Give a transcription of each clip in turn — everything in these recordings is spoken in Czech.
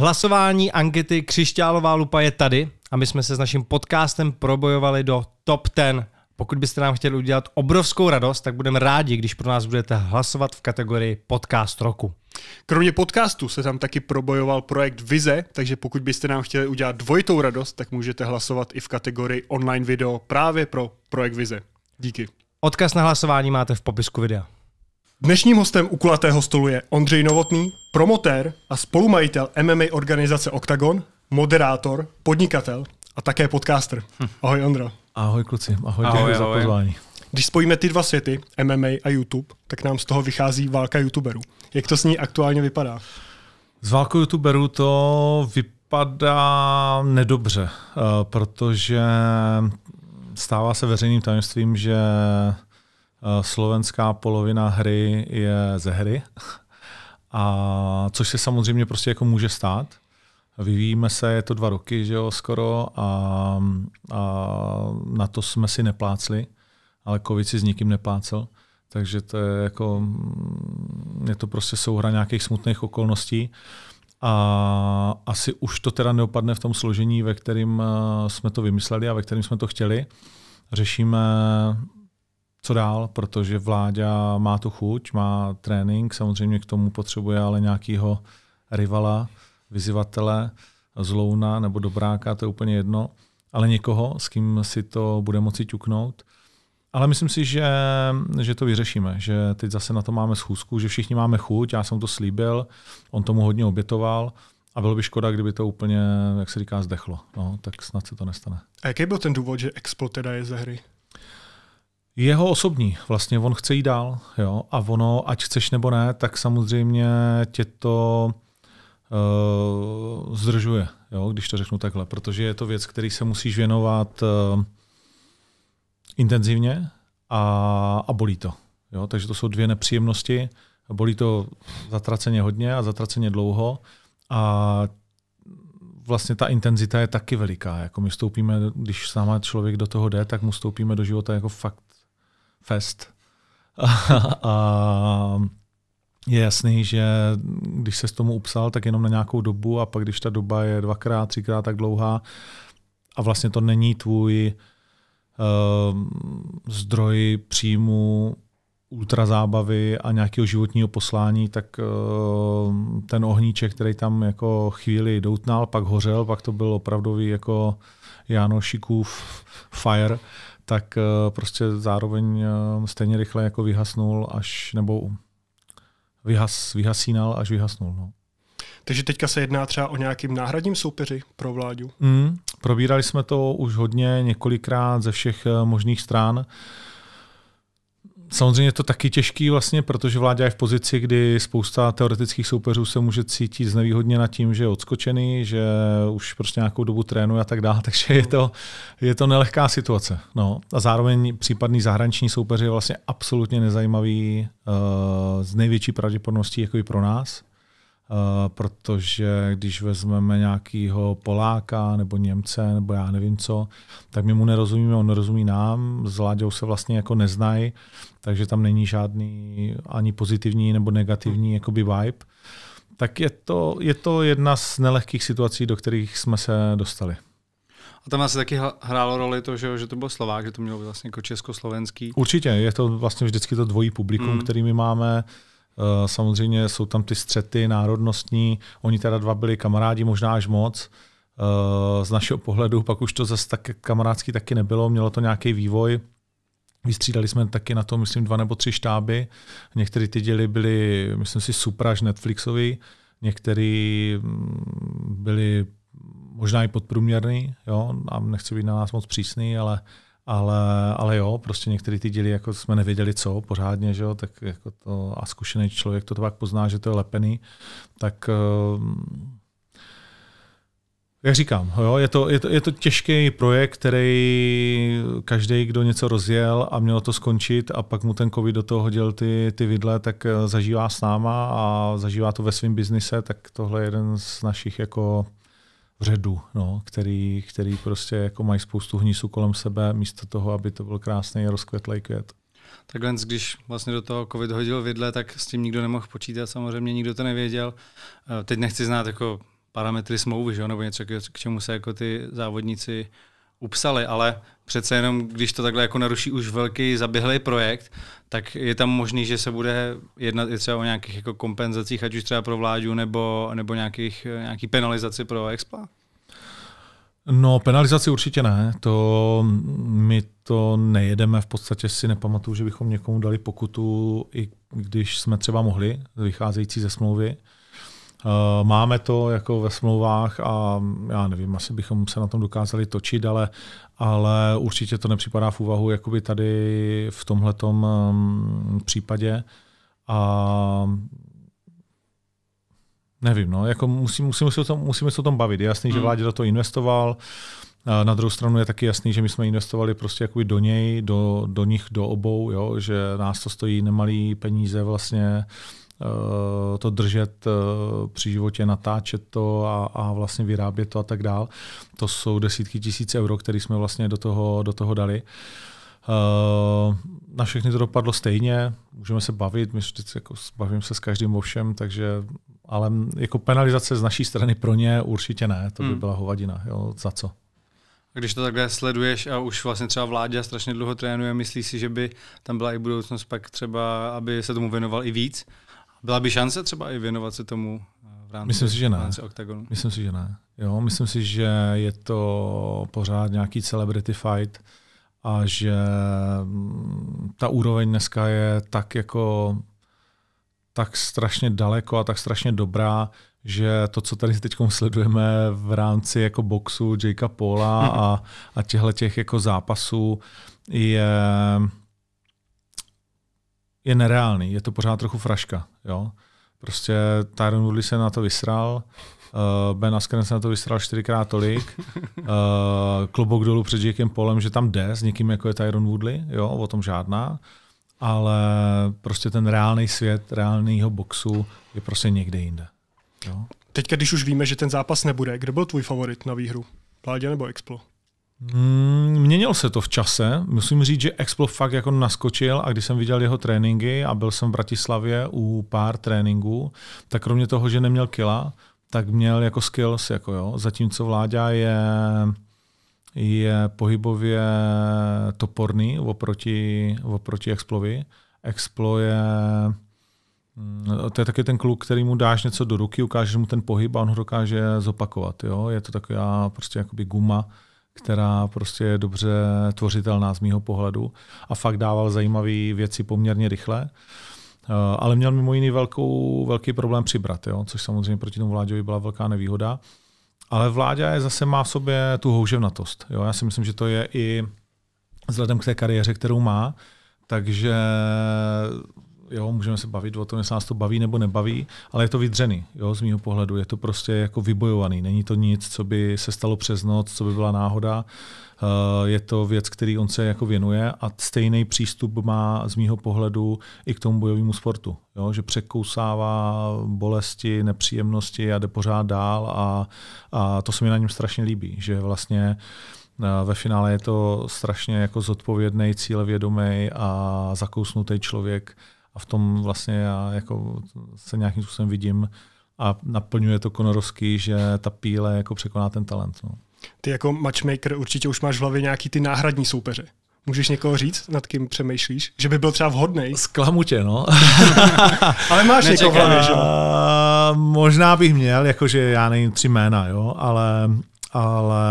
Hlasování ankety Křišťálová lupa je tady a my jsme se s naším podcastem probojovali do top 10. Pokud byste nám chtěli udělat obrovskou radost, tak budeme rádi, když pro nás budete hlasovat v kategorii podcast roku. Kromě podcastu se tam taky probojoval projekt Vize, takže pokud byste nám chtěli udělat dvojitou radost, tak můžete hlasovat i v kategorii online video právě pro projekt Vize. Díky. Odkaz na hlasování máte v popisku videa. Dnešním hostem u kulatého stolu je Ondřej Novotný, promotér a spolumajitel MMA organizace Octagon, moderátor, podnikatel a také podcaster. Hm. Ahoj Ondro. Ahoj kluci, ahoj, ahoj, ahoj. za pozvání. Když spojíme ty dva světy, MMA a YouTube, tak nám z toho vychází válka youtuberů. Jak to s ní aktuálně vypadá? Z válku youtuberů to vypadá nedobře, eh, protože stává se veřejným tajemstvím, že Eh, slovenská polovina hry je ze hry, a což se samozřejmě prostě jako může stát. Vyvíjíme se, je to dva roky, že jo, skoro a, a na to jsme si neplácli, ale covid si s nikým neplácel. Takže to je jako, je to prostě souhra nějakých smutných okolností. A asi už to teda neopadne v tom složení, ve kterém eh, jsme to vymysleli a ve kterém jsme to chtěli. Řešíme co dál, protože vláda má tu chuť, má trénink, samozřejmě k tomu potřebuje ale nějakého rivala, vyzývatele, zlouna nebo dobráka, to je úplně jedno, ale někoho, s kým si to bude moci ťuknout. Ale myslím si, že, že to vyřešíme, že teď zase na to máme schůzku, že všichni máme chuť, já jsem to slíbil, on tomu hodně obětoval a bylo by škoda, kdyby to úplně, jak se říká, zdechlo. No, tak snad se to nestane. A jaký byl ten důvod, že Expo teda je ze hry? jeho osobní. Vlastně on chce jít dál. Jo? A ono, ať chceš nebo ne, tak samozřejmě tě to uh, zdržuje, jo? když to řeknu takhle. Protože je to věc, který se musíš věnovat uh, intenzivně a, a bolí to. Jo? Takže to jsou dvě nepříjemnosti. Bolí to zatraceně hodně a zatraceně dlouho. A vlastně ta intenzita je taky veliká. Jako my vstoupíme, když sama člověk do toho jde, tak mu vstoupíme do života jako fakt fest. a je jasný, že když se s tomu upsal, tak jenom na nějakou dobu a pak když ta doba je dvakrát, třikrát tak dlouhá a vlastně to není tvůj uh, zdroj příjmu, ultrazábavy a nějakého životního poslání, tak uh, ten ohníček, který tam jako chvíli doutnal, pak hořel, pak to byl opravdový jako Janošikův fire, tak eh, prostě zároveň eh, stejně rychle jako vyhasnul až, nebo vyhas, vyhasínal až vyhasnul. No. Takže teďka se jedná třeba o nějakým náhradním soupeři pro vládu? Mm, probírali jsme to už hodně, několikrát ze všech eh, možných stran. Uh, samozřejmě je to taky těžký vlastně, protože vláda je v pozici, kdy spousta teoretických soupeřů se může cítit nad tím, že je odskočený, že už prostě nějakou dobu trénuje a tak dále, takže je to, je to nelehká situace. No. A zároveň případný zahraniční soupeř je vlastně absolutně nezajímavý uh, z největší pravděpodobností jako i pro nás, Eh, protože když vezmeme nějakého Poláka nebo Němce nebo já nevím co, tak my mu nerozumíme, on nerozumí nám, s Láďou se vlastně jako neznají, takže tam není žádný ani pozitivní nebo negativní hmm. jakoby vibe. Tak je to, je to jedna z nelehkých situací, do kterých jsme se dostali. A tam asi taky hrálo roli to, že, to byl Slovák, že to mělo být vlastně jako československý. Určitě, je to vlastně vždycky to dvojí publikum, mm. který my máme. Eh, samozřejmě jsou tam ty střety národnostní, oni teda dva byli kamarádi, možná až moc. Eh, z našeho pohledu pak už to zase tak kamarádský taky nebylo, mělo to nějaký vývoj. Vystřídali jsme taky na to, myslím, dva nebo tři štáby. Některé ty děly byly, myslím si, super až Netflixový, některé mm, byly možná i podprůměrný, jo, a nechci být na nás moc přísný, ale uh, ale, ale jo, prostě některé ty díly jako jsme nevěděli co pořádně, že jo, tak jako to, a zkušený člověk to pak pozná, že to je lepený, tak eh, jak říkám, jo, je, to, je, to, je to těžký projekt, který každý, kdo něco rozjel a mělo to skončit a pak mu ten covid do toho hodil ty, ty vidle, tak eh, zažívá s náma a zažívá to ve svém biznise, tak tohle je jeden z našich jako ředu, no, který, který prostě jako mají spoustu hnisu kolem sebe, místo toho, aby to byl krásný rozkvětlej květ. Takhle, když vlastně do toho covid hodil vidle, tak s tím nikdo nemohl počítat, samozřejmě nikdo to nevěděl. Eh, teď nechci znát jako parametry smlouvy, že? nebo něco, k čemu se jako ty závodníci upsali, ale přece jenom, když to takhle jako naruší už velký zaběhlý projekt, tak je tam možný, že se bude jednat i třeba o nějakých jako kompenzacích, ať už třeba pro vládu nebo, nebo nějakých, nějaký penalizaci pro Expo? No, penalizaci určitě ne. To my to nejedeme. V podstatě si nepamatuju, že bychom někomu dali pokutu, i když jsme třeba mohli, vycházející ze smlouvy. Eh, máme to jako ve smlouvách a já nevím, asi bychom se na tom dokázali točit, ale, ale určitě to nepřipadá v úvahu jakoby tady v tomhletom mm, případě. A nevím, no, jako musí, musí musí o tom, musíme se o tom bavit. Je jasný, hmm. že vládě do toho investoval, eh, na druhou stranu je taky jasný, že my jsme investovali prostě jakoby do něj, do, do nich, do obou, jo? že nás to stojí nemalý peníze vlastně, Eh, to držet eh, při životě, natáčet to a, a vlastně vyrábět to a tak dál. To jsou desítky tisíc euro, které jsme vlastně do toho, do toho dali. Eh, na všechny to dopadlo stejně, můžeme se bavit, my vždycky jako bavím se s každým ovšem, všem, takže, ale jako penalizace z naší strany pro ně určitě ne, to by hmm. byla hovadina, jo, za co. A když to takhle sleduješ a už vlastně třeba vládě strašně dlouho trénuje, myslíš si, že by tam byla i budoucnost pak třeba, aby se tomu věnoval i víc? Byla by šance třeba i věnovat se tomu eh, v rámci, myslím si, že ne. v rámci Octagonu? Myslím si, že ne. Jo, myslím si, že je to pořád nějaký celebrity fight a že mm, ta úroveň dneska je tak jako tak strašně daleko a tak strašně dobrá, že to, co tady teď sledujeme v rámci jako boxu Jakea Paula a, a těchto těch jako zápasů, je je nereálný, je to pořád trochu fraška. Jo? Prostě Tyron Woodley se na to vysral, uh, Ben Askren se na to vysral čtyřikrát tolik, uh, klobouk dolů před Jakem Polem, že tam jde s někým, jako je Tyron Woodley, jo? o tom žádná, ale prostě ten reálný svět reálného boxu je prostě někde jinde. Jo? Teď, když už víme, že ten zápas nebude, kdo byl tvůj favorit na výhru? Pládě nebo Explo? Mm, měnil se to v čase. Musím říct, že Explo fakt jako naskočil a když jsem viděl jeho tréninky a byl jsem v Bratislavě u pár tréninků, tak kromě toho, že neměl kila, tak měl jako skills, jako jo. Zatímco Vláďa je, je pohybově toporný oproti, oproti Explovi. Explo je mm, to je taky ten kluk, který mu dáš něco do ruky, ukážeš mu ten pohyb a on ho dokáže zopakovat. Jo? Je to taková prostě jakoby guma, která prostě je dobře tvořitelná z mýho pohledu a fakt dával zajímavé věci poměrně rychle. Eh, ale měl mimo jiný velkou, velký problém přibrat, jo? což samozřejmě proti tomu Vláďovi byla velká nevýhoda. Ale Vláďa je zase má v sobě tu houževnatost. Jo? Já si myslím, že to je i vzhledem k té kariéře, kterou má, takže jo, můžeme se bavit o tom, jestli nás to baví nebo nebaví, ale je to vydřený, jo, z mého pohledu. Je to prostě jako vybojovaný. Není to nic, co by se stalo přes noc, co by byla náhoda. Eh, je to věc, který on se jako věnuje a stejný přístup má z mýho pohledu i k tomu bojovému sportu. Jo? Že překousává bolesti, nepříjemnosti a jde pořád dál a, a to se mi na něm strašně líbí, že vlastně eh, ve finále je to strašně jako zodpovědný, cílevědomý a zakousnutý člověk, a v tom vlastně já jako se nějakým způsobem vidím a naplňuje to Konorovský, že ta píle jako překoná ten talent. No. Ty jako matchmaker určitě už máš v hlavě nějaký ty náhradní soupeře. Můžeš někoho říct, nad kým přemýšlíš? Že by byl třeba vhodný? Zklamu tě, no. ale máš Nečekám. někoho hlavě, že? možná bych měl, jakože já nevím tři jména, jo, ale, ale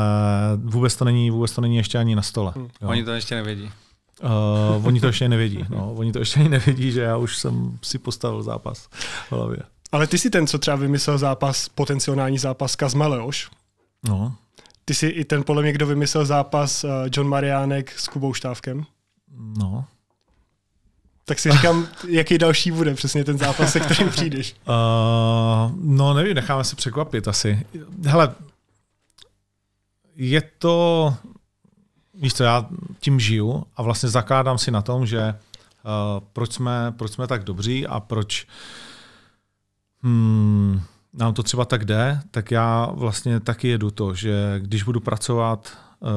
vůbec, to není, vůbec to není ještě ani na stole. Hmm. Jo. Oni to ještě nevědí. Uh, oni to ještě nevědí. No. Oni to ještě nevědí, že já už jsem si postavil zápas v hlavě. Ale ty jsi ten, co třeba vymyslel zápas, potenciální zápas Leoš. No. Ty jsi i ten, podle mě, kdo vymyslel zápas eh, John Mariánek s Kubou Štávkem. No. Tak si říkám, jaký další bude přesně ten zápas, se kterým přijdeš. Uh, no nevím, necháme se překvapit asi. Hele, je to víš co, já tím žiju a vlastně zakládám si na tom, že uh, proč, jsme, proč jsme tak dobří a proč hmm, nám to třeba tak jde, tak já vlastně taky jedu to, že když budu pracovat, uh,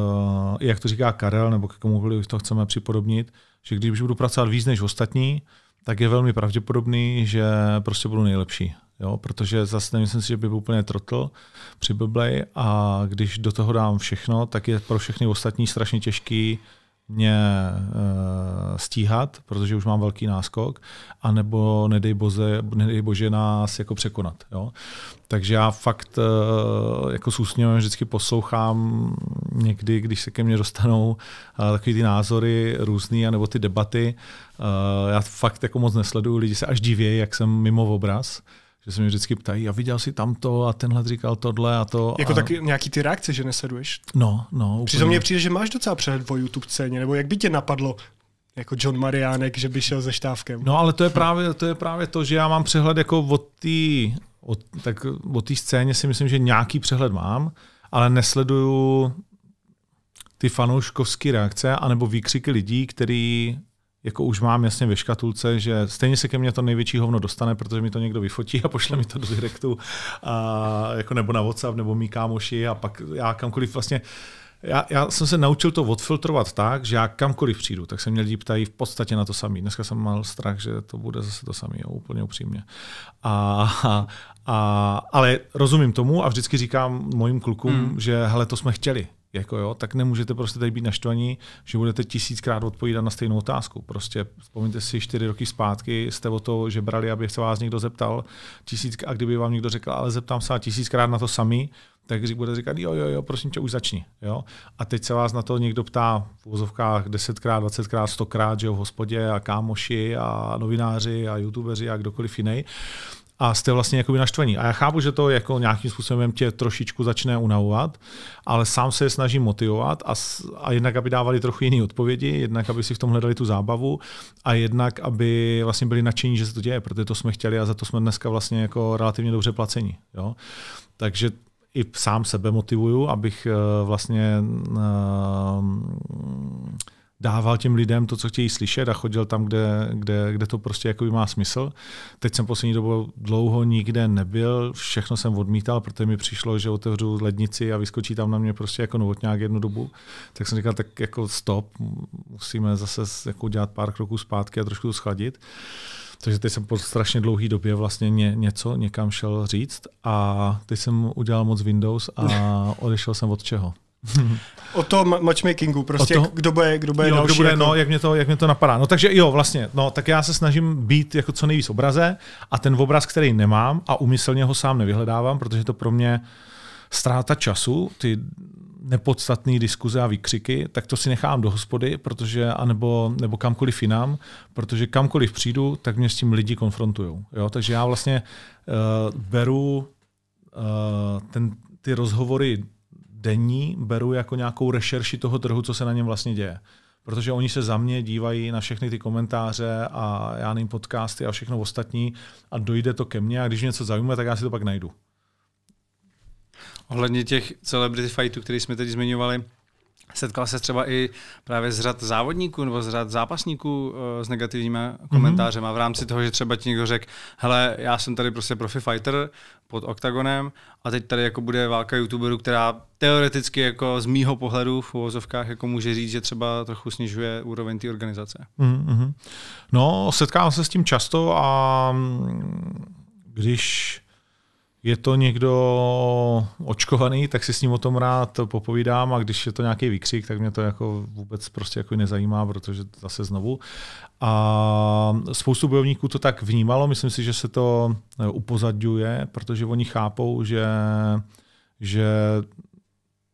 jak to říká Karel, nebo k komukoliv to chceme připodobnit, že když budu pracovat víc než ostatní, tak je velmi pravděpodobný, že prostě budu nejlepší jo, protože zase nemyslím si, že by byl úplně trotl při Blblej a když do toho dám všechno, tak je pro všechny ostatní strašně těžký mě e, stíhat, protože už mám velký náskok, anebo nedej bože, nedej bože nás jako překonat. Jo? Takže já fakt e, jako s úsměvem vždycky poslouchám někdy, když se ke mně dostanou e, eh, takové ty názory různý, anebo ty debaty. E, já fakt jako moc nesleduju, lidi se až diví, jak jsem mimo obraz že se mě vždycky ptají, a viděl jsi tamto a tenhle říkal tohle a to. Jako a... tak nějaký ty reakce, že neseduješ? No, no. Úplně. Přitom mě přijde, že máš docela přehled o YouTube scéně, nebo jak by tě napadlo jako John Mariánek, že by šel ze štávkem. No ale to je právě to, je právě to že já mám přehled jako o té o, tak o té scéně si myslím, že nějaký přehled mám, ale nesleduju ty fanouškovské reakce anebo výkřiky lidí, který jako už mám jasně ve škatulce, že stejně se ke mně to největší hovno dostane, protože mi to někdo vyfotí a pošle mi to do direktu, a, jako nebo na WhatsApp, nebo mý kámoši a pak já kamkoliv vlastně já, já jsem se naučil to odfiltrovat tak, že já kamkoliv přijdu, tak se mě lidi ptají v podstatě na to samé. Dneska jsem mal strach, že to bude zase to samé, úplně upřímně. A, a, ale rozumím tomu a vždycky říkám mojim klukům, hmm. že hele, to jsme chtěli jako jo, tak nemůžete prostě tady být naštvaní, že budete tisíckrát odpovídat na stejnou otázku. Prostě vzpomněte si čtyři roky zpátky, jste o to že brali, aby se vás někdo zeptal tisíc, a kdyby vám někdo řekl, ale zeptám se tisíckrát na to sami, tak bude říkat, jo, jo, jo, prosím tě, už začni. Jo? A teď se vás na to někdo ptá v úzovkách desetkrát, dvacetkrát, stokrát, že jo, v hospodě a kámoši a novináři a youtubeři a kdokoliv jiný a jste vlastně jakoby naštvaní. A já chápu, že to jako nějakým způsobem tě trošičku začne unavovat, ale sám se je snažím motivovat a, a jednak, aby dávali trochu jiné odpovědi, jednak, aby si v tom hledali tu zábavu a jednak, aby vlastně byli nadšení, že se to děje, protože to jsme chtěli a za to jsme dneska vlastně jako relativně dobře placeni. Jo? Takže i sám sebe motivuju, abych eh, vlastně uh, dával těm lidem to, co chtějí slyšet a chodil tam, kde, kde, kde to prostě jakoby má smysl. Teď jsem poslední dobou dlouho nikde nebyl, všechno jsem odmítal, protože mi přišlo, že otevřu lednici a vyskočí tam na mě prostě jako novotňák jednu dobu. Tak jsem říkal, tak jako stop, musíme zase jako dělat pár kroků zpátky a trošku to schladit. Takže teď jsem po strašně dlouhý době vlastně ně, něco někam šel říct a teď jsem udělal moc Windows a odešel jsem od čeho. O tom matchmakingu, prostě to? kdo bude, kdo bude, jo, další, kdo bude jako... no, jak mě, to, jak mě to napadá. No takže jo, vlastně, no, tak já se snažím být jako co nejvíc obraze a ten obraz, který nemám a umyslně ho sám nevyhledávám, protože to pro mě ztráta času, ty nepodstatné diskuze a výkřiky, tak to si nechám do hospody, protože, anebo, nebo kamkoliv jinam, protože kamkoliv přijdu, tak mě s tím lidi konfrontují. Takže já vlastně uh, beru uh, ten, ty rozhovory denní beru jako nějakou rešerši toho trhu, co se na něm vlastně děje. Protože oni se za mě dívají na všechny ty komentáře a já nevím, podcasty a všechno ostatní a dojde to ke mně a když mě něco zajímá, tak já si to pak najdu. Ohledně těch celebrity fightů, které jsme teď zmiňovali, Setkal se třeba i právě z řad závodníků nebo z řad zápasníků eh, s negativními komentáři. mm-hmm. v rámci toho, že třeba ti někdo řekl, hele, já jsem tady prostě profi fighter pod oktagonem a teď tady jako bude válka youtuberů, která teoreticky jako z mýho pohledu v uvozovkách jako může říct, že třeba trochu snižuje úroveň té organizace. Mm-hmm. No, setkávám se s tím často a mm, když je to někdo očkovaný, tak si s ním o tom rád popovídám a když je to nějaký výkřik, tak mě to jako vůbec prostě jako nezajímá, protože zase znovu. A spoustu bojovníků to tak vnímalo, myslím si, že se to eh, upozadňuje, protože oni chápou, že, že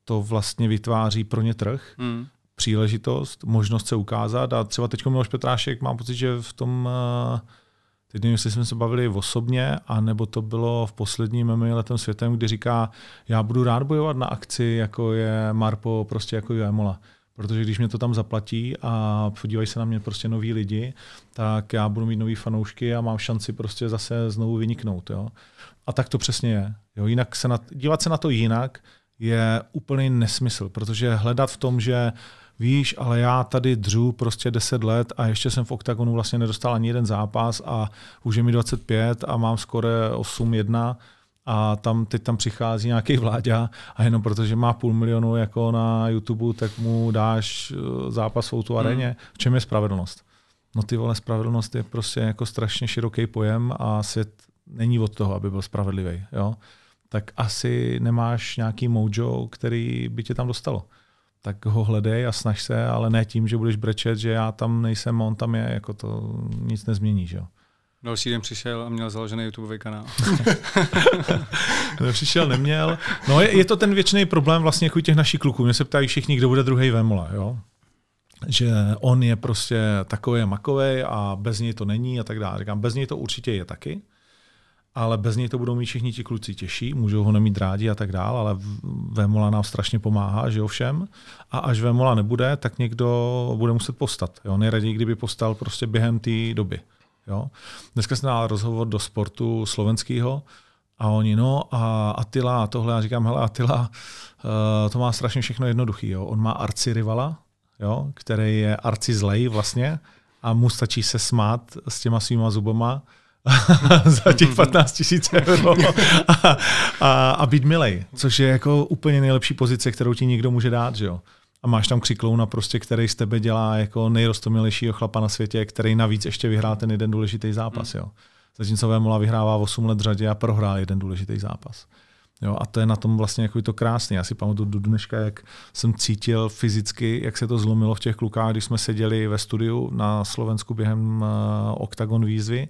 to vlastně vytváří pro ně trh. Hmm příležitost, možnost se ukázat a třeba teď Miloš Petrášek mám pocit, že v tom uh, Teď nevím, jestli jsme se bavili osobně, anebo to bylo v posledním MMA letem světem, kdy říká, já budu rád bojovat na akci, jako je Marpo, prostě jako je Emola. Protože když mě to tam zaplatí a podívají se na mě prostě noví lidi, tak já budu mít nový fanoušky a mám šanci prostě zase znovu vyniknout. Jo? A tak to přesně je. Jo? Jinak se na, dívat se na to jinak je úplný nesmysl, protože hledat v tom, že víš, ale já tady dřu prostě 10 let a ještě jsem v oktagonu vlastně nedostal ani jeden zápas a už je mi 25 a mám skoro 8-1 a tam, teď tam přichází nějaký vláďa a jenom protože má půl milionu jako na YouTube, tak mu dáš eh, zápas v tu aréně. Hmm. V čem je spravedlnost? No ty vole, spravedlnost je prostě jako strašně široký pojem a svět není od toho, aby byl spravedlivý. Jo? Tak asi nemáš nějaký mojo, který by tě tam dostalo tak ho hledej a snaž se, ale ne tím, že budeš brečet, že já tam nejsem, on tam je, jako to nic nezmění, že jo. Další no, den přišel a měl založený YouTube kanál. Přišel, neměl. No je, je to ten věčný problém vlastně jako těch našich kluků. Mě se ptají všichni, kdo bude druhý Vemola, jo? že on je prostě takový makový a bez něj to není a tak dále. Říkám, bez něj to určitě je taky, ale bez něj to budou mít všichni ti kluci těžší, můžou ho nemít rádi a tak dál, ale Vemola nám strašně pomáhá, že jo všem. A až Vemola nebude, tak někdo bude muset postat. Jo? Nejraději, kdyby postal prostě během té doby. Jo? Dneska jsem dal rozhovor do sportu slovenského a oni, no a Atila a tohle, já říkám, hele Atila, uh, eh, to má strašně všechno jednoduchý. Jo? On má arci rivala, jo? který je arci zlej vlastně a mu stačí se smát s těma svýma zubama, za těch 15 tisíc euro a, a, a být milej, což je jako úplně nejlepší pozice, kterou ti někdo může dát, že jo. A máš tam křiklouna prostě, který z tebe dělá jako nejrostomilejšího chlapa na světě, který navíc ještě vyhrá ten jeden důležitý zápas, hmm. jo. Zatímco Vémola vyhrává 8 let řadě a prohrál jeden důležitý zápas. Jo, a to je na tom vlastně jako to krásné. Já si pamatuju do dneška, jak jsem cítil fyzicky, jak se to zlomilo v těch klukách, když jsme seděli ve studiu na Slovensku během uh, Octagon výzvy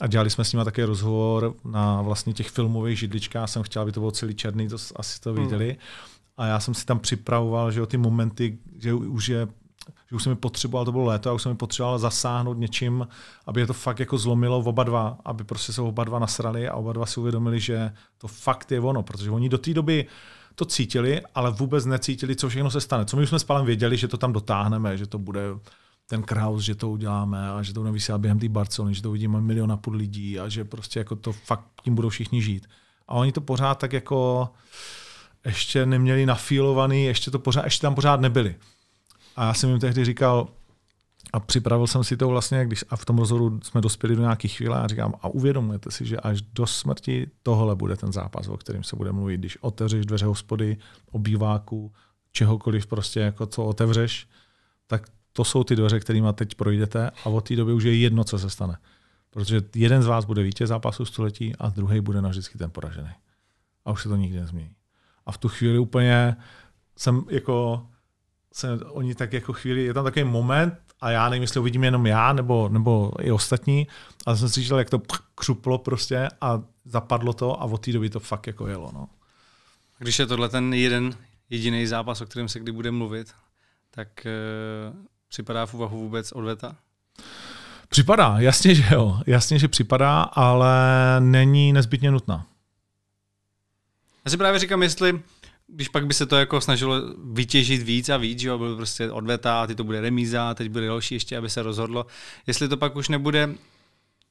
a dělali jsme s nima také rozhovor na vlastně těch filmových židličkách. Jsem chtěl, aby to bylo celý černý, to asi to hmm. viděli. Hmm. A já jsem si tam připravoval, že jo, ty momenty, že už je že už jsem mi potřeboval, to bylo léto, a už jsem mi potřeboval zasáhnout něčím, aby je to fakt jako zlomilo oba dva, aby prostě se oba dva nasrali a oba dva si uvědomili, že to fakt je ono, protože oni do té doby to cítili, ale vůbec necítili, co všechno se stane. Co my už jsme s Palem věděli, že to tam dotáhneme, že to bude ten Kraus, že to uděláme a že to budeme vysílat během té Barcelony, že to uvidíme milion a půl lidí a že prostě jako to fakt tím budou všichni žít. A oni to pořád tak jako ještě neměli nafílovaný, ještě, to pořád, ještě tam pořád nebyli. A já jsem jim tehdy říkal, a připravil jsem si to vlastně, když a v tom rozhodu jsme dospěli do nějakých chvíle a říkám, a uvědomujete si, že až do smrti tohle bude ten zápas, o kterém se bude mluvit, když otevřeš dveře hospody, obýváku, čehokoliv prostě, jako co otevřeš, tak to jsou ty dveře, kterými teď projdete a od té doby už je jedno, co se stane. Protože jeden z vás bude vítěz zápasu století a druhý bude navždycky ten poražený. A už se to nikdy nezmění. A v tu chvíli úplně jsem jako, jsem, oni tak jako chvíli, je tam takový moment a já nevím, jestli uvidím jenom já nebo, nebo i ostatní, ale jsem slyšel, jak to křuplo prostě a zapadlo to a od té doby to fakt jako jelo. No. Když je tohle ten jeden jediný zápas, o kterém se kdy bude mluvit, tak eh, Připadá v úvahu vůbec odveta? Připadá, jasně, že jo. Jasně, že připadá, ale není nezbytně nutná. Já si právě říkám, jestli když pak by se to jako snažilo vytěžit víc a víc, že bylo byl prostě odveta a ty to bude remíza a teď bude další ještě, aby se rozhodlo, jestli to pak už nebude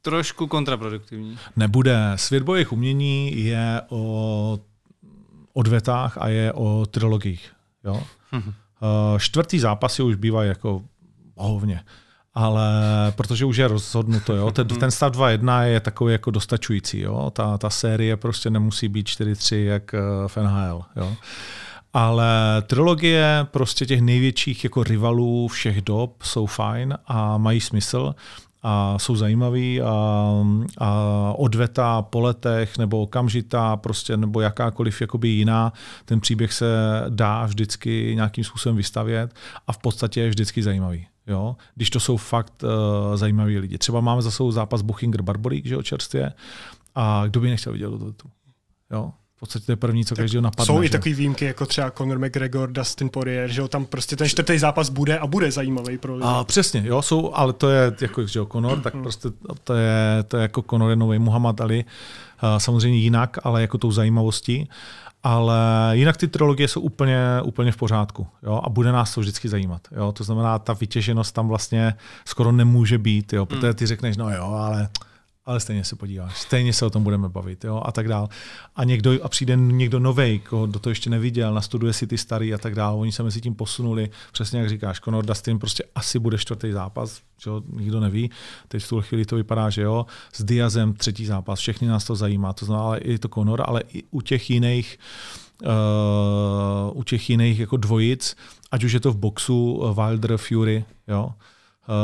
trošku kontraproduktivní. Nebude. Svět bojových umění je o odvetách a je o trilogích. Jo? Mhm. Eh, čtvrtý zápasy už bývají jako hovně. ale protože už je rozhodnuto, jo. Ten, ten stav 2-1 je takový jako dostačující, jo. Ta, ta série prostě nemusí být 4-3 jak eh, v NHL, jo. Ale trilogie prostě těch největších jako rivalů všech dob jsou fajn a mají smysl a jsou zajímavý a, a odveta po letech nebo okamžitá prostě nebo jakákoliv jakoby jiná, ten příběh se dá vždycky nějakým způsobem vystavět a v podstatě je vždycky zajímavý. Jo? Když to jsou fakt uh, eh, zajímaví lidi. Třeba máme za sebou zápas Buchinger Barbory, že o čerstvě. A kdo by nechtěl vidět do tu? Jo? v podstatě to je první, co tak každého napadne. Jsou i takové výjimky, jako třeba Conor McGregor, Dustin Poirier, že jo, tam prostě ten čtvrtý zápas bude a bude zajímavý pro lidi. A přesně, jo, jsou, ale to je jako, že jo, Conor, tak prostě to je, to je jako Conor je nový Muhammad Ali, samozřejmě jinak, ale jako tou zajímavostí. Ale jinak ty trilogie jsou úplně, úplně v pořádku jo? a bude nás to vždycky zajímat. Jo? To znamená, ta vytěženost tam vlastně skoro nemůže být, jo? protože mm. ty řekneš, no jo, ale ale stejně se podíváš, stejně se o tom budeme bavit jo, a tak dál. A, někdo, a přijde někdo nový, koho do to ještě neviděl, nastuduje si ty starý a tak dál. Oni se mezi tím posunuli, přesně jak říkáš, Conor Dustin prostě asi bude čtvrtý zápas, že jo, nikdo neví. Teď v tuhle chvíli to vypadá, že jo, s Diazem třetí zápas, všechny nás to zajímá, to znamená, ale i to Conor, ale i u těch jiných Uh, u těch jiných jako dvojic, ať už je to v boxu eh, Wilder Fury, jo,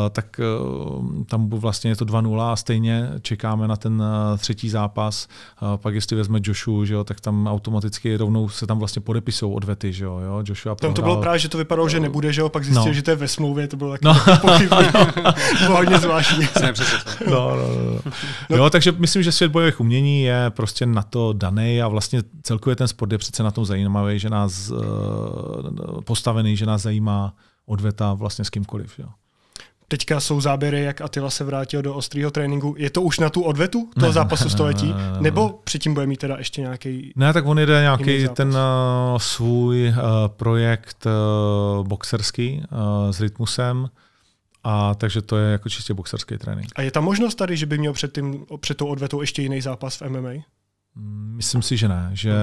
Eh, tak eh, tam vlastně je to 2-0 a stejně čekáme na ten eh, třetí zápas. Pak jestli vezme Joshu, že jo, tak tam automaticky rovnou se tam vlastně podepisou odvety. Že jo, jo? Joshua tam to bylo právě, že to vypadalo, že nebude, že jo, pak zjistil, no. že to je ve smlouvě, to bylo taky no. pochybné. No. bylo hodně zvláštní. No, no, no, no. no. Jo, takže myslím, že svět bojových umění je prostě na to daný a vlastně celkově ten sport je přece na tom zajímavý, že nás postavený, že nás zajímá odveta vlastně s kýmkoliv. Jo. Teďka jsou záběry, jak Atila se vrátil do ostrého tréninku. Je to už na tu odvetu toho ne, zápasu století? Ne, ne, ne, nebo předtím bude mít teda ještě nějaký. Ne, tak on jede nějaký ten uh, svůj uh, projekt uh, boxerský uh, s Rytmusem. A takže to je jako čistě boxerský trénink. A je tam možnost tady, že by měl před, tím, před tou odvetou ještě jiný zápas v MMA? Mm, myslím si, že ne. Že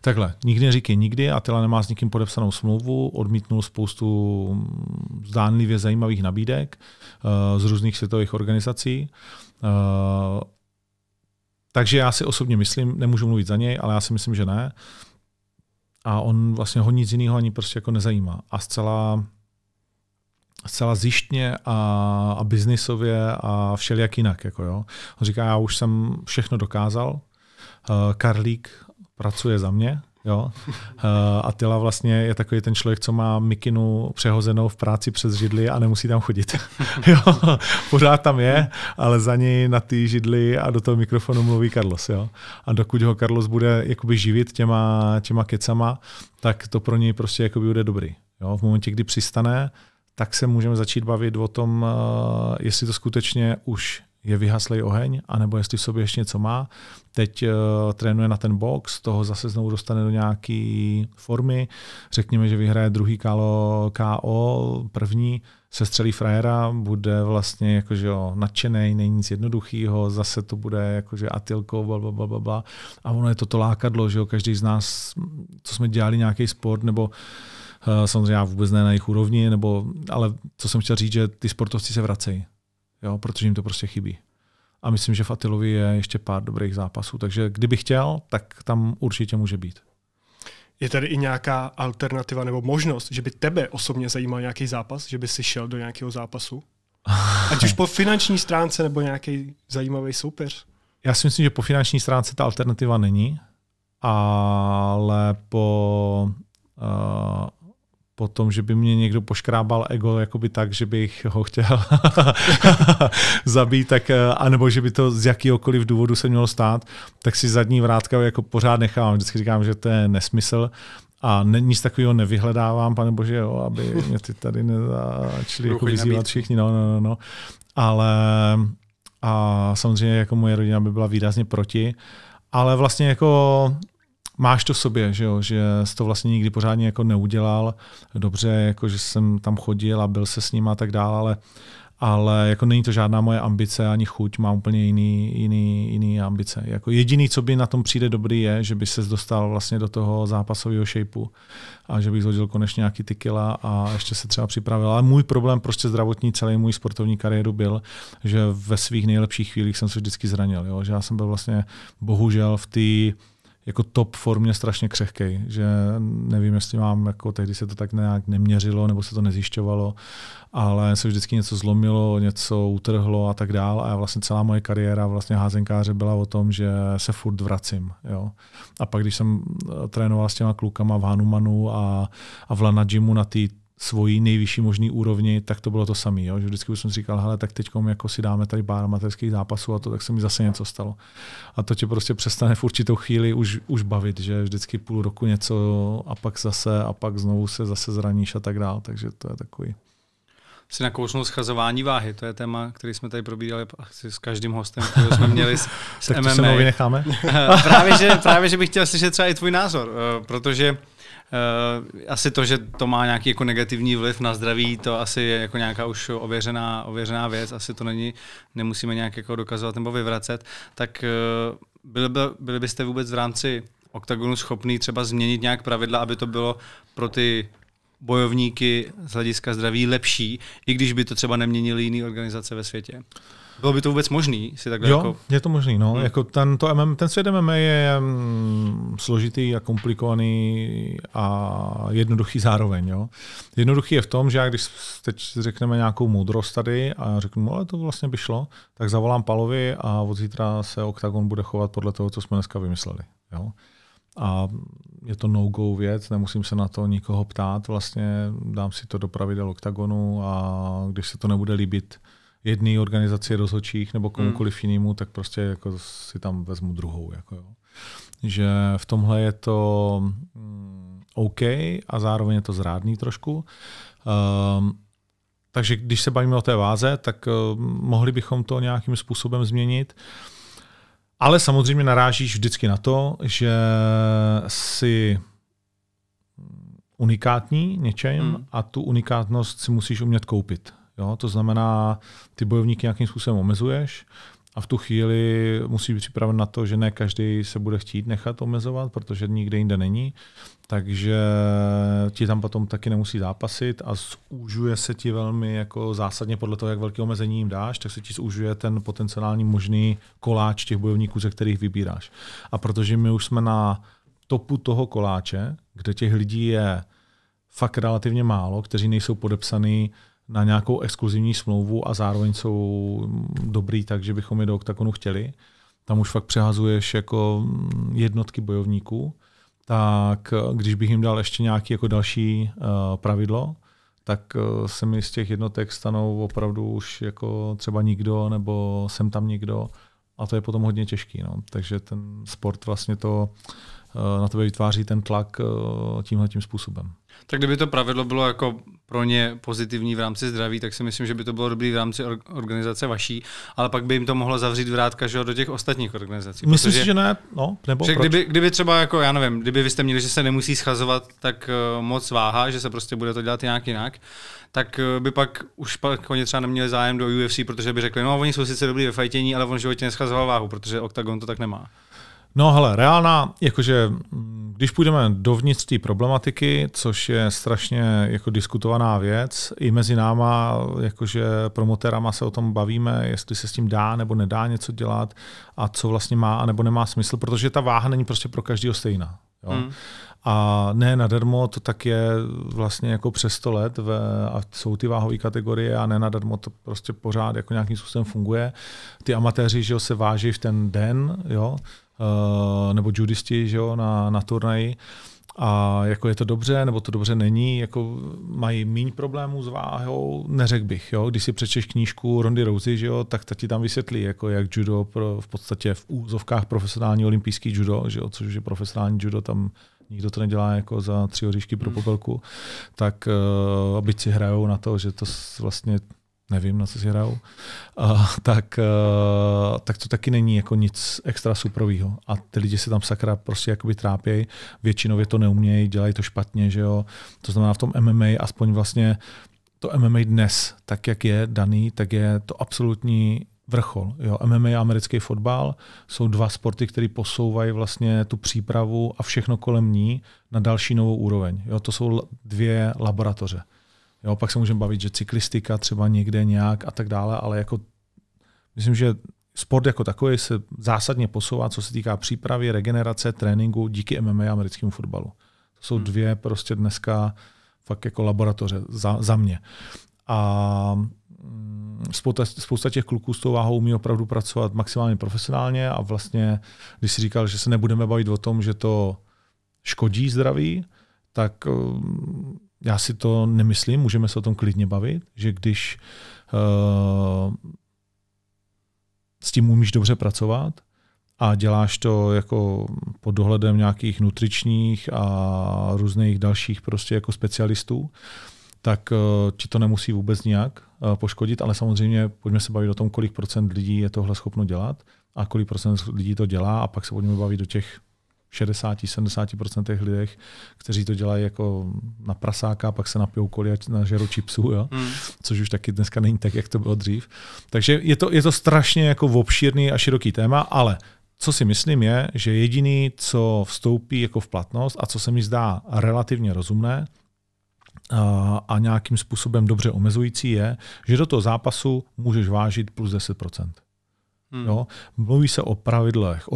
takhle, nikdy neříkej nikdy, Atila nemá s nikým podepsanou smlouvu, odmítnul spoustu mm, zdánlivě zajímavých nabídek uh, z různých světových organizací. Uh, takže já si osobně myslím, nemůžu mluvit za něj, ale já si myslím, že ne. A on vlastně ho nic jiného ani prostě jako nezajímá. A zcela zcela zjištně a, a biznisově a všelijak jinak. Jako jo. On říká, já už jsem všechno dokázal, Eh, Karlík pracuje za mě, Jo. Eh, a Tyla vlastně je takový ten člověk, co má mikinu přehozenou v práci přes židli a nemusí tam chodit. jo. Pořád tam je, ale za něj na ty židli a do toho mikrofonu mluví Carlos. Jo. A dokud ho Carlos bude jakoby živit těma, těma kecama, tak to pro něj prostě jakoby bude dobrý. Jo. V momentě, kdy přistane, tak se můžeme začít bavit o tom, eh, jestli to skutečně už je vyhaslej oheň, anebo jestli v sobě ještě něco má. Teď uh, trénuje na ten box, toho zase znovu dostane do nějaké formy. Řekněme, že vyhraje druhý kalo KO, první se střelí frajera, bude vlastně jakože jo, nadšený, není nic jednoduchého, zase to bude jakože atilko, bla, bla, A ono je toto lákadlo, že jo, každý z nás, co jsme dělali nějaký sport, nebo uh, samozřejmě já vůbec ne na jejich úrovni, nebo, ale co jsem chtěl říct, že ty sportovci se vracejí jo, protože jim to prostě chybí. A myslím, že v Atilovi je ještě pár dobrých zápasů, takže kdyby chtěl, tak tam určitě může být. Je tady i nějaká alternativa nebo možnost, že by tebe osobně zajímal nějaký zápas, že by si šel do nějakého zápasu? Ať už po finanční stránce nebo nějaký zajímavý soupeř? Já si myslím, že po finanční stránce ta alternativa není, ale po uh, po tom, že by mě někdo poškrábal ego jakoby tak, že bych ho chtěl zabít, tak, eh, anebo že by to z jakýhokoliv důvodu se mělo stát, tak si zadní vrátka jako pořád nechávám. Vždycky říkám, že to je nesmysl a nic takového nevyhledávám, pane bože, jo, aby mě ty tady nezačali jako vyzývat nabít. všichni, no, no, no, no. Ale a samozřejmě jako moje rodina by byla výrazně proti, ale vlastně jako máš to v sobě, že, jo? že jsi to vlastně nikdy pořádně jako neudělal dobře, jako že jsem tam chodil a byl se s ním a tak dále, ale, ale jako není to žádná moje ambice ani chuť, mám úplně jiný, jiný, jiný ambice. Jako jediný, co by na tom přijde dobrý, je, že by se dostal vlastně do toho zápasového shapeu a že bych zhodil konečně nějaký ty kila a ještě se třeba připravil. Ale můj problém prostě zdravotní celý můj sportovní kariéru byl, že ve svých nejlepších chvílích jsem se vždycky zranil. Jo? Že já jsem byl vlastně bohužel v té jako top formě strašně křehký, že nevím, jestli mám, jako tehdy se to tak nějak neměřilo, nebo se to nezjišťovalo, ale se vždycky něco zlomilo, něco utrhlo a tak dál. A vlastně celá moje kariéra vlastně házenkáře byla o tom, že se furt vracím. Jo. A pak, když jsem eh, trénoval s těma klukama v Hanumanu a, a v Lana Gymu na té svoji nejvyšší možný úrovni, tak to bylo to samé. Že vždycky jsem říkal, hele, tak teď jako si dáme tady pár amatérských zápasů a to, tak se mi zase něco stalo. A to tě prostě přestane v určitou chvíli už, už bavit, že vždycky půl roku něco a pak zase a pak znovu se zase zraníš a tak dál. Takže to je takový. Si nakousnul schazování váhy, to je téma, který jsme tady probírali asi s každým hostem, který jsme měli s, s tak MMA. Tak to se necháme. právě, že, právě, že bych chtěl slyšet třeba i tvůj názor, eh, protože Eh, asi to, že to má nějaký jako negativní vliv na zdraví, to asi je jako nějaká už ověřená, ověřená věc, asi to není, nemusíme nějak jako dokazovat nebo vyvracet, tak eh, byli, by, byli byste vůbec v rámci OKTAGONu schopný třeba změnit nějak pravidla, aby to bylo pro ty bojovníky z hlediska zdraví lepší, i když by to třeba neměnili jiné organizace ve světě? Uh, bylo by to vůbec možný si takhle jo, jako... je to možný, no. Hmm. Jako ten, to MM, ten svět MMA je mm, složitý a komplikovaný a jednoduchý zároveň, jo. Jednoduchý je v tom, že já když teď řekneme nějakou moudrost tady a řeknu, no, ale to vlastně by šlo, tak zavolám Palovi a od zítra se OKTAGON bude chovat podle toho, co jsme dneska vymysleli, jo. A je to no-go věc, nemusím se na to nikoho ptát, vlastně dám si to do pravidel OKTAGONu a když se to nebude líbit, jedné organizaci rozhodčích nebo komukoliv hmm. jinému, tak prostě jako si tam vezmu druhou. Jako jo. Že v tomhle je to mm, OK a zároveň je to zrádný trošku. Um, takže když se bavíme o té váze, tak uh, mohli bychom to nějakým způsobem změnit. Ale samozřejmě narážíš vždycky na to, že si unikátní něčem hmm. a tu unikátnost si musíš umět koupit. Jo? To znamená, ty bojovníky nějakým způsobem omezuješ, a v tu chvíli musí být připraven na to, že ne každý se bude chtít nechat omezovat, protože nikde jinde není. Takže ti tam potom taky nemusí zápasit a zúžuje se ti velmi jako zásadně podle toho, jak velké omezení jim dáš, tak se ti zúžuje ten potenciální možný koláč těch bojovníků, ze kterých vybíráš. A protože my už jsme na topu toho koláče, kde těch lidí je fakt relativně málo, kteří nejsou podepsaný na nějakou exkluzivní smlouvu a zároveň jsou dobrý tak, že bychom je do oktagonu chtěli. Tam už fakt přehazuješ jako jednotky bojovníků. Tak když bych jim dal ještě nějaké jako další uh, pravidlo, tak eh, se mi z těch jednotek stanou opravdu už jako třeba nikdo, nebo jsem tam nikdo. A to je potom hodně těžký. No. Takže ten sport vlastně to eh, na tebe vytváří ten tlak tímhle tím způsobem. Tak kdyby to pravidlo bylo jako pro ně pozitivní v rámci zdraví, tak si myslím, že by to bylo dobrý v rámci organizace vaší, ale pak by jim to mohlo zavřít vrátka že do těch ostatních organizací. Myslím si, že ne, no, nebo že proč? Kdyby, kdyby třeba, jako já nevím, kdyby vy jste měli, že se nemusí schazovat tak uh, moc váha, že se prostě bude to dělat nějak jinak, tak uh, by pak už pak oni třeba neměli zájem do UFC, protože by řekli, no oni jsou sice dobrý ve fajtění, ale on v životě neschazoval váhu, protože octagon to tak nemá. No hele, reálná, jakože mm, když půjdeme dovnitř té problematiky, což je strašně jako diskutovaná věc, i mezi náma, jakože promotérama se o tom bavíme, jestli se s tím dá nebo nedá něco dělat a co vlastně má a nebo nemá smysl, protože ta váha není prostě pro každého stejná. Jo? Mm. A ne nadarmo, to tak je vlastně jako přes 100 let ve, a jsou ty váhové kategorie a ne nadarmo to prostě pořád jako nějakým způsobem funguje. Ty amatéři že jo, se váží v ten den, jo, Eh, nebo judisti že jo, na, na turnaji a jako je to dobře, nebo to dobře není, jako mají míň problémů s váhou, neřekl bych. Jo? Když si přečeš knížku Rondy Rousey, že jo, tak ta ti tam vysvětlí, jako jak judo pro, v podstatě v úzovkách profesionální olympijský judo, že jo, což je profesionální judo, tam nikdo to nedělá jako za tři oříšky pro hmm. popelku, tak uh, byť si hrajou na to, že to vlastně nevím, na co si hrajou, uh, tak, uh, tak to taky není jako nic extra suprového. A ty lidi se tam sakra prostě jakoby trápějí, většinově to neumějí, dělají to špatně, že jo. To znamená v tom MMA aspoň vlastně to MMA dnes, tak jak je daný, tak je to absolutní vrchol. Jo, MMA a americký fotbal jsou dva sporty, které posouvají vlastně tu přípravu a všechno kolem ní na další novou úroveň. Jo, to jsou dvě laboratoře. Jo, pak se můžeme bavit, že cyklistika třeba někde nějak a tak dále, ale jako myslím, že sport jako takový se zásadně posouvá, co se týká přípravy, regenerace, tréninku díky MMA a americkému fotbalu. To jsou hmm. dvě prostě dneska fakt jako laboratoře za, za mě. A mm, spousta, spousta těch kluků s tou váhou umí opravdu pracovat maximálně profesionálně a vlastně, když si říkal, že se nebudeme bavit o tom, že to škodí zdraví, tak mm, já si to nemyslím, můžeme se o tom klidně bavit, že když uh, s tím umíš dobře pracovat a děláš to jako pod dohledem nějakých nutričních a různých dalších prostě jako specialistů, tak uh, ti to nemusí vůbec nijak uh, poškodit, ale samozřejmě pojďme se bavit o tom, kolik procent lidí je tohle schopno dělat a kolik procent lidí to dělá a pak se pojďme bavit do těch 60-70% lidech, kteří to dělají jako na prasáka, pak se napijou koli a žeru chipsů, jo? Hmm. což už taky dneska není tak, jak to bylo dřív. Takže je to, je to strašně jako obšírný a široký téma, ale co si myslím je, že jediný, co vstoupí jako v platnost a co se mi zdá relativně rozumné, a nějakým způsobem dobře omezující je, že do toho zápasu můžeš vážit plus 10%. Hmm. Jo? Mluví se o pravidlech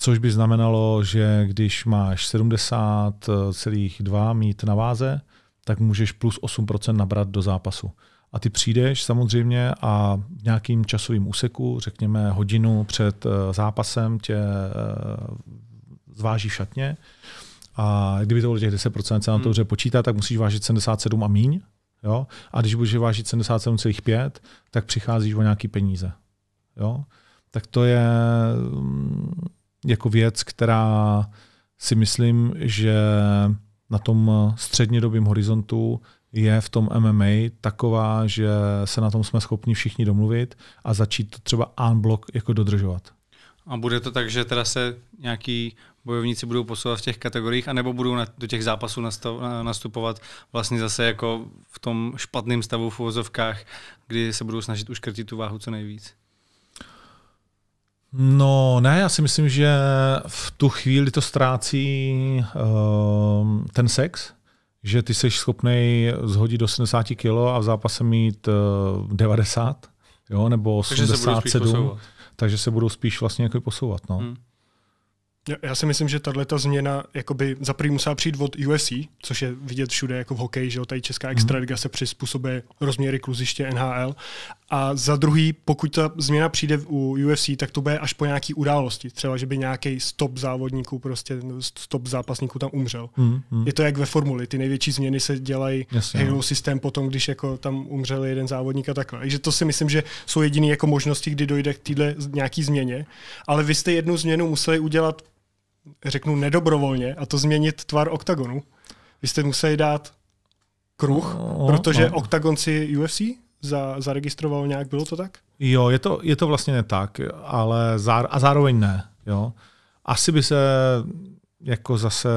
což by znamenalo, že když máš 70,2 mít na váze, tak můžeš plus 8% nabrat do zápasu. A ty přijdeš samozřejmě a v nějakým časovým úseku, řekněme hodinu před eh, zápasem, tě eh, zváží v šatně. A kdyby to bylo těch 10%, se na to hmm. dobře počítá, tak musíš vážit 77 a míň. Jo? A když budeš vážit 77,5, tak přicházíš o nějaký peníze. Jo? Tak to je mm, jako věc, která si myslím, že na tom střednědobém horizontu je v tom MMA taková, že se na tom jsme schopni všichni domluvit a začít to třeba unblock jako dodržovat. A bude to tak, že teda se nějaký bojovníci budou posouvat v těch kategoriích, anebo budou na, do těch zápasů nastav, nastupovat vlastně zase jako v tom špatném stavu v uvozovkách, kdy se budou snažit uškrtit tu váhu co nejvíc? No ne, já si myslím, že v tu chvíli to ztrácí uh, ten sex, že ty jsi schopný zhodit do 70 kg a v zápase mít uh, eh, 90 jo, nebo 87, takže se budou spíš, takže se budou spíš vlastně jako posouvat. No. Hmm. Já si myslím, že tahle ta změna jakoby za první musela přijít od UFC, což je vidět všude jako v hokeji, že jo, tady česká mhm. extraliga se přizpůsobuje rozměry kluziště NHL. A za druhý, pokud ta změna přijde u UFC, tak to bude až po nějaký události. Třeba, že by nějaký stop závodníků, prostě stop zápasníků tam umřel. Mm, mm. Je to jak ve formuli. Ty největší změny se dělají Jasně, halo no. systém potom, když jako tam umřel jeden závodník a takhle. Takže to si myslím, že jsou jediné jako možnosti, kdy dojde k této nějaký změně. Ale vy jste jednu změnu museli udělat řeknu nedobrovolně, a to změnit tvar oktagonu. Vy jste museli dát kruh, no, protože no. oktagon si UFC za, zaregistroval nějak, bylo to tak? Jo, je to, je to vlastně ne tak, ale zá, a zároveň ne. Jo. Asi by se jako zase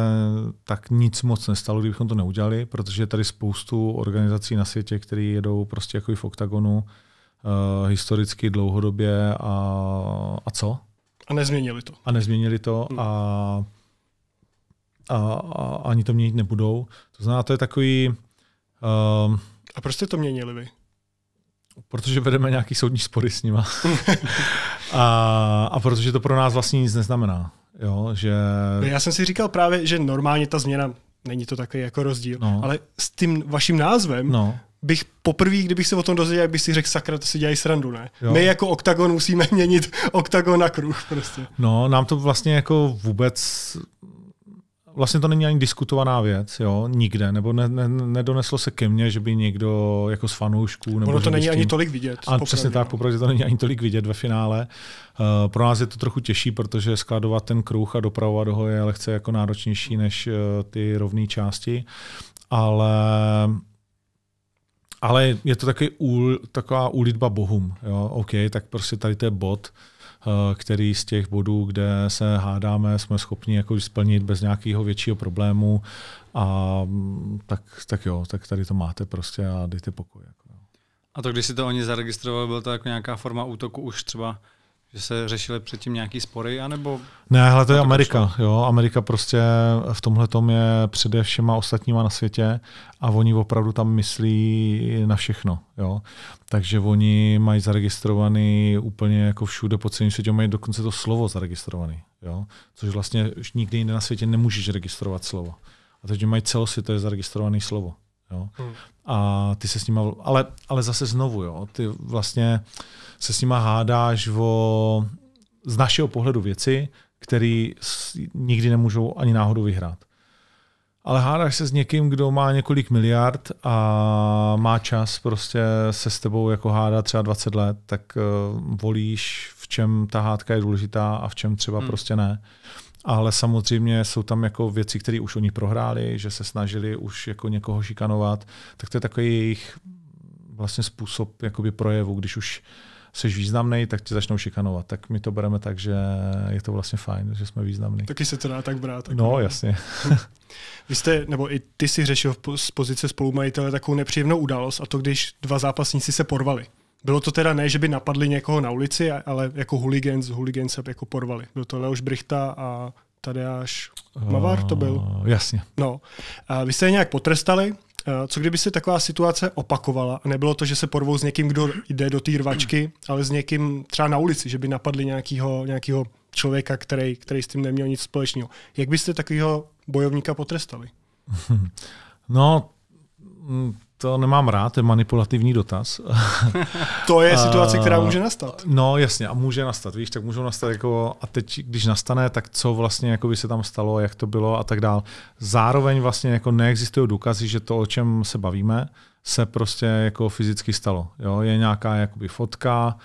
tak nic moc nestalo, kdybychom to neudělali, protože je tady spoustu organizací na světě, které jedou prostě jako i v oktagonu uh, historicky dlouhodobě a, a co? A nezměnili to. A nezměnili to hmm. a, a, a ani to měnit nebudou. To znamená, to je takový... Um, a proč jste to měnili vy? Protože vedeme nějaký soudní spory s nima. a, a protože to pro nás vlastně nic neznamená. Jo, že... No, já jsem si říkal právě, že normálně ta změna není to takový jako rozdíl, no. ale s tím vaším názvem no bych poprvé, kdybych se o tom dozvěděl, bych si řekl, sakra, to si dělají srandu, ne? Jo. My jako OKTAGON musíme měnit OKTAGON na kruh prostě. No, nám to vlastně jako vůbec vlastně to není ani diskutovaná věc, jo, nikde, nebo ne, ne, nedoneslo se ke mně, že by někdo jako z fanoušků Ono to není tím, ani tolik vidět. A přesně no. tak, popravdě to není ani tolik vidět ve finále. Uh, pro nás je to trochu těžší, protože skladovat ten kruh a dopravovat ho je lehce jako náročnější než uh, ty rovné části, ale ale je to taky úl, taková úlitba bohům. Jo? OK, tak prostě tady to je bod, eh, který z těch bodů, kde se hádáme, jsme schopni jako splnit bez nějakého většího problému. A mm, tak, tak jo, tak tady to máte prostě a dejte pokoj. Jako. A to, když si to oni zaregistrovali, byla to jako nějaká forma útoku už třeba že se řešily předtím nějaký spory, anebo... Ne, hele, to je Amerika. Jo, Amerika prostě v tomhle tom je přede všema ostatníma na světě a oni opravdu tam myslí na všechno. Jo. Takže oni mají zaregistrovaný úplně jako všude po celém světě, mají dokonce to slovo zaregistrovaný. Jo. Což vlastně už nikdy jinde na světě nemůžeš registrovat slovo. A teď mají celosvětově zaregistrované slovo. Jo. Hmm. A ty se s nimi... Ale, ale zase znovu, jo, ty vlastně se s nima hádáš o z našeho pohledu věci, které nikdy nemůžou ani náhodou vyhrát. Ale hádáš se s někým, kdo má několik miliard a má čas prostě se s tebou jako hádá třeba 20 let, tak eh, volíš, v čem ta hádka je důležitá a v čem třeba hmm. prostě ne. Ale samozřejmě jsou tam jako věci, které už oni prohráli, že se snažili už jako někoho šikanovat, tak to je takový jejich vlastně způsob jakoby projevu, když už jsi významný, tak tě začnou šikanovat. Tak my to bereme tak, že je to vlastně fajn, že jsme významní. Taky se to dá tak brát. Tak no, ne? No. jasně. Vy jste, nebo i ty si řešil z pozice spolumajitele takovou nepříjemnou událost, a to když dva zápasníci se porvali. Bylo to teda ne, že by napadli někoho na ulici, ale jako hooligans, hooligans se jako porvali. Byl to Leoš Brichta a tady až Mavar to byl. Uh, jasně. No. A vy jste je nějak potrestali, Eh, co kdyby se taková situace opakovala a nebylo to, že se porvou s někým, kdo jde do té rvačky, ale s někým třeba na ulici, že by napadli nějakého, nějakého člověka, který, který s tím neměl nic společného. Jak byste takového bojovníka potrestali? No, mm, to nemám rád, to je manipulativní dotaz. to je situace, která může nastat. Eh, no jasně, a může nastat, víš, tak můžou nastat jako, a teď, když nastane, tak co vlastně jako by se tam stalo, jak to bylo a tak dál. Zároveň vlastně jako neexistují důkazy, že to, o čem se bavíme, se prostě jako fyzicky stalo. Jo? Je nějaká jakoby fotka,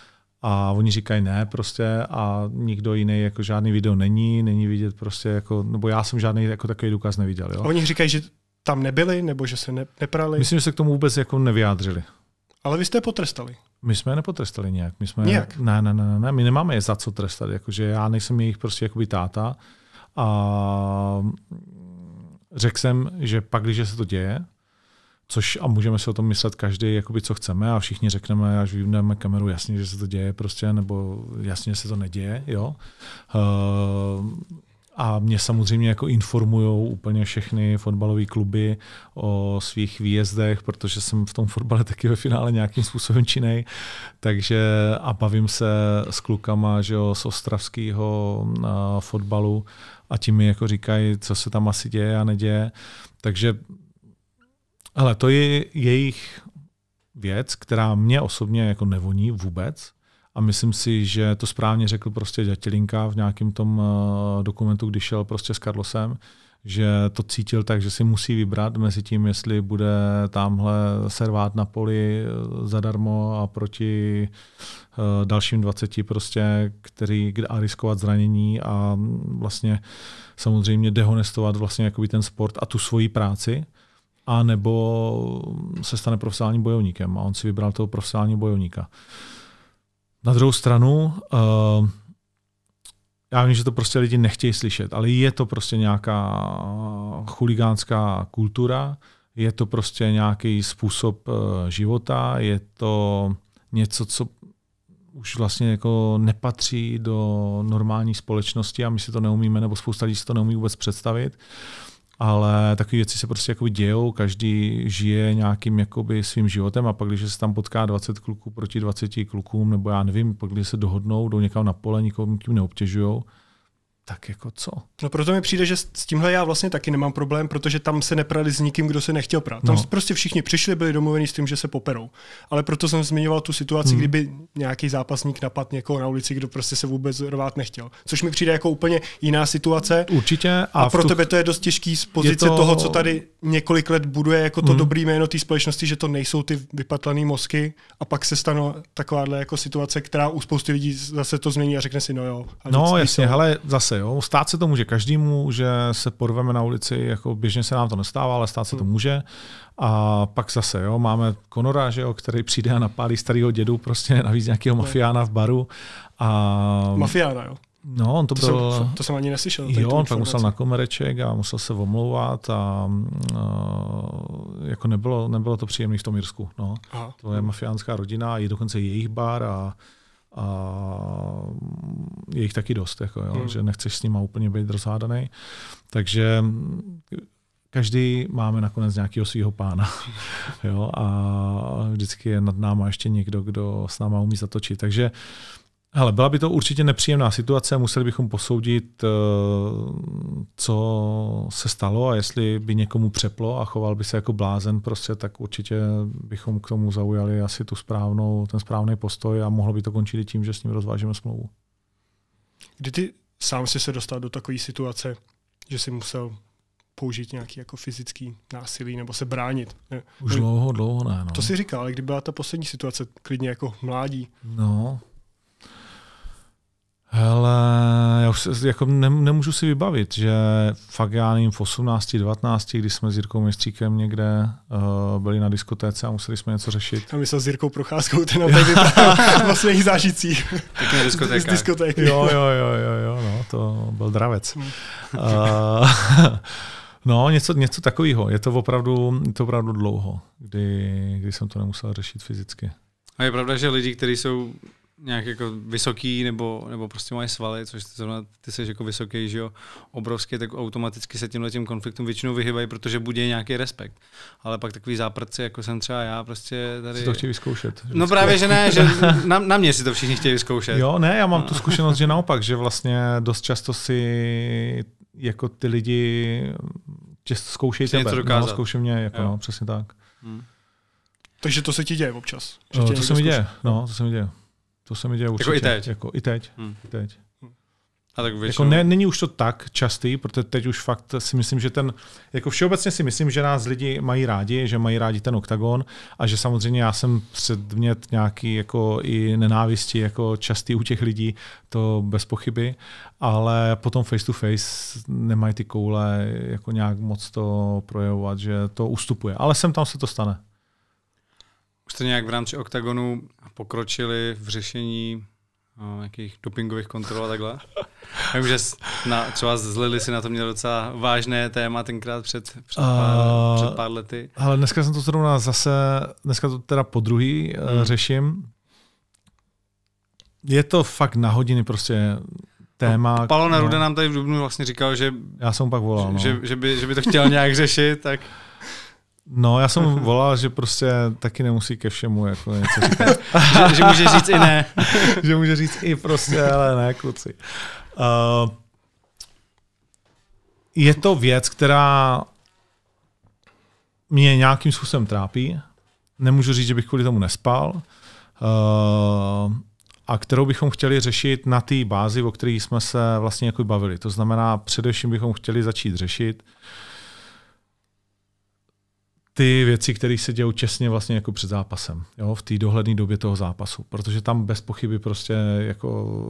a oni říkají ne prostě a nikdo jiný, jako žádný video není, není vidět prostě jako, nebo já jsem žádný jako takový důkaz neviděl. Jo? Oni říkají, že tam nebyli, nebo že se ne, neprali? Myslím, že se k tomu vůbec jako nevyjádřili. Ale vy jste je potrestali. My jsme je nepotrestali nějak. My jsme nějak? Ne, ne, ne, ne, ne. my nemáme je za co trestat. Jakože já nejsem jejich prostě jakoby táta. A řekl jsem, že pak, když se to děje, což a můžeme se o tom myslet každý, jakoby co chceme a všichni řekneme, až vyvneme kameru, jasně, že se to děje prostě, nebo jasně, že se to neděje, jo. Uh, a mě samozřejmě jako informují úplně všechny fotbalové kluby o svých výjezdech, protože jsem v tom fotbale taky ve finále nějakým způsobem činej. Takže a bavím se s klukama že jo, z ostravského eh, fotbalu a ti mi jako říkají, co se tam asi děje a neděje. Takže ale to je jejich věc, která mě osobně jako nevoní vůbec, a myslím si, že to správně řekl prostě Dětělinka v nějakém tom eh, dokumentu, když šel prostě s Carlosem, že to cítil tak, že si musí vybrat mezi tím, jestli bude tamhle servát na poli eh, zadarmo a proti eh, dalším 20 prostě, který a riskovat zranění a mm, vlastně samozřejmě dehonestovat vlastně jakoby ten sport a tu svoji práci a nebo se stane profesionálním bojovníkem a on si vybral toho profesionálního bojovníka. Uh, na druhou stranu, uh, já vím, že to prostě lidi nechtějí slyšet, ale je to prostě nějaká chuligánská kultura, je to prostě nějaký způsob eh, života, je to něco, co už vlastně jako nepatří do normální společnosti a my si to neumíme, nebo spousta lidí si to neumí vůbec představit. Uh, ale takové věci se prostě jako dějou, každý žije nějakým jakoby svým životem a pak, když se tam potká 20 kluků proti 20 klukům, nebo já nevím, pak když se dohodnou, jdou někam na pole, nikomu tím neobtěžujou, tak jako co? No proto mi přijde, že s tímhle já vlastně taky nemám problém, protože tam se neprali s nikým, kdo se nechtěl prát. Tam no. prostě všichni přišli, byli domluveni s tím, že se poperou. Ale proto jsem zmiňoval tu situaci, hmm. kdyby nějaký zápasník napadl někoho na ulici, kdo prostě se vůbec rvát nechtěl. Což mi přijde jako úplně jiná situace. Určitě. A, a pro tebe to je dost těžký z pozice to... toho, co tady několik let buduje jako to hmm. dobrý jméno té společnosti, že to nejsou ty vypatlané mozky a pak se stane takováhle jako situace, která u spousty lidí zase to změní a řekne si, no jo. No jasně, ale zase Jo? Stát se to může každému, že se porveme na ulici, jako běžně se nám to nestává, ale stát se to hmm. může. A pak zase jo, máme Konora, že jo, který přijde a napálí starého dědu, prostě navíc nějakého hmm. mafiána v baru. A... Mafiána, jo? No, on to, to byl... Jsem, to jsem ani neslyšel. Jo, on pak musel na komereček a musel se omlouvat a a jako nebylo, nebylo to příjemné v tom Jirsku. No. Aha. To je mafiánská rodina, je dokonce jejich bar a a je jich taky dost, jako, jo, hmm. že nechceš s nima úplně být rozhádaný. Takže mm, každý máme nakonec nějakého svého pána. jo, a vždycky je nad náma ještě někdo, kdo s náma umí zatočit. Takže ale byla by to určitě nepříjemná situace, museli bychom posoudit, eh, co se stalo a jestli by někomu přeplo a choval by se jako blázen prostě, tak určitě bychom k tomu zaujali asi tu správnou, ten správný postoj a mohlo by to končit i tím, že s ním rozvážíme smlouvu. Kdy ty sám si se dostal do takové situace, že si musel použít nějaký jako fyzický násilí nebo se bránit. Ne? Už no, dlouho, dlouho ne. No. To si říkal, ale kdy byla ta poslední situace, klidně jako mládí. No, Hele, já už se, jako ne, nemůžu si vybavit, že fakt já nevím, v 18, 19, když jsme s Jirkou Mistříkem někde uh, byli na diskotéce a museli jsme něco řešit. A my jsme s Jirkou Procházkou, ten nám tady o svých zážitcích. Tak na diskotékách. Jo, jo, jo, jo, jo, no, to byl dravec. uh, no, něco, něco takového. Je to opravdu, je to opravdu dlouho, kdy, kdy jsem to nemusel řešit fyzicky. A je pravda, že lidi, kteří jsou nějak jako vysoký nebo, nebo prostě mají svaly, což zrovna ty jsi jako vysoký, že jo, obrovský, tak automaticky se tímhle tím konfliktům většinou vyhybají, protože bude nějaký respekt. Ale pak takový záprci, jako jsem třeba já, prostě tady... Si to chtějí vyzkoušet. No vždycky. No právě, že ne, že na, na, mě si to všichni chtějí vyzkoušet. Jo, ne, já mám tu no. zkušenost, že naopak, že vlastně dost často si jako ty lidi že zkoušej tebe, no, zkoušej mě, jako, no, přesně tak. Hmm. Takže to se ti děje občas. Že no, to se mi děje, no, to se mi děje. To se mi děje určitě. Jako i teď. Jako i teď. Hmm. I teď. Hmm. A tak jako většinou... jako ne, není už to tak častý, protože teď už fakt si myslím, že ten, jako všeobecně si myslím, že nás lidi mají rádi, že mají rádi ten oktagon a že samozřejmě já jsem předmět nějaký jako i nenávisti jako častý u těch lidí, to bez pochyby, ale potom face to face nemají ty koule jako nějak moc to projevovat, že to ustupuje. Ale sem tam se to stane. Už jste nějak v rámci OKTAGONu pokročili v řešení no, dopingových kontrol a takhle? Vím, že na, třeba zlili si na to měl docela vážné téma tenkrát před, před, pár, uh, před pár lety. Ale dneska jsem to zrovna zase, dneska to teda po druhý eh, hmm. řeším. Je to fakt na hodiny prostě téma. No, Palo Neruda no. nám tady v Dubnu vlastně říkal, že... Já jsem pak volal, že, no. že, že, by, že by to chtěl nějak řešit, tak... No, já jsem volal, že prostě taky nemusí ke všemu jako něco říkat. že, že může říct i ne. že může říct i prostě, ale ne, kluci. Uh, je to věc, která mě nějakým způsobem trápí. Nemůžu říct, že bych kvůli tomu nespal. Uh, a kterou bychom chtěli řešit na té bázi, o které jsme se vlastně jako bavili. To znamená, především bychom chtěli začít řešit uh, ty věci, které se dějou česně vlastně jako před zápasem, jo, v té dohledné době toho zápasu, protože tam bez pochyby prostě jako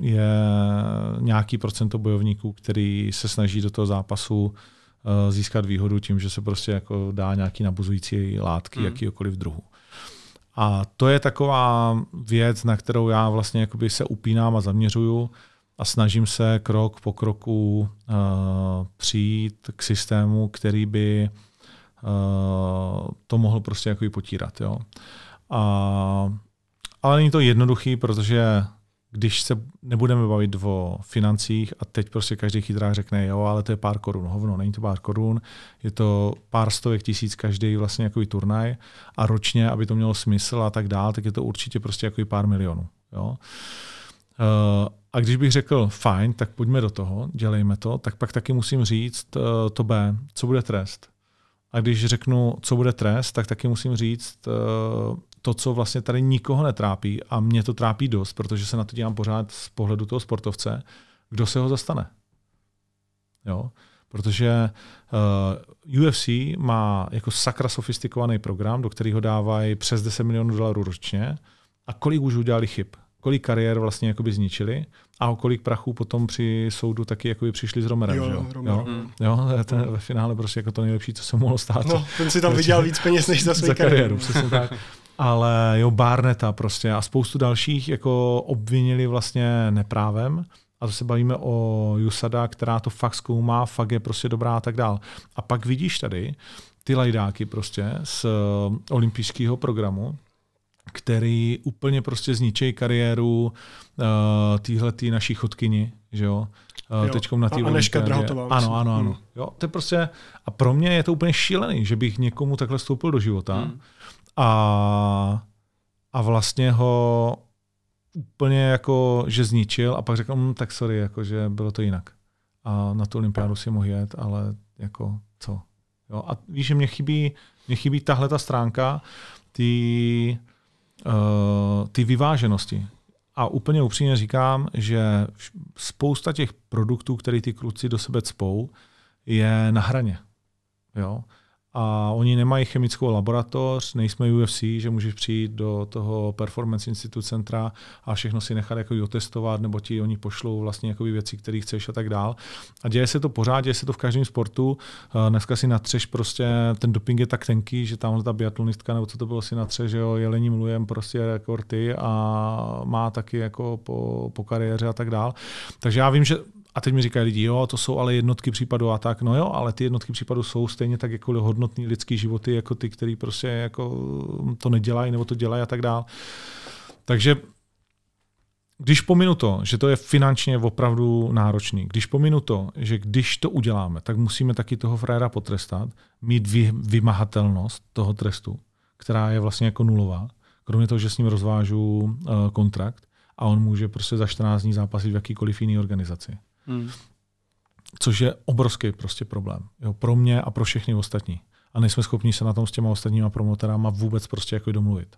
je nějaký procento bojovníků, který se snaží do toho zápasu uh, získat výhodu tím, že se prostě jako dá nějaký nabuzující látky mm. jakýkoliv druhu. A to je taková věc, na kterou já vlastně jakoby se upínám a zaměřuju a snažím se krok po kroku uh, přijít k systému, který by uh, Eh, to mohl prostě jako potírat. Jo. A, ale není to jednoduchý, protože když se nebudeme bavit o financích a teď prostě každý chytrák řekne, jo, ale to je pár korun, hovno, není to pár korun, je to pár stovek tisíc každý vlastně jako turnaj a ročně, aby to mělo smysl a tak dál, tak je to určitě prostě jako pár milionů. Jo. Eh, a když bych řekl fajn, tak pojďme do toho, dělejme to, tak pak taky musím říct eh, to B, co bude trest. A když řeknu, co bude trest, tak taky musím říct eh, to, co vlastně tady nikoho netrápí a mě to trápí dost, protože se na to dívám pořád z pohledu toho sportovce, kdo se ho zastane. Jo? Protože uh, eh, UFC má jako sakra sofistikovaný program, do kterého dávají přes 10 milionů dolarů ročně a kolik už udělali chyb kolik kariér vlastně jakoby zničili a o kolik prachů potom při soudu taky jakoby přišli s Romerem. Jo, že jo? jo? Mm. jo ten ve finále prostě jako to nejlepší, co se mohlo stát. No, ten si tam viděl víc peněz než za svou kariéru. kariéru tak. Ale jo, Barneta prostě a spoustu dalších jako obvinili vlastně neprávem. A to se bavíme o Jusada, která to fakt zkoumá, fakt je prostě dobrá a tak dál. A pak vidíš tady ty lajdáky prostě z eh, olympijského programu, který úplně prostě zničí kariéru uh, eh, tý naší chodkyni, že jo? Uh, na té Aneška Drahotová. Ano, ano, ano. Hmm. Jo, to je prostě, a pro mě je to úplně šílený, že bych někomu takhle vstoupil do života hmm. a, a vlastně ho úplně jako, že zničil a pak řekl, hm, tak sorry, jako, že bylo to jinak. A na tu olympiádu si mohl jet, ale jako co? Jo, a víš, že mě chybí, mě chybí tahle ta stránka, ty Eh, ty vyváženosti. A úplně upřímně říkám, že spousta těch produktů, které ty kluci do sebe cpou, je na hraně. Jo? a oni nemají chemickou laboratoř, nejsme UFC, že můžeš přijít do toho Performance Institute centra a všechno si nechat jako otestovat, nebo ti oni pošlou vlastně jako věci, které chceš a tak dál. A děje se to pořád, děje se to v každém sportu. Eh, dneska si natřeš prostě, ten doping je tak tenký, že tamhle ta biatlonistka, nebo co to bylo, si natře, že jo, jelením lujem prostě rekordy a má taky jako po, po kariéře a tak dál. Takže já vím, že a teď mi říkají lidi, jo, to jsou ale jednotky případů a tak. No jo, ale ty jednotky případů jsou stejně tak jako hodnotní lidský životy, jako ty, který prostě jako to nedělají nebo to dělají a tak dál. Takže když pominu to, že to je finančně opravdu náročný, když pominu to, že když to uděláme, tak musíme taky toho frajera potrestat, mít vy, vymahatelnost toho trestu, která je vlastně jako nulová, kromě toho, že s ním rozvážu uh, kontrakt a on může prostě za 14 dní zápasit v jakýkoliv jiný organizaci. Hmm. Což je obrovský prostě problém. Jo, pro mě a pro všechny ostatní. A nejsme schopni se na tom s těma ostatníma promotorama vůbec prostě jako domluvit.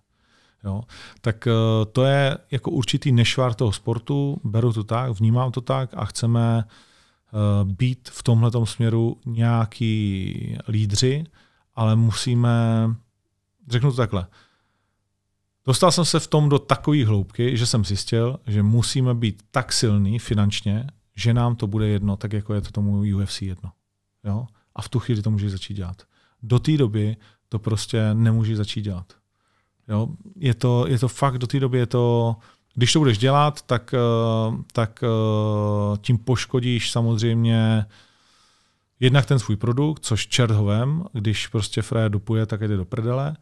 Jo? Tak eh, to je jako určitý nešvár toho sportu, beru to tak, vnímám to tak a chceme eh, být v tomhle směru nějaký lídři, ale musíme, řeknu to takhle, dostal jsem se v tom do takové hloubky, že jsem zjistil, že musíme být tak silný finančně, že nám to bude jedno, tak jako je to tomu UFC jedno. Jo? A v tu chvíli to můžeš začít dělat. Do té doby to prostě nemůžeš začít dělat. Jo? Je, to, je to fakt, do té doby je to, když to budeš dělat, tak, eh, tak eh, tím poškodíš samozřejmě jednak ten svůj produkt, což čert hovem, když prostě fré dopuje, tak jde do prdele,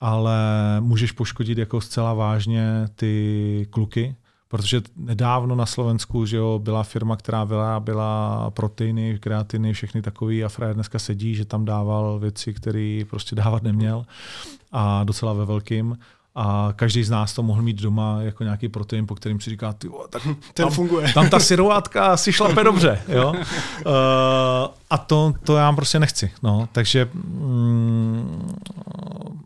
ale můžeš poškodit jako zcela vážně ty kluky, protože nedávno na Slovensku že jo, byla firma, která byla, byla proteiny, kreatiny, všechny takový a frajer dneska sedí, že tam dával věci, které prostě dávat neměl a docela ve velkým. A každý z nás to mohl mít doma jako nějaký protein, po kterým si říká, ty, o, tak ten tam, funguje. Tam ta syrovátka si šlape dobře. Jo? Uh, a to, to já prostě nechci. No. Takže, mm,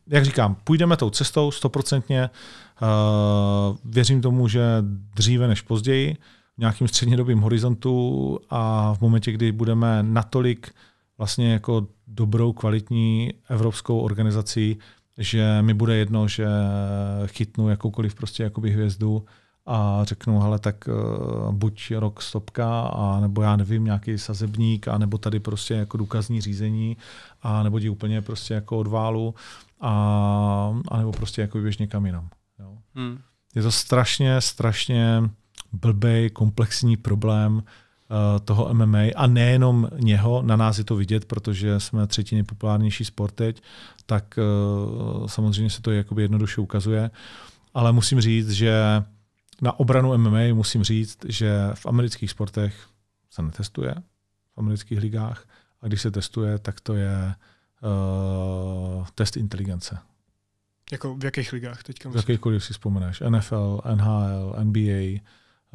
jak říkám, půjdeme tou cestou stoprocentně. Uh, Eh, věřím tomu, že dříve než později, v nějakým střednědobým horizontu a v momentě, kdy budeme natolik vlastně jako dobrou, kvalitní evropskou organizací, že mi bude jedno, že chytnu jakoukoliv prostě jakoby hvězdu a řeknu, hele, tak eh, buď rok stopka, a nebo já nevím, nějaký sazebník, a nebo tady prostě jako důkazní řízení, a nebo ti úplně prostě jako odválu, a, a nebo prostě jako běž někam jinam. Hmm. Je to strašně, strašně blbej, komplexní problém eh, toho MMA a nejenom něho, na nás je to vidět, protože jsme třetí nejpopulárnější sport teď, tak eh, samozřejmě se to jakoby jednoduše ukazuje. Ale musím říct, že na obranu MMA musím říct, že v amerických sportech se netestuje, v amerických ligách, a když se testuje, tak to je uh, test inteligence. Jako v jakých ligách teďka? V jakýchkoliv si vzpomeneš. NFL, NHL, NBA, uh,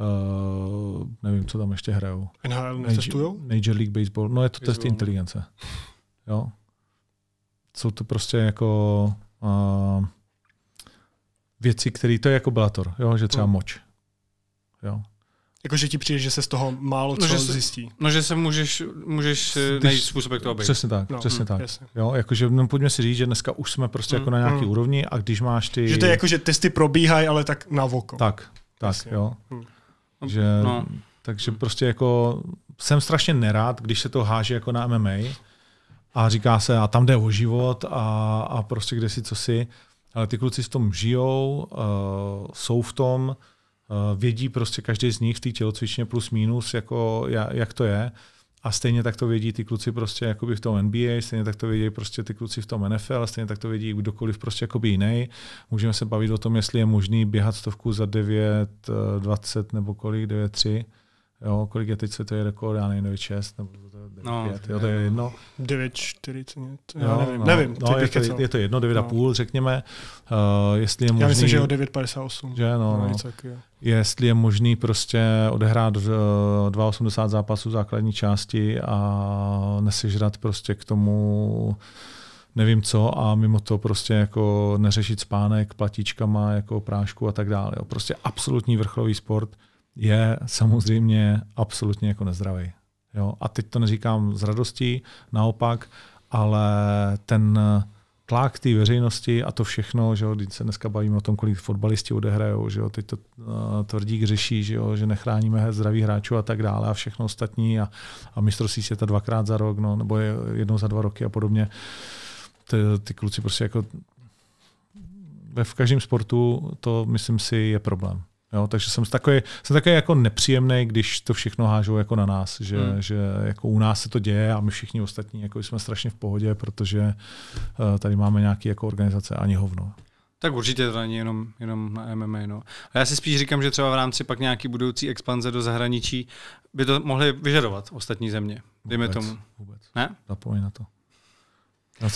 eh, nevím, co tam ještě hrajou. NHL netestujou? Major, Major League Baseball. No je to baseball. test inteligence. Jo. Jsou to prostě jako uh, věci, které to je jako bátor, jo, že třeba hmm. moč. Jo. Jakože ti přijde, že se z toho málo no, co že se, zjistí. No, že se můžeš, můžeš eh, Když, najít způsob, jak to obejít. Přesně tak, no, přesně mm, tak. Jasně. Jo, jakože no, pojďme si říct, že dneska už jsme prostě mm, jako na nějaký mm. úrovni a když máš ty... Že to je jako, že testy probíhají, ale tak na voko. Tak, tak, jasně. jo. Mm. Že, no. Takže prostě jako jsem strašně nerád, když se to háže jako na MMA a říká se, a tam jde o život a, a prostě kde si co si. Ale ty kluci v tom žijou, uh, jsou v tom, Eh, vědí prostě každý z nich v té tělocvičně plus minus, jako, jak to je. A stejně tak to vědí ty kluci prostě jakoby v tom NBA, stejně tak to vědí prostě ty kluci v tom NFL, stejně tak to vědí kdokoliv prostě jakoby jiný. Můžeme se bavit o tom, jestli je možný běhat stovku za 9, 20 eh, nebo kolik, 9, 3. Jo, kolik je teď světový rekord, já nevím, 6 nebo no, jo, to je jedno. 9, 4, co 40, já jo, nevím, no, nevím. No, je, to, je to jedno, 9,5 no. řekněme. Uh, jestli je možný, já myslím, že je o 9,58. Že, no, no. Tak, jo. Jestli je možný prostě odehrát 2,80 eh, zápasů základní části a nesežrat prostě k tomu nevím co a mimo to prostě jako neřešit spánek platíčkama, jako prášku a tak dále. Prostě absolutní vrcholový sport je samozřejmě absolutně jako nezdravý. Jo? A teď to neříkám z radostí, naopak, ale ten eh, tlak té veřejnosti a to všechno, že jo, když se dneska bavíme o tom, kolik fotbalisti odehrajou, že jo, teď to uh, eh, tvrdík řeší, že jo, že nechráníme zdraví hráčů a tak dále a všechno ostatní a, a mistrovství světa dvakrát za rok, no, nebo jednou za dva roky a podobně. Ty, ty kluci prostě jako ve v každém sportu to, myslím si, je problém. Jo, takže jsem takový, jsem takový jako nepříjemný, když to všechno hážou jako na nás, že, hmm. že jako u nás se to děje a my všichni ostatní jako jsme strašně v pohodě, protože uh, tady máme nějaké jako organizace ani hovno. Tak určitě to není jenom, jenom na MMA. No. A já si spíš říkám, že třeba v rámci pak nějaký budoucí expanze do zahraničí by to mohly vyžadovat ostatní země. Dejme vůbec, tomu. Vůbec. Ne? Zapomeň na to. No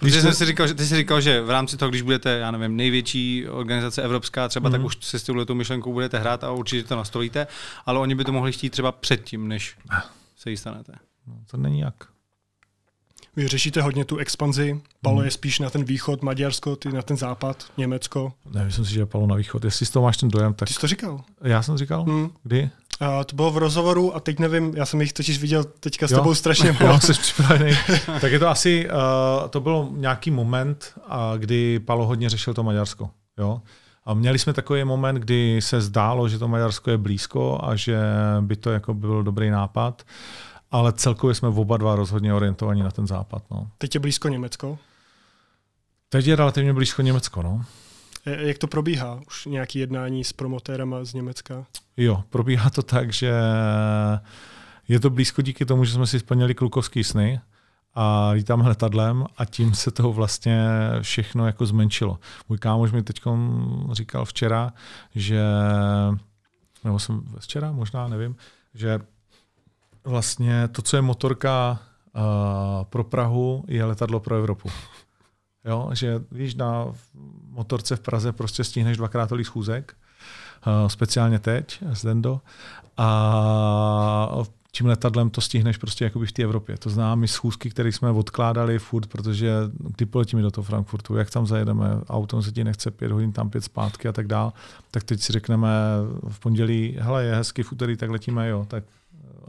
to, jsem si říkal, že, ty jsi říkal, že v rámci toho, když budete, já nevím, největší organizace evropská, třeba mm-hmm. tak mhm. už se s tu myšlenkou budete hrát a určitě to nastolíte, ale oni by to mohli chtít třeba předtím, než se jí stanete. No, to není jak. Vy řešíte hodně tu expanzi. Palo mhm. je spíš na ten východ, Maďarsko, ty na ten západ, Německo. Ne, myslím si, že Palo na východ. Jestli z toho máš ten dojem, tak... Ty jsi to říkal? Já jsem říkal? Hmm. Kdy? Uh, to bylo v rozhovoru a teď nevím, já jsem jich totiž viděl teďka s jo. tebou strašně moc. Jo, jsi připravený. tak je to asi, uh, to byl nějaký moment, uh, kdy Palo hodně řešil to Maďarsko. Jo? A měli jsme takový moment, kdy se zdálo, že to Maďarsko je blízko a že by to jako byl dobrý nápad, ale celkově jsme oba dva rozhodně orientovaní na ten západ. No. Teď je blízko Německo? Teď je relativně blízko Německo, no. Eh, jak to probíhá? Už nějaký jednání s promotérama z Německa? Jo, probíhá to tak, že je to blízko díky tomu, že jsme si splnili klukovský sny a lítám letadlem a tím se toho vlastně všechno jako zmenšilo. Můj kámoš mi teď říkal včera, že, nebo jsem včera možná, nevím, že vlastně to, co je motorka uh, pro Prahu, je letadlo pro Evropu. Jo, že víš, na motorce v Praze prostě stihneš dvakrát tolik schůzek, Eh, speciálně teď z Dendo. A čím letadlem to stihneš prostě jakoby v té Evropě. To znám My schůzky, které jsme odkládali furt, protože ty poletíme do toho Frankfurtu, jak tam zajedeme, autem se ti nechce pět hodin tam, pět zpátky a tak dál, tak teď si řekneme v pondělí, hele, je hezky v úterý, tak letíme, jo, tak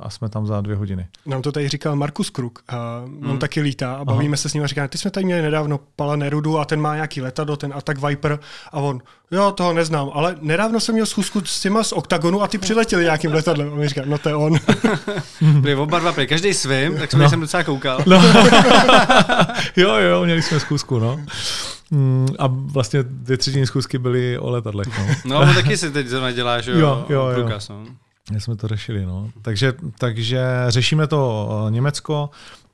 a jsme tam za dvě hodiny. Nám to tady říkal Markus Kruk, a on hmm. taky lítá a bavíme Aha. se s ním a říkáme, ty jsme tady měli nedávno Pala Nerudu a ten má nějaký letadlo, ten Attack Viper a on, jo, toho neznám, ale nedávno jsem měl schůzku s těma z Octagonu a ty přiletěli nějakým letadlem. A mi říká, no to je on. Byli oba dva, byli každý svým, tak jsem no. jsem docela koukal. No. jo, jo, měli jsme schůzku, no. Mm, a vlastně dvě třetiny schůzky byly o letadlech. No, no taky si teď zrovna děláš, jo, jo, jo, průkaz, jo. No. Jak jsme to řešili, no. Takže, takže řešíme to eh, Německo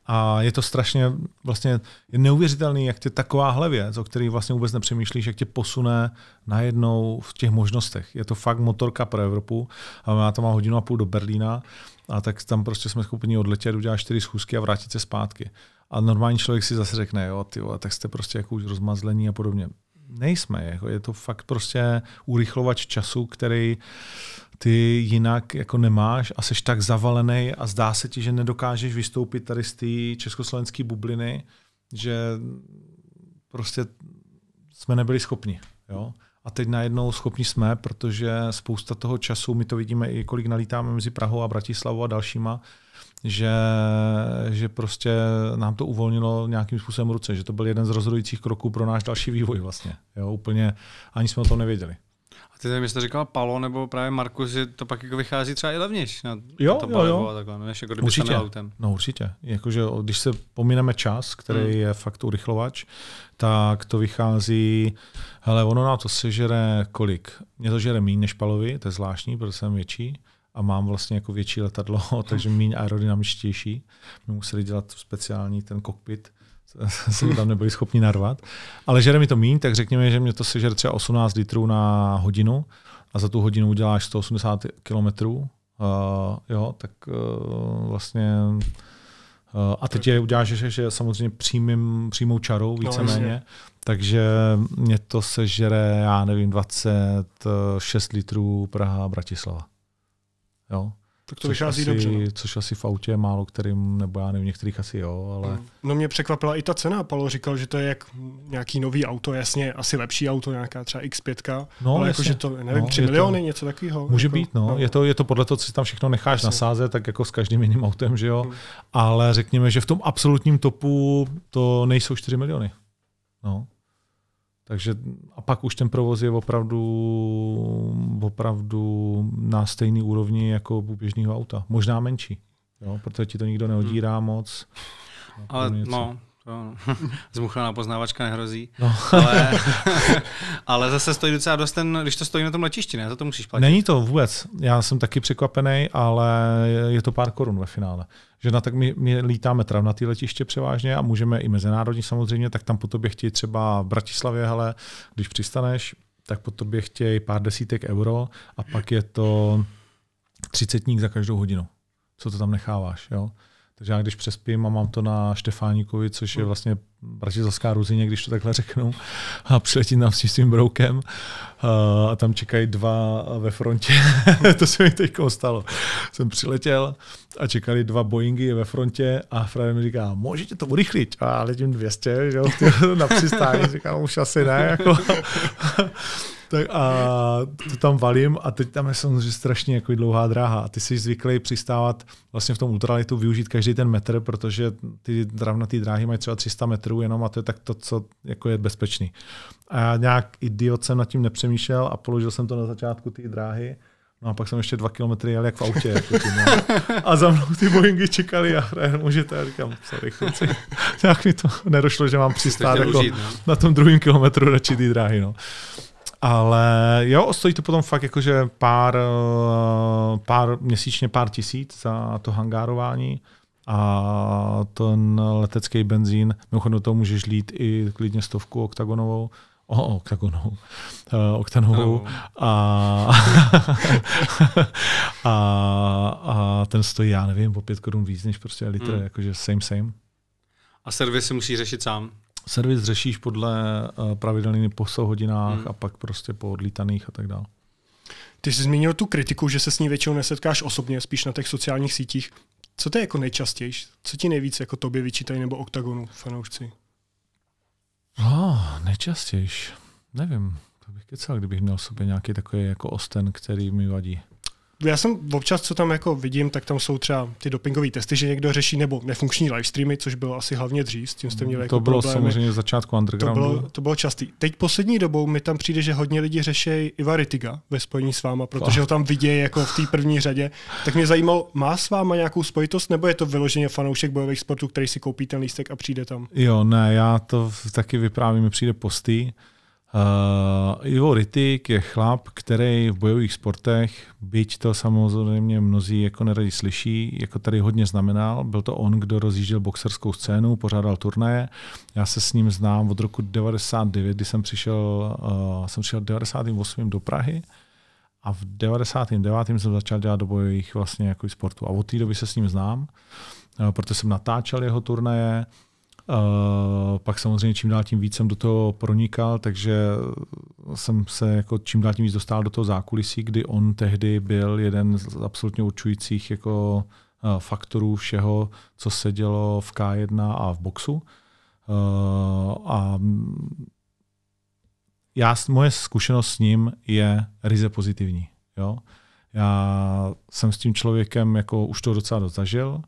a je to strašně vlastně je neuvěřitelný, jak tě takováhle věc, o který vlastně vůbec nepřemýšlíš, jak tě posune najednou v těch možnostech. Je to fakt motorka pro Evropu a já to mám hodinu a půl do Berlína a tak tam prostě jsme schopni odletět, udělat čtyři schůzky a vrátit se zpátky. A normální člověk si zase řekne, jo, ty vole, tak jste prostě jako už rozmazlení a podobně. Nejsme, jako je to fakt prostě urychlovač času, který ty jinak jako nemáš a jsi tak zavalený a zdá se ti, že nedokážeš vystoupit tady z té československé bubliny, že prostě jsme nebyli schopni. Jo? A teď najednou schopni jsme, protože spousta toho času, my to vidíme i kolik nalítáme mezi Prahou a Bratislavou a dalšíma, že, že prostě nám to uvolnilo nějakým způsobem ruce, že to byl jeden z rozhodujících kroků pro náš další vývoj vlastně. Jo, úplně ani jsme o tom nevěděli. A ty nevím, jestli to říkal Palo nebo právě Markus, že to pak jako vychází třeba i levnější na, jo, na to jo, jo. a takhle, než no, jako kdyby určitě. autem. No určitě. Jakože když se pomineme čas, který hmm. je fakt urychlovač, tak to vychází, hele, ono nám to sežere kolik? Mě to žere méně než Palovi, to je zvláštní, protože jsem větší a mám vlastně jako větší letadlo, takže méně aerodynamičtější. My museli dělat speciální ten kokpit, se tam nebyli schopni narvat. Ale žere mi to míň, tak řekněme, že mě to sežere třeba 18 litrů na hodinu a za tu hodinu uděláš 180 kilometrů, uh, jo, tak uh, vlastně uh, a teď je uděláš že, že samozřejmě přímým, přímou čarou no, víceméně, no, takže mě to sežere, já nevím, 26 litrů Praha, Bratislava. Jo? Tak to což vychází asi, dobře. No. Což asi v autě je málo kterým, nebo já nevím, některých asi jo, ale... No, no mě překvapila i ta cena. Palo říkal, že to je jak nějaký nový auto, jasně, asi lepší auto, nějaká třeba X5, no, ale jakože to, nevím, no, 3 miliony, to, něco takového. Může jako, být, no. no. Je, to, je to podle toho, co si tam všechno necháš jasně. nasázet, tak jako s každým jiným autem, že jo. Hmm. Ale řekněme, že v tom absolutním topu to nejsou 4 miliony. No. Takže a pak už ten provoz je opravdu, opravdu na stejné úrovni jako u běžného auta. Možná menší, jo? protože ti to nikdo neodírá hmm. moc. Ale něco. no, No, zmuchlená poznávačka nehrozí. No. Ale, ale zase stojí docela dost ten, když to stojí na tom letišti, ne? Za to musíš platit. Není to vůbec. Já jsem taky překvapený, ale je to pár korun ve finále že na tak my, my lítáme travnatý letiště převážně a můžeme i mezinárodní samozřejmě, tak tam po tobě chtějí třeba v Bratislavě, hele, když přistaneš, tak po tobě chtějí pár desítek euro a pak je to třicetník za každou hodinu, co to tam necháváš. Jo? Takže já když přespím a mám to na Štefánikovi, což je hmm. vlastně bratislavská ruzině, když to takhle řeknu, a přiletím tam s tím broukem a tam čekají dva ve frontě. to se mi teď stalo. Jsem přiletěl a čekali dva Boeingy ve frontě a Fred mi říká, můžete to urychlit? A letím 200 že, na přistání. Říkám, už asi ne. Jako tak a to tam valím a teď tam je samozřejmě strašně jako dlouhá dráha. A ty jsi zvyklý přistávat vlastně v tom ultralitu, využít každý ten metr, protože ty dravnaté dráhy mají třeba 300 metrů jenom a to je tak to, co jako je bezpečný. A já nějak idiot jsem nad tím nepřemýšlel a položil jsem to na začátku té dráhy. No a pak jsem ještě dva kilometry jel jak v autě. Jako tím, no. a za mnou ty Boeingy čekali a frajer můžete. Já říkám, sorry kluci. Nějak mi to nedošlo, že mám přistát jako užít, no. na tom druhém kilometru radši ty dráhy. No. Ale jo, stojí to potom fakt jakože pár, eh, pár měsíčně pár tisíc za to hangárování a ten letecký benzín, mimochodem to můžeš lít i klidně stovku oktagonovou, o, oh, oktagonovou, uh, oktanovou a, a, a, ten stojí, já nevím, po pět korun víc než prostě litr, mm. jakože same, same. A servis si musí řešit sám. Servis řešíš podle eh, pravidelných po hodinách hmm. a pak prostě po odlítaných a tak dále. Ty jsi zmínil tu kritiku, že se s ní většinou nesetkáš osobně, spíš na těch sociálních sítích. Co to je jako nejčastější? Co ti nejvíc jako tobě vyčítají nebo oktagonu fanoušci? No, nejčastější. Nevím, to bych kecal, kdybych měl sobě nějaký takový jako osten, který mi vadí já jsem občas, co tam jako vidím, tak tam jsou třeba ty dopingové testy, že někdo řeší, nebo nefunkční livestreamy, což bylo asi hlavně dřív, s tím jste měli hmm, to jako To bylo problémy. samozřejmě začátku undergroundu. To bylo, to bylo častý. Teď poslední dobou mi tam přijde, že hodně lidí řeší Iva Ritiga ve spojení s váma, protože ho tam vidějí jako v té první řadě. Tak mě zajímalo, má s váma nějakou spojitost, nebo je to vyloženě fanoušek bojových sportů, který si koupí ten lístek a přijde tam? Jo, ne, já to taky vyprávím, mi přijde postý. Uh, Ivo Rytik je chlap, který v bojových sportech, byť to samozřejmě mnozí jako neradi slyší, jako tady hodně znamenal, byl to on, kdo rozjížděl boxerskou scénu, pořádal turnaje. Já se s ním znám od roku 99, kdy jsem přišel, uh, jsem přišel 98. do Prahy a v 99. jsem začal dělat do bojových vlastně jako sportů. A od té doby se s ním znám, uh, protože jsem natáčel jeho turnaje, Eh, pak samozřejmě čím dál tím víc jsem do toho pronikal, takže jsem se jako čím dál tím víc dostal do toho zákulisí, kdy on tehdy byl jeden z absolutně určujících jako eh, faktorů všeho, co se dělo v K1 a v boxu. Eh, a já, moje zkušenost s ním je ryze pozitivní. Jo? Já jsem s tím člověkem jako už to docela dozažil.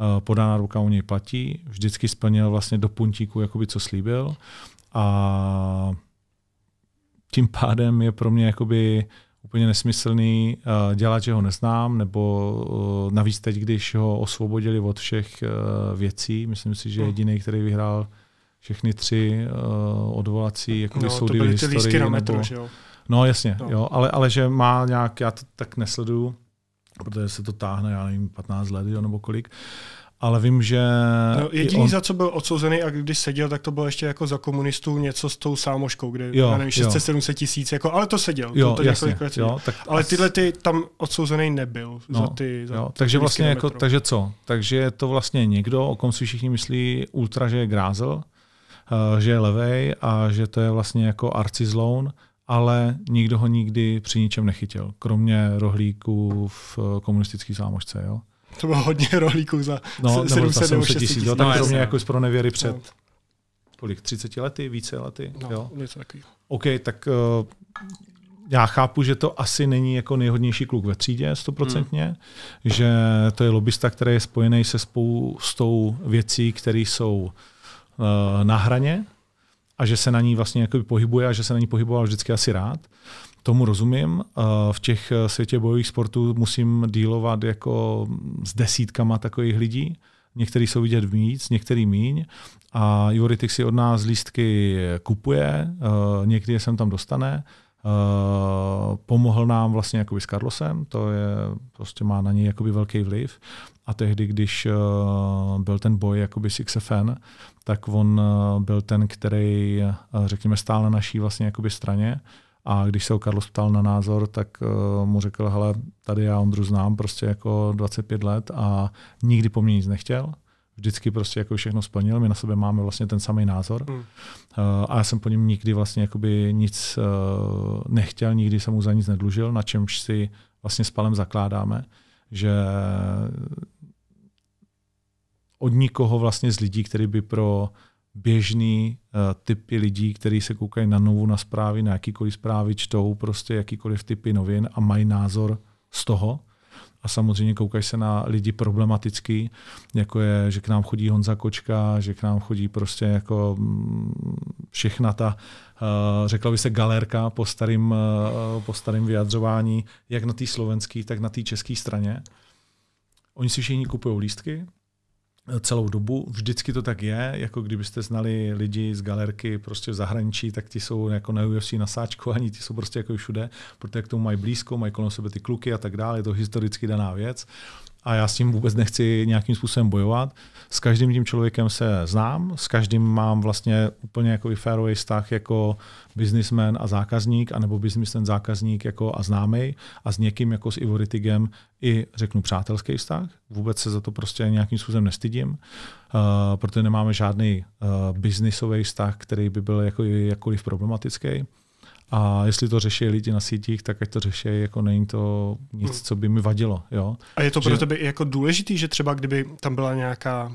Eh, podaná ruka u něj platí, vždycky splnil vlastně do puntíku, jakoby co slíbil a tím pádem je pro mě jakoby úplně nesmyslný eh, dělat, že ho neznám, nebo eh, navíc teď, když ho osvobodili od všech věcí, myslím si, že hmm. jediný, který vyhrál všechny tři odvolací jako no, soudy to byly historii, lístky na metru, nebo, že jo? No jasně, no. Jo, ale, ale že má nějak, já to tak nesleduju, protože se to táhne, já nevím, 15 let jo, nebo kolik. Ale vím, že... No, jediný, on... za co byl odsouzený a když seděl, tak to bylo ještě jako za komunistů něco s tou sámoškou, kde jo, já nevím, 600-700 tisíc, jako, ale to seděl. Jo, to, to jasně, seděl. jo, tak ale tyhle ty tam odsouzený nebyl. No, za ty, za jo, takže vlastně jako, takže co? Takže je to vlastně někdo, o kom si všichni myslí ultra, že je grázel, eh, že je levej a že to je vlastně jako arcizloun, ale nikdo ho nikdy při ničem nechytil, kromě rohlíků v eh, komunistické zámožce. Jo? To bylo hodně rohlíků za no, 700 nebo 600 tisíc. tak kromě no. jako z pro nevěry no. před no. kolik, 30 lety, více lety. No, jo? něco OK, tak uh, já chápu, že to asi není jako nejhodnější kluk ve třídě, stoprocentně, hmm. že to je lobista, který je spojený se spoustou věcí, které jsou uh, na hraně, a že se na ní vlastně jakoby pohybuje a že se na ní pohyboval vždycky asi rád. Tomu rozumím. Eh, v těch eh, světě bojových sportů musím dílovat jako mm, s desítkama takových lidí. Některý jsou vidět víc, některý míň. A Juritik si od nás lístky kupuje, eh, někdy je sem tam dostane. pomohl nám vlastně jakoby s Carlosem, to je, prostě má na něj jakoby velký vliv. A tehdy, když byl ten boj jakoby s XFN, tak on eh, byl ten, který, eh, řekněme, stál na naší vlastně jakoby straně. A když se o Carlos ptal na názor, tak uh, mu řekl, hele, tady já Ondru znám prostě jako 25 let a nikdy po mně nic nechtěl. Vždycky prostě jako všechno splnil, my na sebe máme vlastně ten samý názor. Hmm. Uh, a já jsem po něm nikdy vlastně jakoby nic uh, nechtěl, nikdy jsem mu za nic nedlužil, na čemž si vlastně s Palem zakládáme, že od nikoho vlastně z lidí, který by pro běžný uh, typy lidí, kteří se koukají na novu, na zprávy, na jakýkoliv zprávy, čtou prostě jakýkoliv typy novin a mají názor z toho. A samozřejmě koukají se na lidi problematický, jako je, že k nám chodí Honza Kočka, že k nám chodí prostě jako mm, všechna ta, uh, řekla by se galérka po starým, uh, po starým vyjadřování, jak na té slovenské, tak na té české straně. Oni si všichni kupují lístky, celou dobu. Vždycky to tak je, jako kdybyste znali lidi z galerky prostě v zahraničí, tak ti jsou jako na UFC ani ti jsou prostě jako všude, protože k tomu mají blízko, mají kolem sebe ty kluky a tak dále, je to historicky daná věc a já s tím vůbec nechci nějakým způsobem bojovat. S každým tím člověkem se znám, s každým mám vlastně úplně jako fairway, vztah jako biznismen a zákazník, anebo biznismen zákazník jako a známý a s někým jako s Ivoritigem i řeknu přátelský vztah. Vůbec se za to prostě nějakým způsobem nestydím, uh, protože nemáme žádný uh, eh, biznisový vztah, který by byl jako, jakkoliv problematický. A jestli to řeší lidi na sítích, tak ať to řeší, jako není to nic, hmm. co by mi vadilo. Jo? A je to že... tebe jako důležitý, že třeba kdyby tam byla nějaká,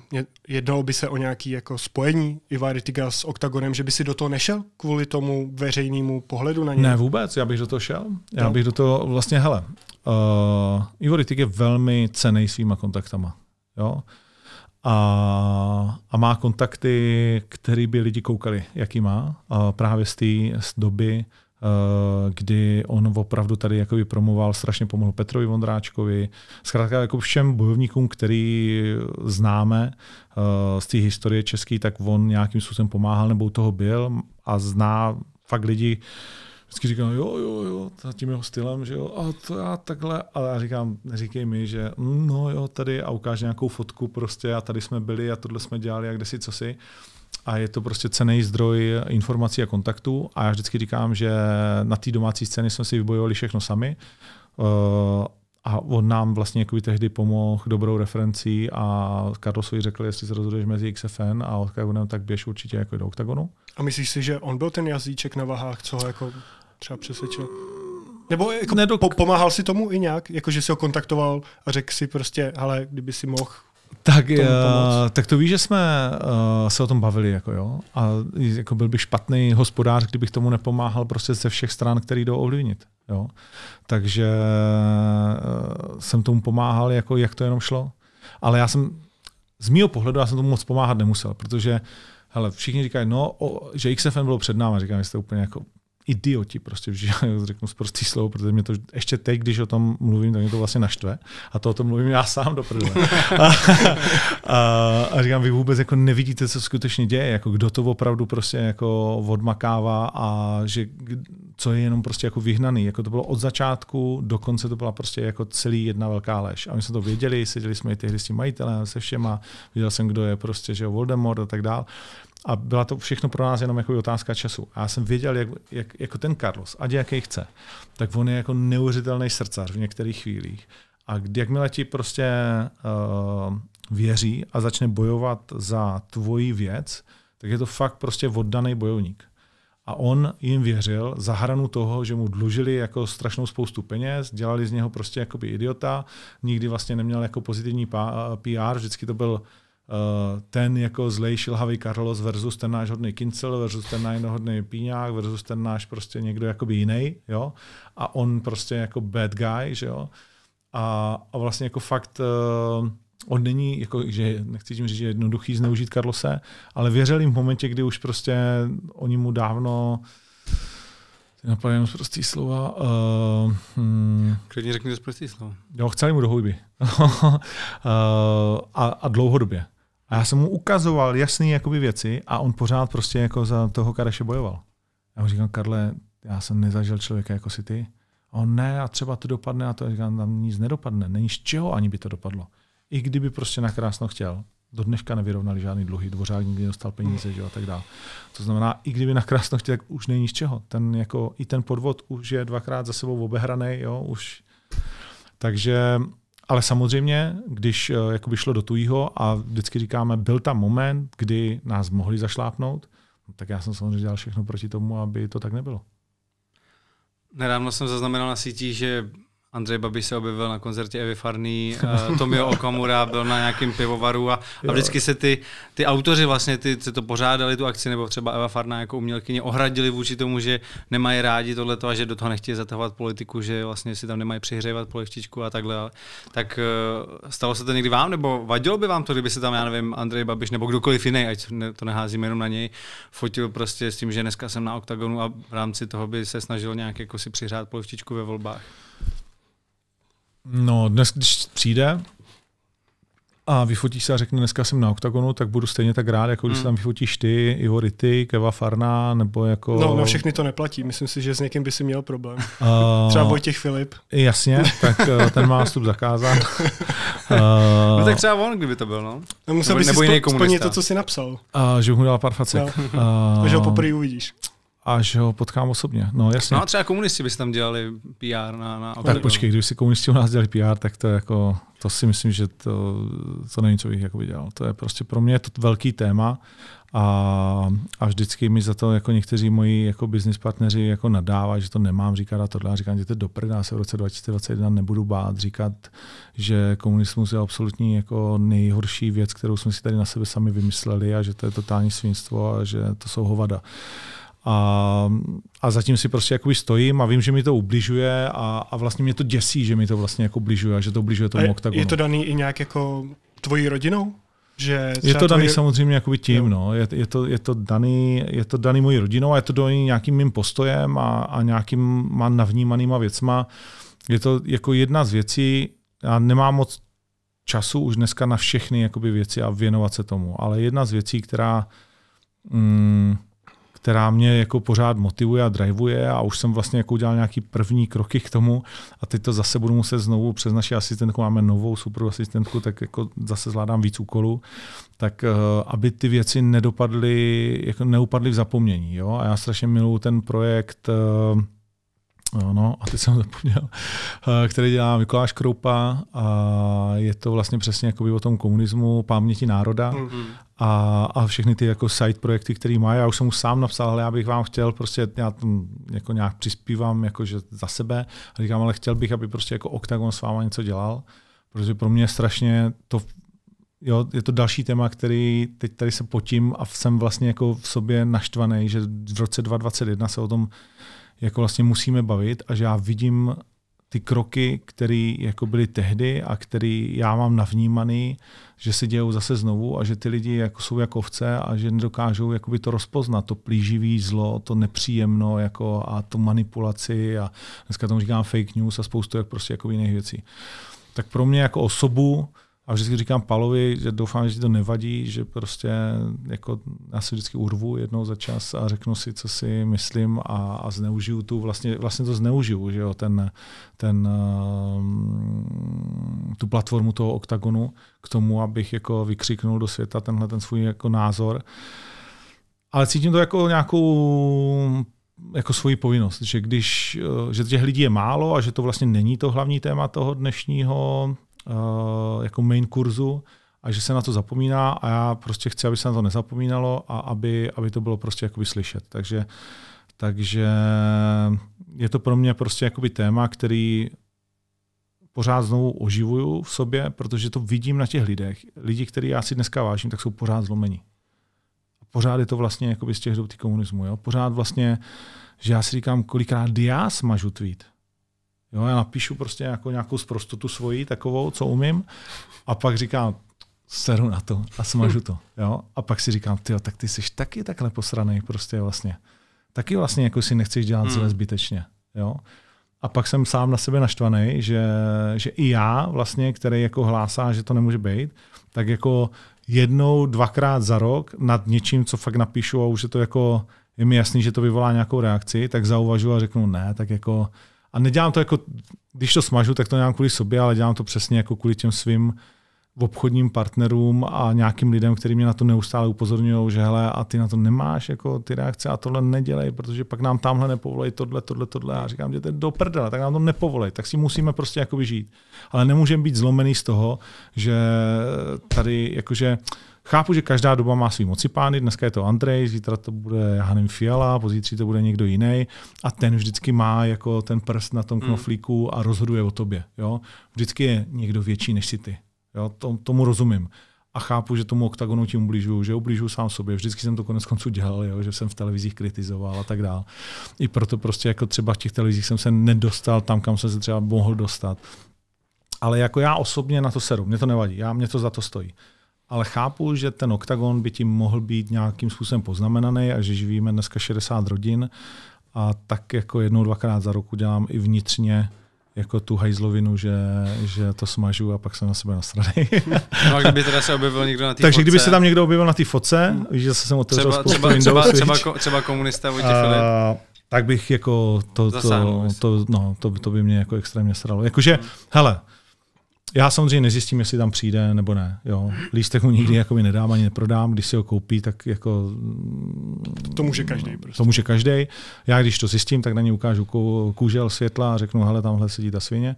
jednalo by se o nějaký jako spojení Iva Ritiga s oktagonem, že by si do toho nešel kvůli tomu veřejnému pohledu na ně? Ne vůbec, já bych do toho šel. Já no. bych do toho, vlastně, hele, uh, Ivo Ritig je velmi cený svýma kontaktama. Jo? a, a má kontakty, který by lidi koukali, jaký má, uh, právě z té doby Eh, kdy on opravdu tady jakoby promoval, strašně pomohl Petrovi Vondráčkovi, zkrátka jako všem bojovníkům, který známe eh, z té historie české, tak on nějakým způsobem pomáhal nebo u toho byl a zná fakt lidi, vždycky říkám, jo, jo, jo, tím jeho stylem, že jo, a to já takhle, ale já říkám, neříkej mi, že mm, no jo, tady a ukáže nějakou fotku prostě a tady jsme byli a tohle jsme dělali a kde si co si a je to prostě cený zdroj informací a kontaktů a já vždycky říkám, že na té domácí scéně jsme si vybojovali všechno sami eh, a on nám vlastně jako tehdy pomohl dobrou referencí a Karlosovi řekl, jestli se rozhoduješ mezi XFN a Octagonem, tak běž určitě jako do Octagonu. A myslíš si, že on byl ten jazyček na vahách, co ho jako třeba přesvědčil? Nebo jako Nedok- po- pomáhal si tomu i nějak, jako že si ho kontaktoval a řekl si prostě, ale kdyby si mohl tak, uh, tak to víš, že jsme uh, se o tom bavili, jako jo. A jako byl bych špatný hospodář, kdybych tomu nepomáhal prostě ze všech stran, který jdou ovlivnit. Jo. Takže uh, jsem tomu pomáhal, jako jak to jenom šlo. Ale já jsem, z mýho pohledu, já jsem tomu moc pomáhat nemusel, protože hele, všichni říkají, no, o, že XFM bylo před náma, říkám, že jste úplně jako idioti, prostě, že řeknu z prostý slovo, protože mě to ještě teď, když o tom mluvím, tak mě to vlastně naštve. A to o tom mluvím já sám do a, a, a, říkám, vy vůbec jako nevidíte, co skutečně děje, jako kdo to opravdu prostě jako odmakává a že co je jenom prostě jako vyhnaný. Jako to bylo od začátku do konce to byla prostě jako celý jedna velká lež. A my jsme to věděli, seděli jsme i tehdy s tím majitelem, se všema, viděl jsem, kdo je prostě, že Voldemort a tak dále. A byla to všechno pro nás jenom jako otázka času. A já jsem věděl, jak, jak jako ten Carlos, ať jaký chce, tak on je jako neuvěřitelný srdcař v některých chvílích. A jakmile ti prostě uh, věří a začne bojovat za tvoji věc, tak je to fakt prostě oddaný bojovník. A on jim věřil za hranu toho, že mu dlužili jako strašnou spoustu peněz, dělali z něho prostě jakoby idiota, nikdy vlastně neměl jako pozitivní PR, eh, vždycky to byl Eh, ten jako zlej šilhavý Carlos versus ten náš hodný Kincel versus ten náš hodný Píňák versus ten náš prostě někdo jakoby jiný, jo. A on prostě jako bad guy, že jo. A, a vlastně jako fakt uh, on není, jako, že nechci tím říct, že jednoduchý zneužít Karlose, ale věřil jim v momentě, kdy už prostě oni mu dávno Napadají z prostý slova. Uh, hmm. Klidně řekni z prostý slova. Jo, chceli mu do uh, a, a dlouhodobě. A já jsem mu ukazoval jasné jakoby věci a on pořád prostě jako za toho Kareše bojoval. Já mu říkám, Karle, já jsem nezažil člověka jako si ty. A on ne, a třeba to dopadne a to. říkám, tam nic nedopadne. Není z čeho ani by to dopadlo. I kdyby prostě krásno chtěl. Do dneška nevyrovnali žádný dluhy, dvořák nikdy dostal peníze že, a tak dále. To znamená, i kdyby krásno chtěl, tak už není z čeho. Ten, jako, I ten podvod už je dvakrát za sebou obehraný, jo, už. Takže ale samozřejmě, když eh, jako vyšlo do tujího a vždycky říkáme, byl tam moment, kdy nás mohli zašlápnout, no tak já jsem samozřejmě dělal všechno proti tomu, aby to tak nebylo. Nedávno jsem zaznamenal na síti, že Andrej Babiš se objevil na koncertě Evy Farný, eh, Tomio Okamura byl na nějakém pivovaru a, a vždycky se ty, ty autoři vlastně, ty, co to pořádali tu akci, nebo třeba Eva Farná jako umělkyně, ohradili vůči tomu, že nemají rádi tohleto a že do toho nechtějí zatahovat politiku, že vlastně si tam nemají přihřívat polivčičku a takhle. Tak eh, stalo se to někdy vám, nebo vadilo by vám to, kdyby se tam, já nevím, Andrej Babiš nebo kdokoliv jiný, ať to neházíme jenom na něj, fotil prostě s tím, že dneska jsem na oktagonu a v rámci toho by se snažil nějak jako si přihřát polivčičku ve volbách? No, dnes, když přijde a vyfotí se a řekne, dneska jsem na oktagonu, tak budu stejně tak rád, jako když hmm. tam vyfotíš ty, Ivo Rity, Keva Farna, nebo jako... No, na všechny to neplatí. Myslím si, že s někým by si měl problém. Uh, třeba Vojtěch Filip. Jasně, tak eh, ten má vstup zakázán. uh, eh, no tak třeba on, kdyby to byl, no. no musel nebo, by nebo si splnit to, co jsi napsal. Uh, že mu dal pár facek. No. Uh, že ho poprvé uvidíš až ho potkám osobně. No, jasně. no a třeba komunisti by tam dělali PR na, na Tak počkej, když si komunisti u nás dělali PR, tak to je jako, to si myslím, že to, to není, co bych jako dělal. To je prostě pro mě to velký téma a, a vždycky mi za to jako někteří moji jako business partneři jako nadávají, že to nemám říkat a tohle. A říkám, je do prdá, se v roce 2021 nebudu bát říkat, že komunismus je absolutní jako nejhorší věc, kterou jsme si tady na sebe sami vymysleli a že to je totální svinstvo a že to jsou hovada. A, a zatím si prostě jakoby stojím a vím, že mi to ubližuje a, a vlastně mě to děsí, že mi to vlastně jako ubližuje a že to ubližuje tomu oktagonu. Je to daný i nějak jako tvojí rodinou? Že je to daný tvojí... samozřejmě jakoby tím, no. je, je, to, je, to daný, je to daný mojí rodinou a je to daný nějakým mým postojem a, a nějakým navnímanýma věcma. Je to jako jedna z věcí, já nemám moc času už dneska na všechny jakoby věci a věnovat se tomu, ale jedna z věcí, která mm, která mě jako pořád motivuje a drivuje a už jsem vlastně jako udělal nějaký první kroky k tomu a teď to zase budu muset znovu přes naši asistentku, máme novou super asistentku, tak jako zase zvládám víc úkolů, tak eh, aby ty věci nedopadly, jako neupadly v zapomnění. Jo? A já strašně miluju ten projekt eh, No, a teď jsem zapomněl, eh, který dělá Mikuláš Kroupa a je to vlastně přesně jakoby o tom komunismu, paměti národa. Mm-hmm a, a všechny ty jako side projekty, které má. Já už jsem mu sám napsal, ale já bych vám chtěl prostě, já tam jako nějak přispívám jakože za sebe a říkám, ale chtěl bych, aby prostě jako Octagon s váma něco dělal, protože pro mě strašně to Jo, je to další téma, který teď tady se potím a jsem vlastně jako v sobě naštvaný, že v roce 2021 se o tom jako vlastně musíme bavit a že já vidím ty kroky, které jako byly tehdy a které já mám navnímaný, že se dějou zase znovu a že ty lidi jako jsou jako ovce a že nedokážou jakoby to rozpoznat, to plíživý zlo, to nepříjemno jako a tu manipulaci a dneska tomu říkám fake news a spoustu jak prostě jako jiných věcí. Tak pro mě jako osobu a vždycky říkám Palovi, že doufám, že ti to nevadí, že prostě jako já si vždycky urvu jednou za čas a řeknu si, co si myslím a, a zneužiju tu, vlastně, vlastně to zneužiju, že jo, ten, ten, um, tu platformu toho oktagonu k tomu, abych jako vykřiknul do světa tenhle ten svůj jako názor. Ale cítím to jako nějakou jako svoji povinnost, že když, eh, že těch lidí je málo a že to vlastně není to hlavní téma toho dnešního Eh, jako main kurzu a že se na to zapomíná a já prostě chci, aby se na to nezapomínalo a aby, aby to bylo prostě jakoby slyšet. Takže, takže je to pro mě prostě jakoby téma, který pořád znovu oživuju v sobě, protože to vidím na těch lidech. Lidi, který já si dneska vážím, tak jsou pořád zlomení. pořád je to vlastně jakoby z těch dob komunismu. Jo? Pořád vlastně, že já si říkám, kolikrát já smažu tweet Jo, já napíšu prostě nějakou, nějakou zprostotu svoji, takovou, co umím, a pak říkám, seru na to a smažu to. Jo? A pak si říkám, ty, tak ty jsi taky takhle posranej prostě vlastně. Taky vlastně jako si nechceš dělat hmm. zle zbytečně. Jo? A pak jsem sám na sebe naštvaný, že, že i já vlastně, který jako hlásá, že to nemůže být, tak jako jednou, dvakrát za rok nad něčím, co fakt napíšu a už je to jako, je mi jasný, že to vyvolá nějakou reakci, tak zauvažu a řeknu, ne, tak jako a nedělám to jako, když to smažu, tak to nedělám kvůli sobě, ale dělám to přesně jako kvůli těm svým obchodním partnerům a nějakým lidem, kteří mě na to neustále upozorňují, že hele, a ty na to nemáš jako ty reakce a tohle nedělej, protože pak nám tamhle nepovolej tohle, tohle, tohle. A říkám, že to je do prdele, tak nám to nepovolej, tak si musíme prostě jako žít. Ale nemůžeme být zlomený z toho, že tady jakože Chápu, že každá doba má svý mocipány, dneska je to Andrej, zítra to bude Hanem Fiala, pozítří to bude někdo jiný a ten vždycky má jako ten prst na tom hmm. knoflíku a rozhoduje o tobě. Jo? Vždycky je někdo větší než si ty. Jo? tomu rozumím a chápu, že tomu oktagonu tím ubližuju, že ubližuju sám sobě. Vždycky jsem to konec konců dělal, jo, že jsem v televizích kritizoval a tak dále. I proto prostě jako třeba v těch televizích jsem se nedostal tam, kam jsem se třeba mohl dostat. Ale jako já osobně na to seru, mě to nevadí, já mě to za to stojí ale chápu, že ten oktagon by tím mohl být nějakým způsobem poznamenaný a že živíme dneska 60 rodin a tak jako jednou, dvakrát za roku dělám i vnitřně jako tu hajzlovinu, že, že to smažu a pak jsem na sebe nasraný. no a kdyby teda se objevil někdo na té Takže kdyby se tam někdo objevil na té foce, víš, že jsem otevřel třeba, třeba, Windows, třeba, třeba, třeba komunista Vojtěch Tak bych jako to, to, to, no, to, to by mě jako extrémně sralo. Jakože, hmm. hele, já samozřejmě nezjistím, jestli tam přijde nebo ne. Jo. Lístek mu nikdy jako nedám ani neprodám. Když si ho koupí, tak jako... To může každý. Mm, prostě. To může každý. Já když to zjistím, tak na ně ukážu kůžel světla a řeknu, hele, tamhle sedí ta svině.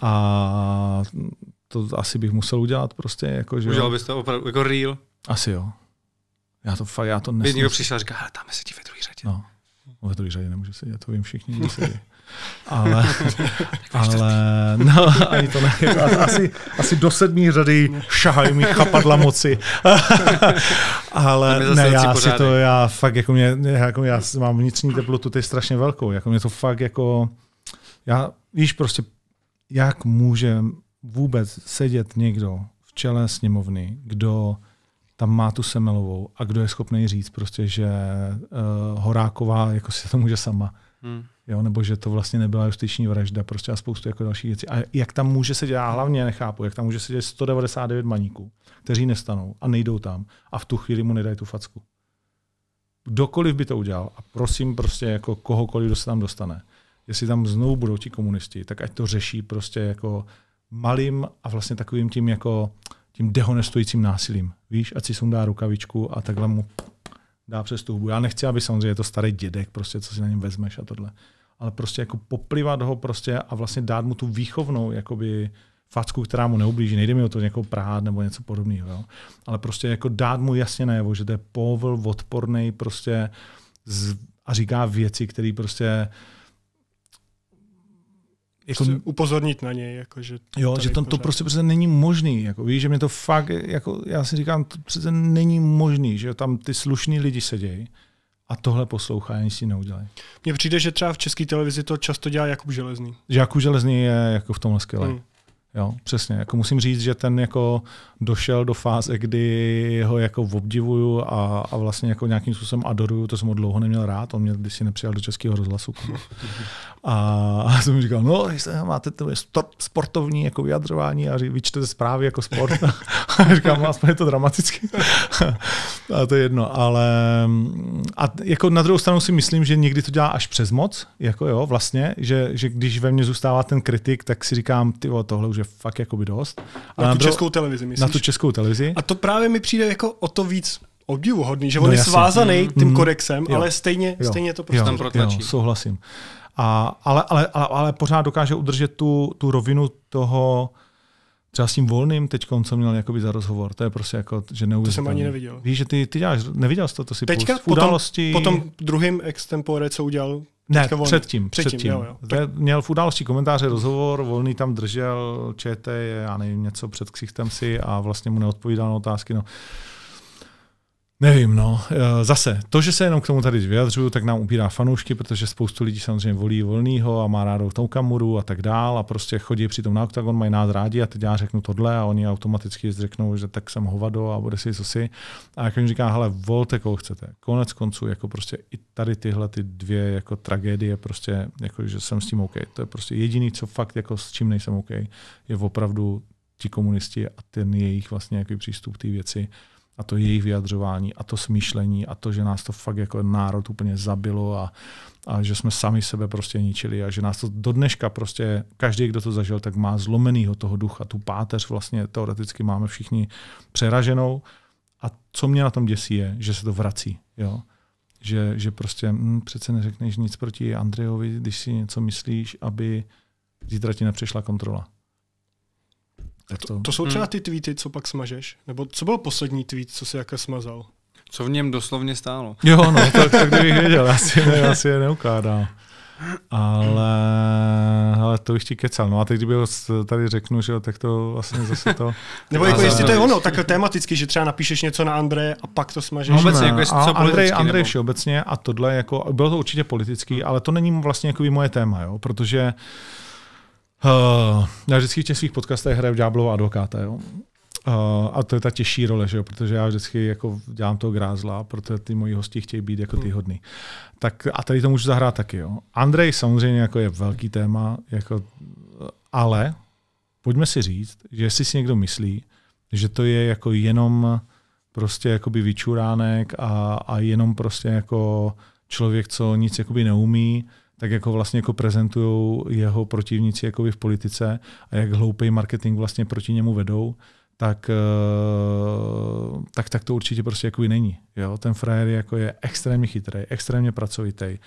A to asi bych musel udělat prostě. Jako, že Udělal bys to opravdu jako real? Asi jo. Já to fakt, já to nesmím. Někdo přišel a říká, hele, tam sedí ve druhé řadě. No, ve druhé řadě nemůže sedět, to vím všichni, kde sedí. Ale, ale no, ani to ne. Asi, asi do sedmí řady šahají mi chapadla moci. ale ne, já si to, já fakt, jako mě, jako já mám vnitřní teplotu, to je strašně velkou. Jako mě to fakt, jako, já, víš prostě, jak může vůbec sedět někdo v čele sněmovny, kdo tam má tu Semelovou a kdo je schopný říct prostě, že uh, Horáková jako si to může sama. Hmm jo, nebo že to vlastně nebyla justiční vražda, prostě a spoustu jako dalších věcí. A jak tam může se dělat, hlavně nechápu, jak tam může se dělat 199 maníků, kteří nestanou a nejdou tam a v tu chvíli mu nedají tu facku. Kdokoliv by to udělal a prosím prostě jako kohokoliv, kdo se tam dostane, jestli tam znovu budou ti komunisti, tak ať to řeší prostě jako malým a vlastně takovým tím jako tím dehonestujícím násilím. Víš, ať si sundá rukavičku a takhle mu dá přes tu hubu. Já nechci, aby samozřejmě je to starý dědek, prostě co si na něm vezmeš a tohle ale prostě jako poplivat ho prostě a vlastně dát mu tu výchovnou jakoby facku, která mu neublíží. Nejde mi o to někoho prát nebo něco podobného. Jo? Ale prostě jako dát mu jasně najevo, že to je povl odporný prostě z, a říká věci, které prostě jako, prostě upozornit na něj. Jako, že jo, že tam to prostě přece není možný. Jako, víš, že mě to fakt, jako, já si říkám, to přece není možný, že tam ty slušní lidi sedějí a tohle poslouchá, nic si neudělají. Mně přijde, že třeba v české televizi to často dělá Jakub Železný. Jakub Železný je jako v tomhle skvělý. Hmm. Jo, přesně. Jako musím říct, že ten jako došel do fáze, kdy ho jako obdivuju a, a vlastně jako nějakým způsobem adoruju, to jsem ho dlouho neměl rád, on mě když si nepřijal do českého rozhlasu. A, a jsem říkal, no, máte to sportovní jako vyjadřování a vyčtete zprávy jako sport. a říkám, no, aspoň je to dramatický. a to je jedno, ale a jako na druhou stranu si myslím, že někdy to dělá až přes moc, jako jo, vlastně, že, že když ve mně zůstává ten kritik, tak si říkám, ty tohle už je je fakt by dost. A na, na tu dro... českou televizi, myslíš? Na tu českou televizi. A to právě mi přijde jako o to víc obdivuhodný, že no on no, je svázaný mm. tím kodexem, mm. ale stejně, jo. stejně to prostě jo. tam protlačí. Jo, souhlasím. A, ale, ale, ale, ale pořád dokáže udržet tu, tu rovinu toho, třeba s tím volným teď, co měl jakoby za rozhovor, to je prostě jako, že neuvěřitelné. To jsem ani neviděl. Víš, že ty, ty děláš, neviděl jsi to, to si Teďka po tom, druhým extempore, co udělal ne, předtím, předtím. předtím. Jo, jo. Tak... Měl v události komentáře rozhovor, Volný tam držel, čete, já nevím, něco před ksichtem si a vlastně mu neodpovídal na otázky. No. Nevím, no. Eh, zase, to, že se jenom k tomu tady vyjadřuju, tak nám ubírá fanoušky, protože spoustu lidí samozřejmě volí volného a má rád tou kamuru a tak dál a prostě chodí přitom na oktagon, mají nás rádi a teď já řeknu tohle a oni automaticky řeknou, že tak jsem hovado a bude si co A jak jim říká, hele, volte, koho chcete. Konec konců, jako prostě i tady tyhle ty dvě jako tragédie, prostě, jako, že jsem s tím OK. To je prostě jediný, co fakt jako s čím nejsem OK, je opravdu ti komunisti a ten jejich vlastně jaký přístup k té věci a to jejich vyjadřování a to smýšlení a to, že nás to fakt jako národ úplně zabilo a, a že jsme sami sebe prostě ničili a že nás to do dneška prostě, každý, kdo to zažil, tak má zlomenýho toho ducha, tu páteř vlastně teoreticky máme všichni přeraženou a co mě na tom děsí je, že se to vrací, jo. Že, že prostě hm, přece neřekneš nic proti Andrejovi, když si něco myslíš, aby zítra ti nepřišla kontrola. Tak to, to, to jsou třeba hmm. ty tweety, co pak smažeš? Nebo co byl poslední tweet, co si jaké smazal? Co v něm doslovně stálo. Jo, no, tak, tak kdybych věděl, asi, asi je neukládám. Ale, ale to bych ti kecal. No a teď, kdyby tady řeknu, že jo, tak to vlastně zase to... Nebo jako jestli to je ono, tak tematicky, že třeba napíšeš něco na Andre a pak to smažeš. No, obecně, jako jestli a Andrej, Andrej nebo... všeobecně a tohle, jako, bylo to určitě politický, hmm. ale to není vlastně jako moje téma, jo, protože uh, Uh, já vždycky v těch svých podcastech hraju ďáblova advokáta, jo. Uh, a to je ta těžší role, že jo? protože já vždycky jako dělám toho grázla, protože ty moji hosti chtějí být jako ty hmm. hodný. Tak a tady to můžu zahrát taky. Jo? Andrej samozřejmě jako je velký téma, jako, ale pojďme si říct, že jestli si někdo myslí, že to je jako jenom prostě jakoby vyčuránek a, a jenom prostě jako člověk, co nic jakoby neumí, tak jako vlastně jako prezentují jeho protivníci jako v politice a jak hloupý marketing vlastně proti němu vedou, tak, eh, tak, tak to určitě prostě jako není. Jo? Ten frajer jako je extrémně chytrý, extrémně pracovitý,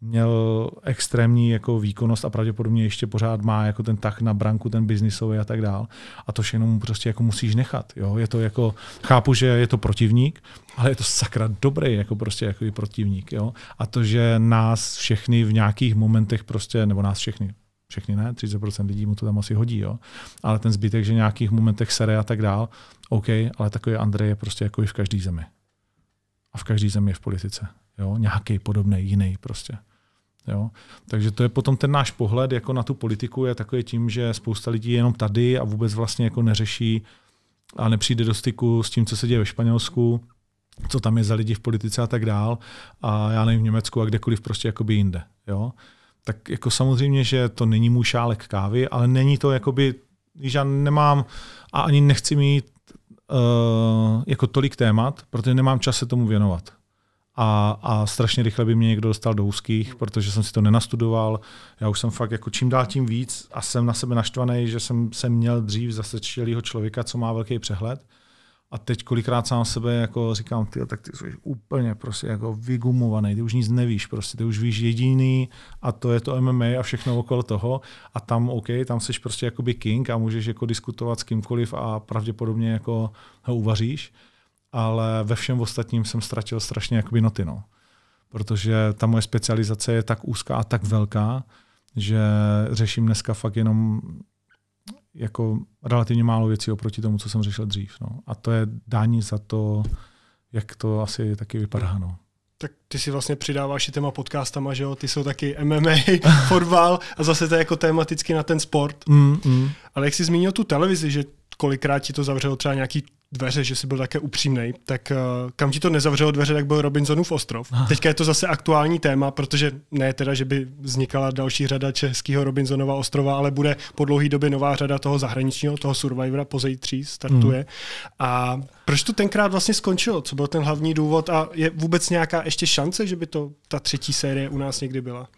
měl extrémní jako výkonnost a pravděpodobně ještě pořád má jako ten tak na branku, ten biznisový a tak dál. A to všechno mu prostě jako musíš nechat. Jo? Je to jako, chápu, že je to protivník, ale je to sakra dobrý jako prostě jako i protivník. Jo? A to, že nás všechny v nějakých momentech prostě, nebo nás všechny, všechny ne, 30% lidí mu to tam asi hodí, jo? ale ten zbytek, že v nějakých momentech sere a tak dál, OK, ale takový Andrej je prostě jako i v každé zemi. A v každé zemi je v politice. Jo? Nějaký podobný, jiný prostě. Jo? Takže to je potom ten náš pohled jako na tu politiku je takový tím, že spousta lidí je jenom tady a vůbec vlastně jako neřeší a nepřijde do styku s tím, co se děje ve Španělsku, co tam je za lidi v politice a tak dál. A já nevím v Německu a kdekoliv prostě jakoby jinde. Jo? Tak jako samozřejmě, že to není můj šálek kávy, ale není to jakoby, když já nemám a ani nechci mít uh, jako tolik témat, protože nemám čas se tomu věnovat a, a strašně rychle by mě někdo dostal do úzkých, protože jsem si to nenastudoval. Já už jsem fakt jako čím dál tím víc a jsem na sebe naštvaný, že jsem, jsem měl dřív zase člověka, co má velký přehled. A teď kolikrát sám sebe jako říkám, ty, tak ty jsi úplně prostě jako vygumovaný, ty už nic nevíš, prostě ty už víš jediný a to je to MMA a všechno okolo toho a tam OK, tam jsi prostě jakoby king a můžeš jako diskutovat s kýmkoliv a pravděpodobně jako ho uvaříš, ale ve všem ostatním jsem ztratil strašně jakoby noty, no. Protože ta moje specializace je tak úzká a tak velká, že řeším dneska fakt jenom jako relativně málo věcí oproti tomu, co jsem řešil dřív. No. A to je daň za to, jak to asi taky vypadá. No. Tak ty si vlastně přidáváš i téma podcastama, že jo? Ty jsou taky MMA, fotbal a zase to je jako tematicky na ten sport. Mm, mm. Ale jak jsi zmínil tu televizi, že kolikrát ti to zavřelo třeba nějaký dveře, že jsi byl také upřímný, tak uh, kam ti to nezavřelo dveře, tak byl Robinsonův ostrov. Aha. Teďka je to zase aktuální téma, protože ne teda, že by vznikala další řada českého Robinsonova ostrova, ale bude po dlouhé době nová řada toho zahraničního, toho Survivora Pozej 3 startuje. Hmm. A proč to tenkrát vlastně skončilo? Co byl ten hlavní důvod a je vůbec nějaká ještě šance, že by to ta třetí série u nás někdy byla?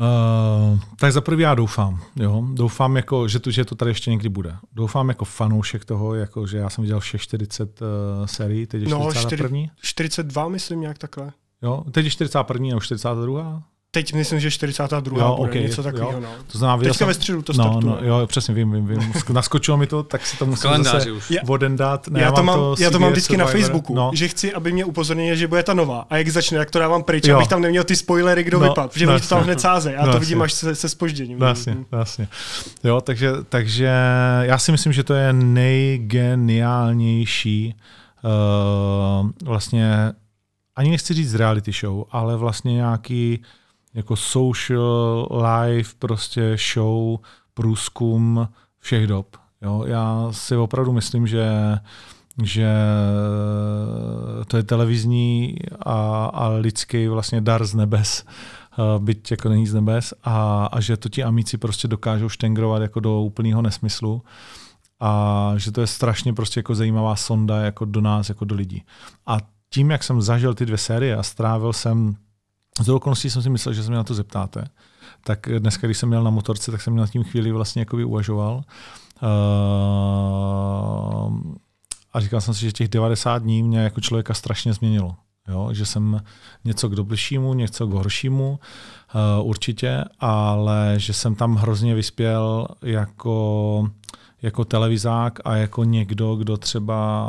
Uh, tak za prvé já doufám, jo? doufám, jako, že, to, že to tady ještě někdy bude. Doufám jako fanoušek toho, jako, že já jsem viděl všech 40 uh, eh, sérií, teď je no, 41. 42, myslím nějak takhle. Jo, teď je 41. nebo 42. Teď myslím, že 42. Jo, bude, okay, něco takového. No. To znamená, Teďka jsem, ve středu to no, startuje. No, no, jo, přesně, vím, vím, vím. Naskočilo mi to, tak si to musím zase už. voden dát. Ne, já, to mám, to já to mám vždycky Survivor. na Facebooku, no. že chci, aby mě upozornili, že bude ta nová. A jak začne, jak to dávám pryč, jo. abych tam neměl ty spoilery, kdo no, vypad, protože no, oni to tam hned sázej. Já no, to vidím až se, se spožděním. No, jasně, jasně. Jo, takže, takže já si myslím, že to je nejgeniálnější uh, vlastně ani nechci říct reality show, ale vlastně nějaký jako social, live, prostě show, průzkum všech dob. Jo, já si opravdu myslím, že že to je televizní a, a lidský vlastně dar z nebes, byť jako není z nebes, a, a že to ti amici prostě dokážou štengrovat jako do úplného nesmyslu a že to je strašně prostě jako zajímavá sonda jako do nás, jako do lidí. A tím, jak jsem zažil ty dvě série a strávil jsem z okolností jsem si myslel, že se mě na to zeptáte. Tak dneska, když jsem měl na motorce, tak jsem na tím chvíli vlastně jakoby uvažoval. Uh, a říkal jsem si, že těch 90 dní mě jako člověka strašně změnilo. Jo? Že jsem něco k dobršímu, něco k horšímu, uh, určitě, ale že jsem tam hrozně vyspěl jako jako televizák a jako někdo, kdo třeba,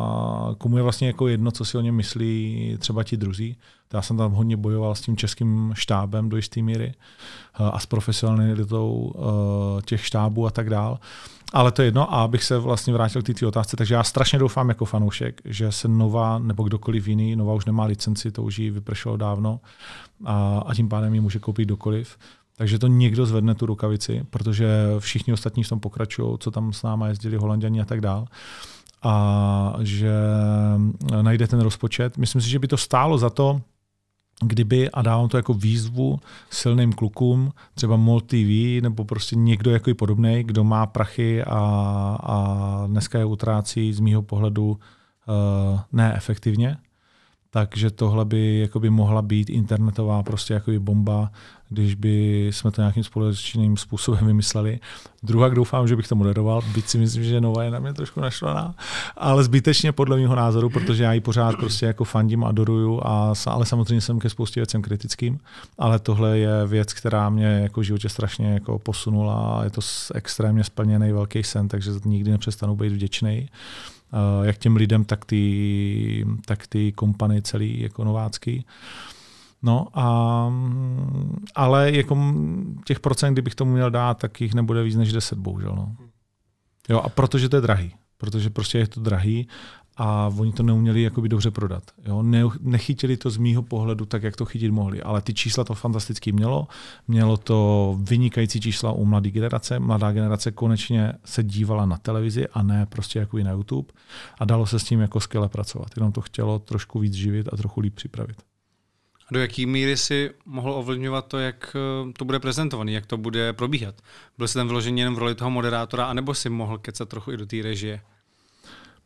komu je vlastně jako jedno, co si o něm myslí třeba ti druzí. Já jsem tam hodně bojoval s tím českým štábem do jisté míry eh, a s profesionalitou eh, těch štábů a tak dál. Ale to je jedno a abych se vlastně vrátil k té otázce, takže já strašně doufám jako fanoušek, že se Nova nebo kdokoliv jiný, Nova už nemá licenci, to už ji vypršelo dávno a, a tím pádem ji může koupit kdokoliv. Takže to někdo zvedne tu rukavici, protože všichni ostatní v tom pokračují, co tam s náma jezdili holanděni a tak dál. A že eh, najde ten rozpočet. Myslím si, že by to stálo za to kdyby a dávám to jako výzvu silným klukům, třeba MOL TV nebo prostě někdo jako podobný, kdo má prachy a, a dneska je utrácí z mýho pohledu uh, eh, neefektivně, takže tohle by jakoby mohla být internetová prostě jakoby bomba když by jsme to nějakým společným způsobem vymysleli. Druhá, doufám, že bych to moderoval, byť si myslím, že Nova je na mě trošku našlená, ale zbytečně podle mého názoru, protože já ji pořád prostě jako fandím, adoruju, a, ale samozřejmě jsem ke spoustě věcem kritickým, ale tohle je věc, která mě jako v životě strašně jako posunula, je to extrémně splněný velký sen, takže nikdy nepřestanu být vděčný. Uh, eh, jak těm lidem, tak ty tak ty kompany celý jako novácký. Uh, No a, ale jako těch procent, kdybych tomu měl dát, tak jich nebude víc než 10, bohužel. No. Jo, a protože to je drahý. Protože prostě je to drahý a oni to neuměli jakoby dobře prodat. Jo? Ne, nechytili to z mýho pohledu tak, jak to chytit mohli, ale ty čísla to fantasticky mělo. Mělo to vynikající čísla u mladé generace. Mladá generace konečně se dívala na televizi a ne prostě jako i na YouTube a dalo se s tím jako skvěle pracovat. Jenom to chtělo trošku víc živit a trochu líp připravit do jaký míry si mohl ovlivňovat to, jak eh, to bude prezentovaný, jak to bude probíhat. Byl jsi tam vyložený jenom v roli toho moderátora, anebo si mohl kecat trochu i do té režie?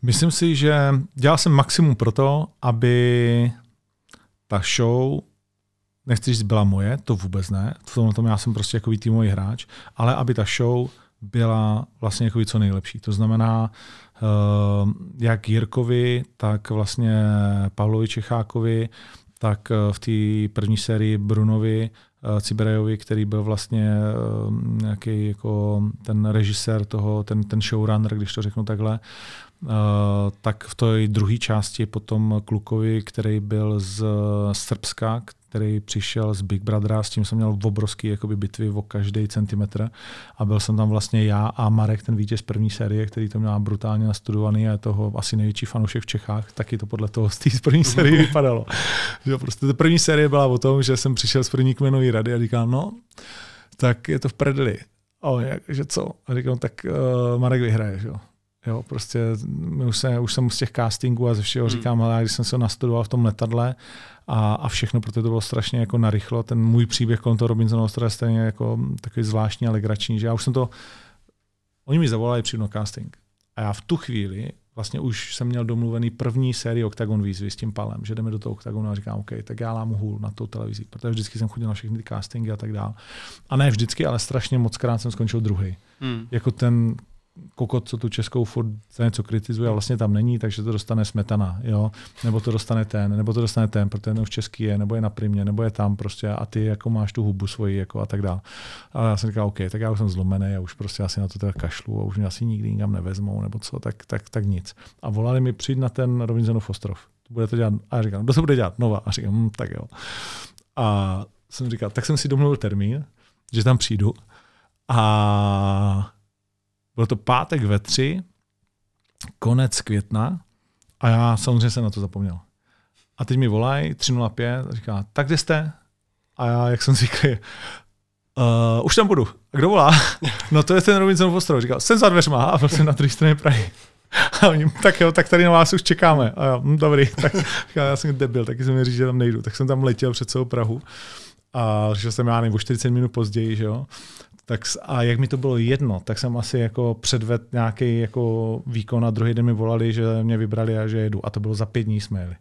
Myslím si, že dělal jsem maximum pro to, aby ta show, nechci říct byla moje, to vůbec ne, v tomhle tom já jsem prostě jako týmový hráč, ale aby ta show byla vlastně jako co nejlepší. To znamená, eh, jak Jirkovi, tak vlastně Pavlovi Čechákovi, tak eh, v té první sérii Brunovi eh, Ciberejovi, který byl vlastně eh, nějaký jako ten režisér toho, ten, ten showrunner, když to řeknu takhle, tak v té druhé části potom klukovi, který byl z Srbska, který přišel z Big Brothera, s tím jsem měl v obrovský jakoby, bitvy o každý centimetr a byl jsem tam vlastně já a Marek, ten vítěz první série, který to měl brutálně nastudovaný a je toho asi největší fanoušek v Čechách, taky to podle toho z té první série vypadalo. že prostě ta první série byla o tom, že jsem přišel z první kmenové rady a říkám, no, tak je to v prdeli. A on jak, že co? A říkám, no, tak uh, Marek vyhraje, že jo. Jo, prostě už, se, už jsem z těch castingů a ze všeho hmm. říkám, ale když jsem se nastudoval v tom letadle a, a všechno, protože to bylo strašně jako narychlo, ten můj příběh kolem toho Robinsona ostrova je stejně jako takový zvláštní ale grační, že já už jsem to, oni mi zavolali přímo casting. A já v tu chvíli vlastně už jsem měl domluvený první sérii Octagon výzvy s tím palem, že jdeme do toho Octagonu a říkám, OK, tak já lámu hůl na tu televizi, protože vždycky jsem chodil na všechny ty castingy a tak dále. A ne vždycky, ale strašně moc krát jsem skončil druhý. Hmm. Jako ten kokot, co tu českou furt za něco kritizuje a vlastně tam není, takže to dostane smetana, jo? nebo to dostane ten, nebo to dostane ten, protože ten už český je, nebo je na primě, nebo je tam prostě a ty jako máš tu hubu svoji jako a tak dále. Ale já jsem říkal, OK, tak já už jsem zlomený, já už prostě asi na to teda kašlu a už mě asi nikdy nikam nevezmou, nebo co, tak, tak, tak nic. A volali mi přijít na ten Robinsonův ostrov. Bude to dělat, a říkám, kdo se bude dělat? Nova. A říkám, hm, tak jo. A jsem říkal, tak jsem si domluvil termín, že tam přijdu a byl to pátek ve tři, konec května a já samozřejmě jsem na to zapomněl. A teď mi volají 305 a říká, tak kde jste? A já, jak jsem říkal, uh, eh, už tam budu. A kdo volá? no to je ten Robinson Ostrově. Říkal, jsem za dveřma a byl jsem na druhé straně Prahy. A oni, tak jo, tak tady na vás už čekáme. A já, hm, dobrý, tak říkal, já jsem debil, taky jsem mi říct, že tam nejdu. Tak jsem tam letěl před celou Prahu a že jsem já nevím, o 40 minut později, že jo. Tak a jak mi to bylo jedno, tak jsem asi jako předvedl nějaký jako výkon a druhý den mi volali, že mě vybrali a že jedu. A to bylo za pět dní jsme jeli.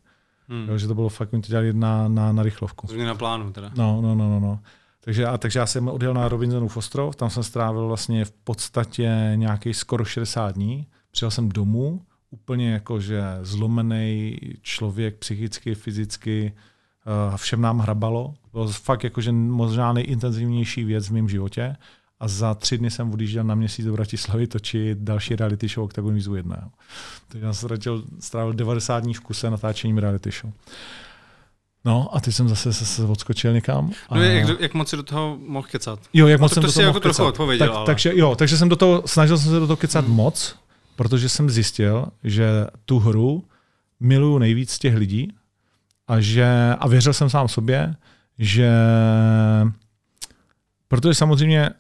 Hmm. Jo, že to bylo fakt, mi to dělali na, na, na rychlovku. To na plánu teda. No, no, no, no. no. Takže, a, takže já jsem odjel na Robinsonův ostrov, tam jsem strávil vlastně v podstatě nějaký skoro 60 dní. Přijel jsem domů, úplně jako že zlomený člověk psychicky, fyzicky, eh, všem nám hrabalo, bylo fakt jakože možná nejintenzivnější věc v mém životě. A za tři dny jsem odjížděl na měsíc do Bratislavy točit další reality show Octagon Vizu 1. Takže jsem ztratil, strávil 90 dní v kuse natáčením reality show. No a ty jsem zase se, odskočil někam. A... No, jak, jak moc si do toho mohl kecat? Jo, jak moc to, jsem to do toho jako mohl jako kecat. odpověděl, tak, ale... takže, jo, takže jsem do toho, snažil jsem se do toho kecat hmm. moc, protože jsem zjistil, že tu hru miluju nejvíc těch lidí a, že, a věřil jsem sám sobě, že protože samozřejmě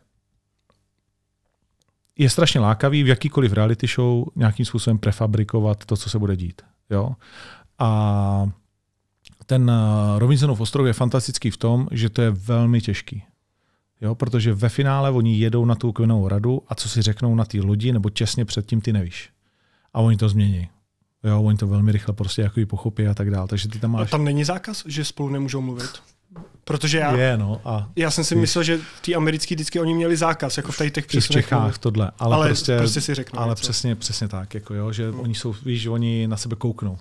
je strašně lákavý v jakýkoliv reality show nějakým způsobem prefabrikovat to, co se bude dít. Jo? A ten eh, Robinsonův ostrov je fantastický v tom, že to je velmi těžký. Jo, protože ve finále oni jedou na tu kvinovou radu a co si řeknou na ty lodi, nebo těsně předtím ty nevíš. A oni to změní. Jo, oni to velmi rychle prostě jako pochopí a tak dále. Takže ty tam máš... A tam není zákaz, že spolu nemůžou mluvit? Protože já, je, no, a já jsem si víš. myslel, že ty americký vždycky oni měli zákaz, jako v tady těch přesunech. V Čechách tohle, ale, ale prostě, prostě si řeknu Ale něco. přesně, přesně tak, jako jo, že hmm. oni jsou, víš, oni na sebe kouknou.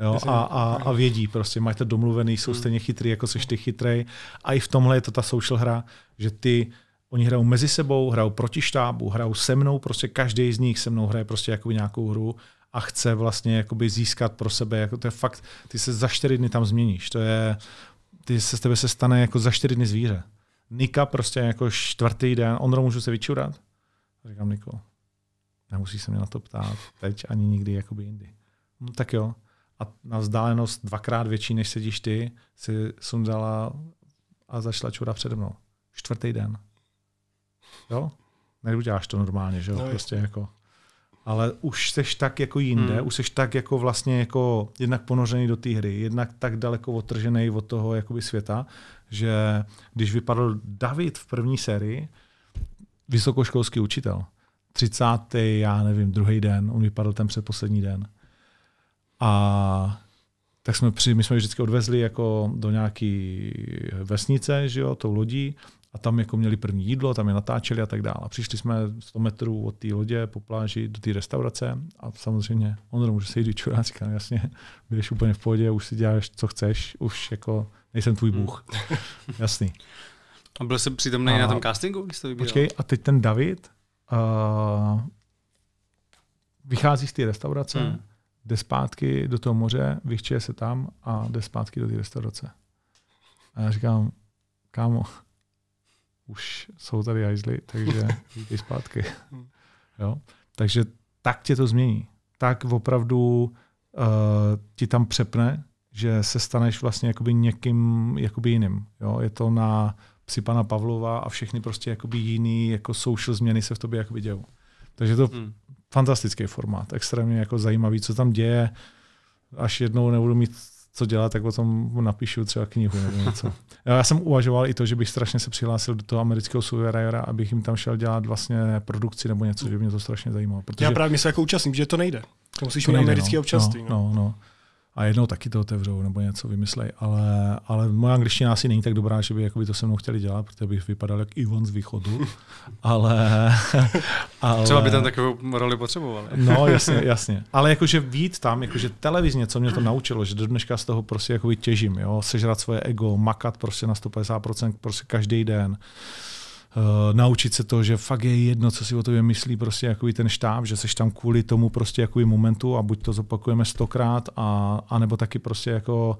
Jo, a, a, a, vědí prostě, máte domluvený, jsou hmm. stejně chytrý, jako jsi ty chytrý. A i v tomhle je to ta social hra, že ty, oni hrajou mezi sebou, hrajou proti štábu, hrajou se mnou, prostě každý z nich se mnou hraje prostě jako nějakou hru a chce vlastně jakoby získat pro sebe, jako to je fakt, ty se za čtyři dny tam změníš, to je, ty se z tebe se stane jako za čtyři dny zvíře. Nika prostě jako čtvrtý den, Ondro, můžu se vyčurat? Říkám, Niko, nemusí se mě na to ptát teď ani nikdy jakoby jindy. No tak jo. A na vzdálenost dvakrát větší, než sedíš ty, si sundala a začala čura přede mnou. Čtvrtý den. Jo? Neuděláš to normálně, že jo? No, prostě jako ale už seš tak jako jinde, hmm. už seš tak jako vlastně jako jednak ponořený do té hry, jednak tak daleko otržený od toho jakoby světa, že když vypadl David v první sérii, vysokoškolský učitel, 30. já nevím, druhý den, on vypadl ten předposlední den. A tak jsme při, my jsme ji vždycky odvezli jako do nějaké vesnice, že jo, tou lodí a tam jako měli první jídlo, tam je natáčeli a tak dále. Přišli jsme 100 metrů od té lodě po pláži do té restaurace a samozřejmě on může se jít čurá, říkám, no jasně, budeš úplně v pohodě, už si děláš, co chceš, už jako nejsem tvůj bůh. Hmm. Jasný. A byl jsem přítomný na tom castingu, když to vybíral? Počkej, a teď ten David uh, vychází z té restaurace, hmm. jde zpátky do toho moře, vyhčuje se tam a jde zpátky do té restaurace. A já říkám, kámo, už jsou tady hajzly, takže jdi zpátky. Hmm. jo? Takže tak tě to změní. Tak opravdu uh, ti tam přepne, že se staneš vlastně jakoby někým jakoby jiným. Jo? Je to na psi pana Pavlova a všechny prostě jakoby jiný jako social změny se v tobě jakoby dějou. Takže to hmm. fantastický formát, extrémně jako zajímavý, co tam děje. Až jednou nebudu mít co dělat, tak o tom napíšu třeba knihu nebo něco. Já jsem uvažoval i to, že bych strašně se přihlásil do toho amerického Survivora, abych jim tam šel dělat vlastně produkci nebo něco, že by mě to strašně zajímalo. Protože... Já právě myslím jako účastník, že to nejde. To musíš to mít americké no. občanství. No, no. no, no a jednou taky to otevřou nebo něco vymyslej. Ale, ale moje angličtina asi není tak dobrá, že by jakoby to se mnou chtěli dělat, protože bych vypadal jak Ivan z východu. ale, ale, Třeba by tam takovou roli potřeboval. no, jasně, jasně. Ale jakože vít tam, jakože televizně, co mě to naučilo, že do dneška z toho prostě jakoby těžím, jo? sežrat svoje ego, makat prostě na 150% prostě každý den. Uh, Uh, naučit se to, že fakt je jedno, co si o tobě myslí prostě jakoby ten štáb, že seš tam kvůli tomu prostě jakoby momentu a buď to zopakujeme stokrát, a, anebo taky prostě jako,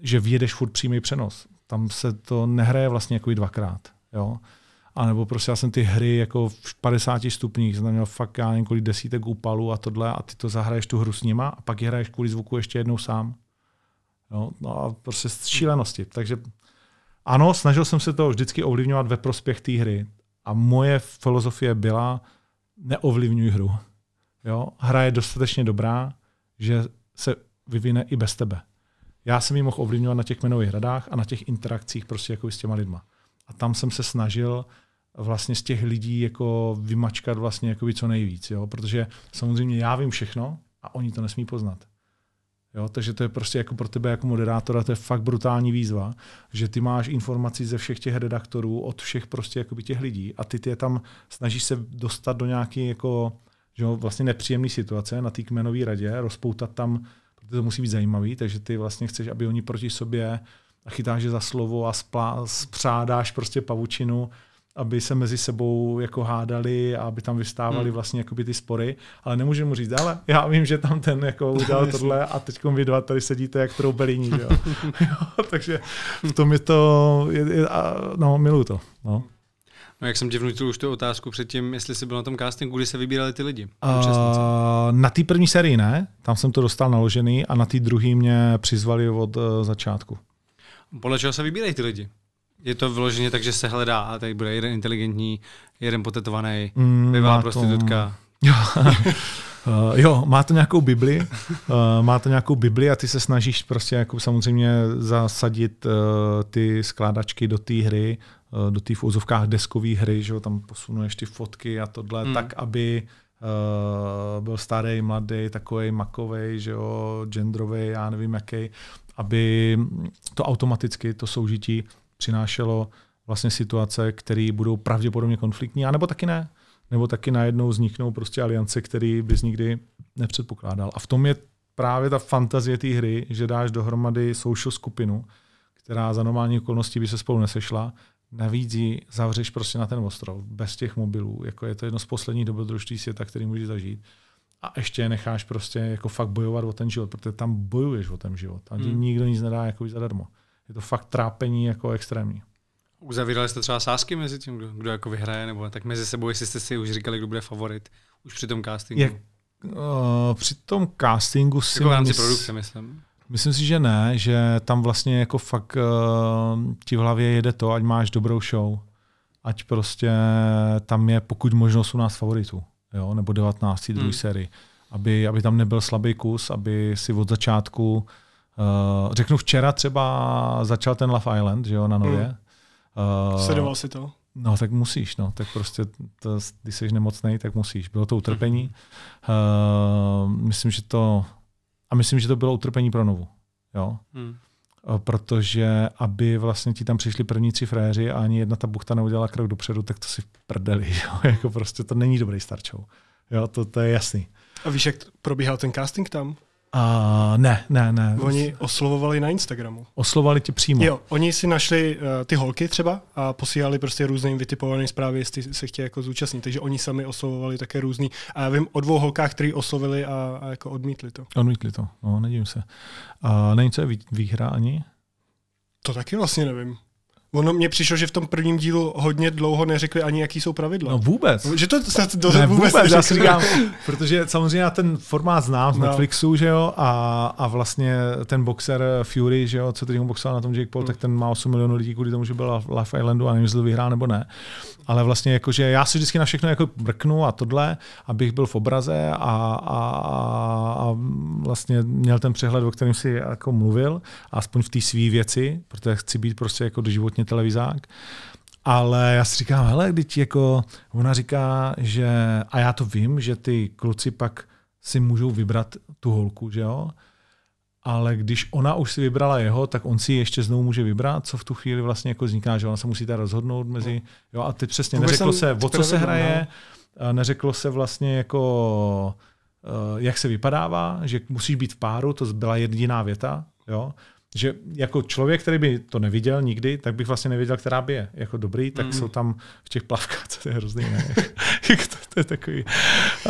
že vyjedeš furt přímý přenos. Tam se to nehraje vlastně jakoby dvakrát. Jo? A nebo prostě já jsem ty hry jako v 50 stupních, jsem měl fakt já několik desítek úpalů a tohle a ty to zahraješ tu hru s nima a pak je hraješ kvůli zvuku ještě jednou sám. Jo, no a prostě šílenosti. Takže ano, snažil jsem se to vždycky ovlivňovat ve prospěch té hry. A moje filozofie byla, neovlivňuj hru. Jo? Hra je dostatečně dobrá, že se vyvine i bez tebe. Já jsem ji mohl ovlivňovat na těch menových radách a na těch interakcích prostě jako s těma lidma. A tam jsem se snažil vlastně z těch lidí jako vymačkat vlastně jako co nejvíc, jo? protože samozřejmě já vím všechno a oni to nesmí poznat. Jo, takže to je prostě jako pro tebe jako moderátora, to je fakt brutální výzva, že ty máš informaci ze všech těch redaktorů, od všech prostě jakoby těch lidí a ty, ty je tam snažíš se dostat do nějaké jako, že jo, vlastně nepříjemné situace na té kmenové radě, rozpoutat tam, protože to musí být zajímavý, takže ty vlastně chceš, aby oni proti sobě a chytáš je za slovo a splá, spřádáš prostě pavučinu aby se mezi sebou jako hádali a aby tam vystávali hmm. vlastně jakoby ty spory, ale nemůžu mu říct, ale já vím, že tam ten jako udělal tohle a teď vy dva tady sedíte jak troubelíní, jo? jo. Takže v tom je to, je, je, a, no miluju to. No. No jak jsem tě vnutil už tu otázku předtím, jestli jsi byl na tom castingu, kdy se vybírali ty lidi? Uh, na té první sérii ne, tam jsem to dostal naložený a na té druhé mě přizvali od uh, začátku. Podle čeho se vybírají ty lidi? je to vloženě tak, že se hledá a tady bude jeden inteligentní, jeden potetovaný, mm, prostě to... prostitutka. Jo. Uh, jo, má to nějakou Bibli, uh, má to nějakou Bibli a ty se snažíš prostě jako samozřejmě zasadit uh, ty skládačky do té hry, uh, do té v úzovkách deskové hry, že jo, tam posunuješ ty fotky a tohle, mm. tak aby uh, byl starý, mladý, takový makovej, že jo, genderový, já nevím jaký, aby to automaticky, to soužití přinášelo vlastně situace, které budou pravděpodobně konfliktní, anebo taky ne. Nebo taky najednou vzniknou prostě aliance, který bys nikdy nepředpokládal. A v tom je právě ta fantazie té hry, že dáš dohromady social skupinu, která za normální okolností by se spolu nesešla, navíc ji zavřeš prostě na ten ostrov, bez těch mobilů, jako je to jedno z posledních dobrodružství světa, který můžeš zažít. A ještě necháš prostě jako fakt bojovat o ten život, protože tam bojuješ o ten život. Tam mm. nikdo nic nedá jako zadarmo je to fakt trápení jako extrémní. Uzavírali jste třeba sázky mezi tím, kdo, kdo jako vyhraje, nebo tak mezi sebou, jestli jste si už říkali, kdo bude favorit, už při tom castingu? Je, uh, při tom castingu si jako v rámci produkce, myslím. Myslím si, že ne, že tam vlastně jako fakt uh, ti v hlavě jede to, ať máš dobrou show, ať prostě tam je pokud možno 18 favoritů, jo, nebo 19 druhé série, aby, aby tam nebyl slabý kus, aby si od začátku Eh, řeknu včera třeba začal ten Love Island, že jo, na nově. Hmm. Uh, Sledoval si to? No, tak musíš, no. Tak prostě, to, když jsi nemocný, tak musíš. Bylo to utrpení. Uh, myslím, že to... A myslím, že to bylo utrpení pro novu. Jo? Hmm. protože aby vlastně ti tam přišli první tři fréři a ani jedna ta buchta neudělala krok dopředu, tak to si prdeli. Jo? jako prostě to není dobrý starčou. Jo, to, to je jasný. A víš, jak probíhal ten casting tam? Uh, ne, ne, ne. Oni oslovovali na Instagramu. Oslovovali ti přímo. Jo, oni si našli uh, ty holky třeba a posílali prostě různé vytipované zprávy, jestli se chtějí jako zúčastnit. Takže oni sami oslovovali také různý. A já vím o dvou holkách, který oslovili a, a jako odmítli to. Odmítli to, no, nedím se. A uh, není co je výhra ani? To taky vlastně nevím. Ono mně přišlo, že v tom prvním dílu hodně dlouho neřekli ani, jaký jsou pravidla. No vůbec. Že to snad do ne, vůbec, vůbec já si říkám, protože samozřejmě já ten formát znám z no. Netflixu, že jo, a, a vlastně ten boxer Fury, že jo, co teď boxoval na tom Jake Paul, hmm. tak ten má 8 milionů lidí kvůli tomu, že byl v Life Islandu a nevím, jestli to vyhrál nebo ne. Ale vlastně jakože já si vždycky na všechno jako brknu a tohle, abych byl v obraze a, a, a vlastně měl ten přehled, o kterém si jako mluvil, aspoň v té své věci, protože chci být prostě jako doživotně vlastně televizák. Ale já si říkám, hele, když jako, ona říká, že, a já to vím, že ty kluci pak si můžou vybrat tu holku, že jo? ale když ona už si vybrala jeho, tak on si ještě znovu může vybrat, co v tu chvíli vlastně jako vzniká, že ona se musí teda rozhodnout mezi, no. jo a teď přesně neřeklo se, o co se hraje, no. neřeklo se vlastně jako, eh, jak se vypadává, že musíš být v páru, to byla jediná věta, jo, že jako člověk, který by to neviděl nikdy, tak bych vlastně nevěděl, která by je jako dobrý, tak mm. jsou tam v těch plavkách, to je hrozný, ne? to, to je takový.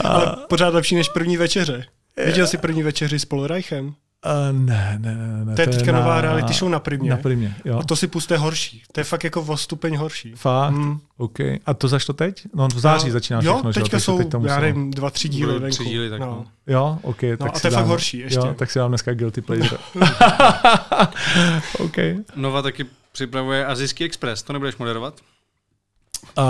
A... Ale pořád lepší než první večeře. Viděl jsi první večeři s Polreichem? Uh, ne, ne, ne, ne. To je teďka na, nová reality show na Primě. Na Primě, jo. A to si pusté horší. To je fakt jako o stupeň horší. Fakt? Mm. OK. A to zašlo teď? No v září no, začíná všechno, jo? teďka že? jsou, teď to já nevím, dva, tři díly Tři díly, tak no. no. Jo, OK. No, tak a to je dám, fakt horší ještě. Jo, tak si dám dneska Guilty Pleasure. OK. Nova taky připravuje Azijský Express, to nebudeš moderovat? Uh,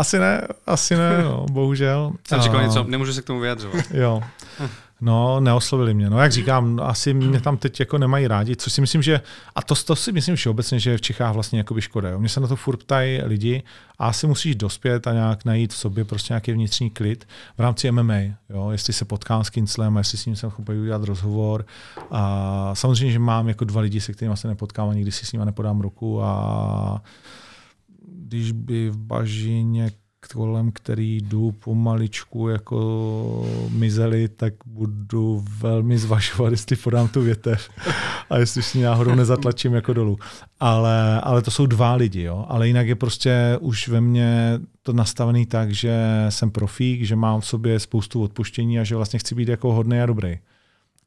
asi ne, asi ne, no, bohužel. Jsem říkal uh, něco, nemůžu se k tomu vyjadřovat. Jo. Hm. No, neoslovili mě. No, jak říkám, no, asi mě tam teď jako nemají rádi, což si myslím, že, a to, to si myslím všeobecně, že je v Čechách vlastně by škoda. Jo. Mě se na to furt ptají lidi a asi musíš dospět a nějak najít v sobě prostě nějaký vnitřní klid v rámci MMA. Jo. Jestli se potkám s Kinclem, jestli s ním jsem chopil udělat rozhovor. A samozřejmě, že mám jako dva lidi, se kterými se nepotkám a nikdy si s nimi nepodám ruku a když by v bažině kolem který jdu pomaličku jako mizeli, tak budu velmi zvažovat, jestli podám tu větev a jestli si náhodou nezatlačím jako dolů. Ale, ale to jsou dva lidi, jo. Ale jinak je prostě už ve mně to nastavený tak, že jsem profík, že mám v sobě spoustu odpuštění a že vlastně chci být jako hodný a dobrý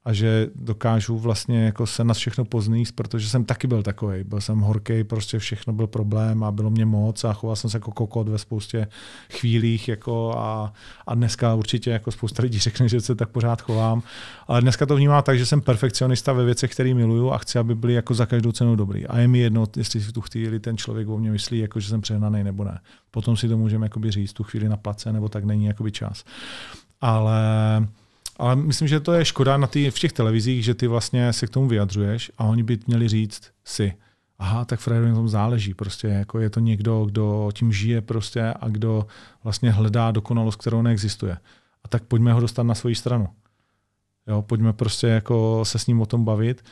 a že dokážu vlastně jako se na všechno pozníst, protože jsem taky byl takový. Byl jsem horký, prostě všechno byl problém a bylo mě moc a choval jsem se jako kokot ve spoustě chvílích jako a, a dneska určitě jako spousta lidí řekne, že se tak pořád chovám. Ale dneska to vnímá tak, že jsem perfekcionista ve věcech, které miluju a chci, aby byly jako za každou cenu dobrý. A je mi jedno, jestli si tu chvíli ten člověk o mě myslí, jako že jsem přehnaný nebo ne. Potom si to můžeme říct, tu chvíli na place nebo tak není čas. Ale ale myslím, že to je škoda na ty, v těch televizích, že ty vlastně se k tomu vyjadřuješ a oni by měli říct si, aha, tak Fredovi na tom záleží. Prostě jako je to někdo, kdo tím žije prostě a kdo vlastně hledá dokonalost, kterou neexistuje. A tak pojďme ho dostat na svoji stranu. Jo, pojďme prostě jako se s ním o tom bavit.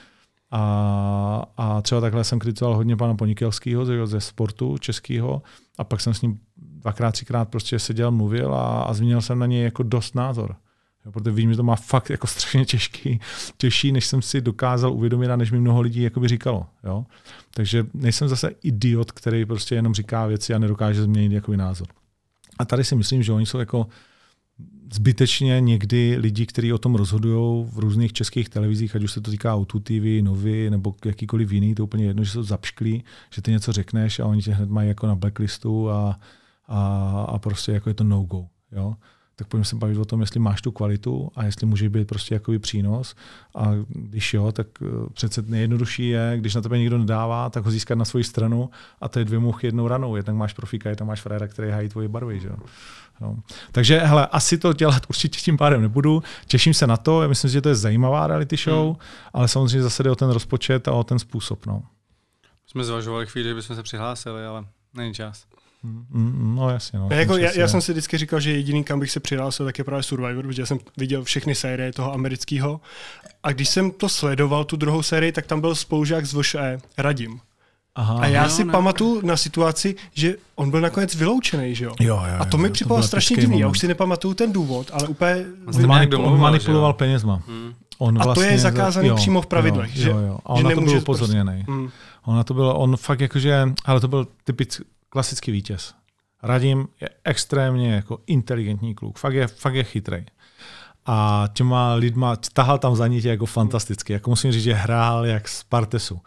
A, a třeba takhle jsem kritizoval hodně pana Ponikelského ze, ze sportu českého a pak jsem s ním dvakrát, třikrát prostě seděl, mluvil a, a zmínil jsem na něj jako dost názor. Jo, protože vím, že to má fakt jako strašně těžký, těžší, než jsem si dokázal uvědomit a než mi mnoho lidí jakoby říkalo. Jo? Takže nejsem zase idiot, který prostě jenom říká věci a nedokáže změnit jakoby názor. A tady si myslím, že oni jsou jako zbytečně někdy lidi, kteří o tom rozhodují v různých českých televizích, ať už se to týká Autu TV, Novy nebo jakýkoliv jiný, to úplně jedno, že jsou zapšklí, že ty něco řekneš a oni tě hned mají jako na blacklistu a, a, a prostě jako je to no-go. Jo? tak pojďme se bavit o tom, jestli máš tu kvalitu a jestli může být prostě jakový přínos. A když jo, tak eh, přece nejjednodušší je, když na tebe nikdo nedává, tak ho získat na svoji stranu a to je dvě muchy jednou ranou. Jednak máš profíka, je tam máš frajera, který hájí tvoje barvy. Že? No. Takže hele, asi to dělat určitě tím pádem nebudu. Těším se na to, já myslím, že to je zajímavá reality show, hmm. ale samozřejmě zase jde o ten rozpočet a o ten způsob. No. Jsme zvažovali chvíli, že bychom se přihlásili, ale není čas. Mm, mm, no jasně. No, jako já, jako, já, já, no. jsem si vždycky říkal, že jediný, kam bych se přihlásil, tak je právě Survivor, protože jsem viděl všechny série toho amerického. A když jsem to sledoval, tu druhou sérii, tak tam byl spolužák z VŠE, Radim. Aha, a já jo, si ne. No. pamatuju na situaci, že on byl nakonec vyloučený, že jo? jo, jo a to jo, mi připadalo to strašně divný. Já už si nepamatuju ten důvod, ale úplně... On, manipul, on manipuloval penězma. Hmm. On vlastně, a to je vlastně zakázané přímo v pravidlech, jo, jo, jo. A on že na to byl prostě- upozorněný. Prostě, hmm. On na to byl, on fakt jakože, ale to byl typický, klasický vítěz. Radim je extrémně jako inteligentní kluk, fakt je, fakt je chytrý. A těma lidma, tahal tam za nitě jako fantasticky, jako musím říct, že hrál jak z Partesu.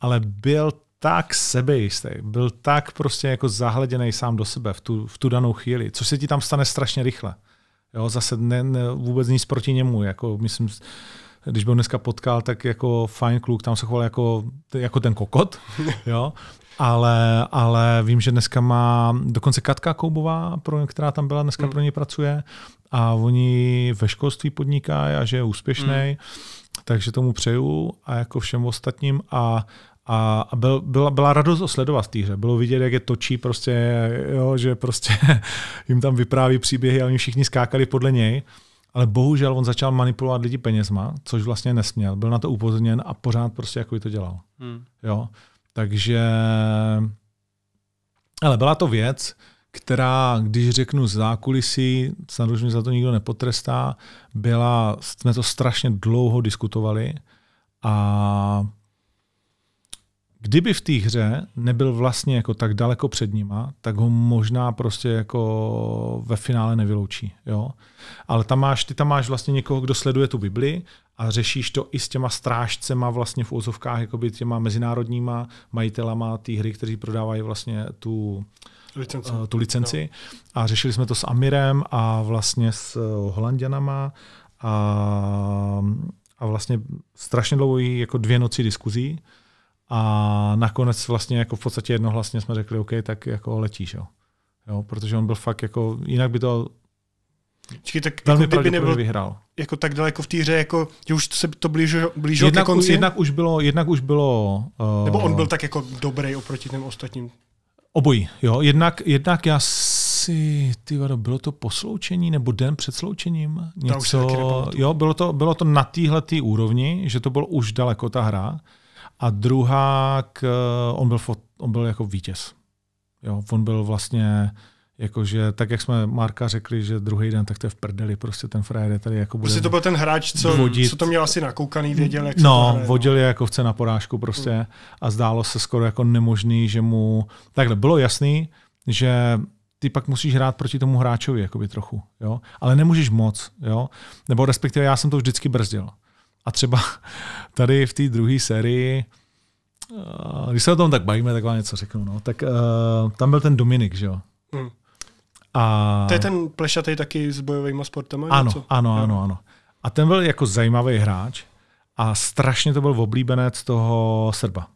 Ale byl tak sebejistý, byl tak prostě jako zahleděný sám do sebe v tu, v tu danou chvíli, Co se ti tam stane strašně rychle. Jo, zase ne, ne, vůbec nic proti němu, jako myslím, když byl dneska potkal, tak jako fajn kluk, tam se choval jako, jako ten kokot, jo, ale, ale vím, že dneska má dokonce Katka Koubová, pro, která tam byla, dneska mm. pro ně pracuje a oni ve školství podnikají a že je úspěšný. Mm. Takže tomu přeju a jako všem ostatním a a, a byl, byla, byla radost osledovat té hře. Bylo vidět, jak je točí, prostě, jo, že prostě jim tam vypráví příběhy a oni všichni skákali podle něj. Ale bohužel on začal manipulovat lidi penězma, což vlastně nesměl. Byl na to upozorněn a pořád prostě jako to dělal. Hmm. Jo? Takže ale byla to věc, která, když řeknu z zákulisí, snad už mě za to nikdo nepotrestá, byla, jsme to strašně dlouho diskutovali a Kdyby v té hře nebyl vlastně jako tak daleko před nima, tak ho možná prostě jako ve finále nevyloučí. Jo? Ale tam máš, ty tam máš vlastně někoho, kdo sleduje tu Bibli a řešíš to i s těma strážcema vlastně v úzovkách, jakoby těma mezinárodníma majitelama té hry, kteří prodávají vlastně tu, licenci. Uh, tu licenci. No. A řešili jsme to s Amirem a vlastně s eh, Holanděnama a, a vlastně strašně dlouho jako dvě noci diskuzí a nakonec vlastně jako v podstatě jednohlasně jsme řekli, OK, tak jako letíš, jo. jo protože on byl fakt jako, jinak by to Čekaj, tak velmi jako kdyby nebyl vyhrál. Jako tak daleko v té hře, jako, že už se to blížilo, blížilo jednak, ke konci? Jednak už bylo... Jednak už bylo uh, Nebo on byl tak jako dobrý oproti těm ostatním? Obojí, jo. Jednak, jednak já si, ty vado, bylo to po sloučení nebo den před sloučením? Něco, jo, bylo to, bylo to na téhle úrovni, že to bylo už daleko ta hra. A druhá, eh, on byl, on byl jako vítěz. Jo, on byl vlastně Jakože, tak jak jsme Marka řekli, že druhý den, tak to je v prdeli, prostě ten frajer je tady jako bude... Prostě to byl ten hráč, co, vodit. co to měl asi nakoukaný, věděl, jak No, hraje, no. vodil no. je jako chce na porážku prostě hmm. a zdálo se skoro jako nemožný, že mu... Takhle, bylo jasný, že ty pak musíš hrát proti tomu hráčovi, jakoby trochu, jo? Ale nemůžeš moc, jo? Nebo respektive já jsem to vždycky brzdil. A třeba tady v té druhé sérii, eh, když se o tom tak bavíme, tak vám něco řeknu. No. Tak uh, tam byl ten Dominik, že jo? Hmm. A... To je ten plešatý taky s bojovými sportama? Ano, něco? ano, ano, ano. A ten byl jako zajímavý hráč a strašně to byl oblíbenec toho Srba.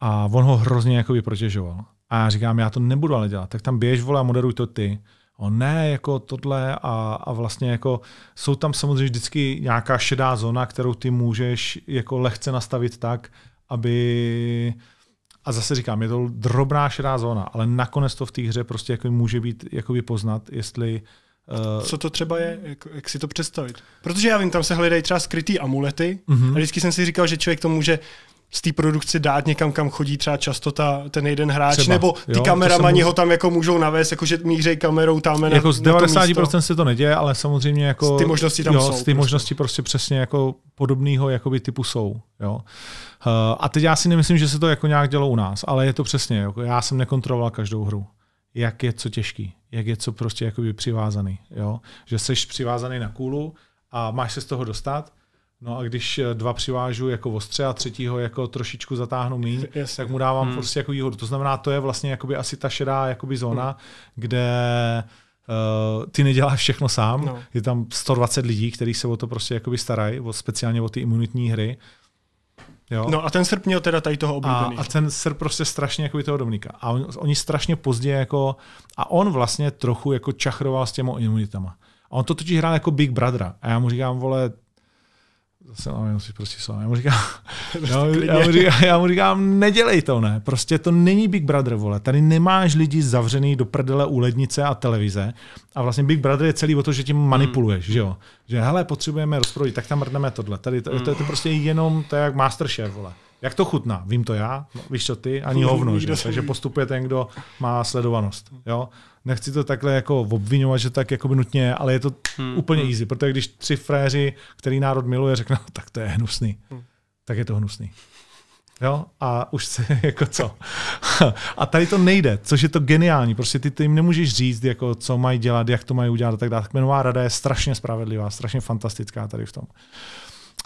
A on ho hrozně jakoby protěžoval. A já říkám, já to nebudu ale dělat, tak tam běž, vole, a moderuj to ty. O ne, jako tohle a, a vlastně jako jsou tam samozřejmě vždycky nějaká šedá zóna, kterou ty můžeš jako lehce nastavit tak, aby a zase říkám, je to drobná šedá zóna, ale nakonec to v té hře prostě jako může být jakoby poznat, jestli uh, Eh, Co to třeba je? Jak, jak si to představit? Protože já vím, tam se hledají třeba skrytý amulety mm-hmm. a vždycky jsem si říkal, že člověk to může z té produkce dát někam, kam chodí třeba často ta, ten jeden hráč, třeba, nebo ty jo, kameramani ho tam jako můžou navést, jakože mířej kamerou tam na Jako z 90% se to neděje, ale samozřejmě jako... Ty možnosti tam jo, jsou. Ty prostě. možnosti prostě přesně jako podobného jakoby typu jsou. Jo. Uh, a teď já si nemyslím, že se to jako nějak dělo u nás, ale je to přesně. Jako já jsem nekontroloval každou hru jak je co těžký, jak je co prostě jakoby přivázaný. Jo? Že seš přivázaný na kůlu a máš se z toho dostat, No a když eh, dva přivážu jako ostře a třetího jako trošičku zatáhnu míň, yes. tak mu dávám hmm. prostě jako výhodu. To znamená, to je vlastně jakoby asi ta šedá jakoby zóna, hmm. kde uh, ty neděláš všechno sám. No. Je tam 120 lidí, kteří se o to prostě jakoby starají, o, speciálně o ty imunitní hry. Jo. No a ten srp měl teda tady toho oblíbený. A, a ten srp prostě strašně jako toho Dominika. A on, oni strašně pozdě jako, a on vlastně trochu jako čachroval s těmi imunitama. A on to totiž hrál jako Big Brothera. A já mu říkám, vole, zase mám jenom prostě slova. Já mu říkám, prostě já mu, já, mu říkám, já mu říkám, nedělej to, ne. Prostě to není Big Brother, vole. Tady nemáš lidi zavřený do prdele u lednice a televize. A vlastně Big Brother je celý o to, že tím hmm. manipuluješ, mm. že jo. Že hele, potřebujeme rozprodit, tak tam mrdneme tohle. Tady to, to, to, je hmm. to prostě jenom, to je jak Masterchef, vole. Jak to chutná? Vím to já, no, víš to ty, ani hovno, že? takže postupuje ten, kdo má sledovanost. Jo? Nechci to takhle jako obvinovat, že tak jako by nutně, ale je to hmm. úplně hmm. easy, protože když tři fréři, který národ miluje, řeknou, tak to je hnusný, hmm. tak je to hnusný. Jo? A už se jako co. a tady to nejde, což je to geniální. Prostě ty, ty jim nemůžeš říct, jako, co mají dělat, jak to mají udělat a tak dále. Kmenová rada je strašně spravedlivá, strašně fantastická tady v tom. Uh,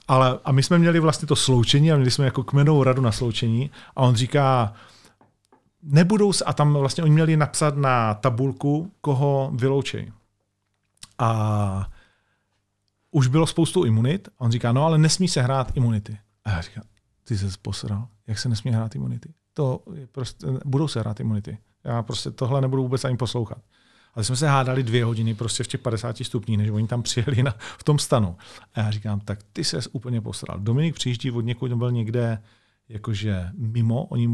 ale, a my jsme měli vlastně to sloučení a měli jsme jako kmenovou radu na sloučení a on říká, nebudou se, a tam vlastně oni měli napsat na tabulku, koho vyloučej. A už bylo spoustu imunit. A on říká, no ale nesmí se hrát imunity. A já říkám, ty se posral, jak se nesmí hrát imunity? To je prostě, budou se hrát imunity. Já prostě tohle nebudu vůbec ani poslouchat. Ale jsme se hádali dvě hodiny prostě v těch 50 stupních, než oni tam přijeli na, v tom stanu. A já říkám, tak ty se úplně posral. Dominik přijíždí od někud, byl někde jakože mimo, oni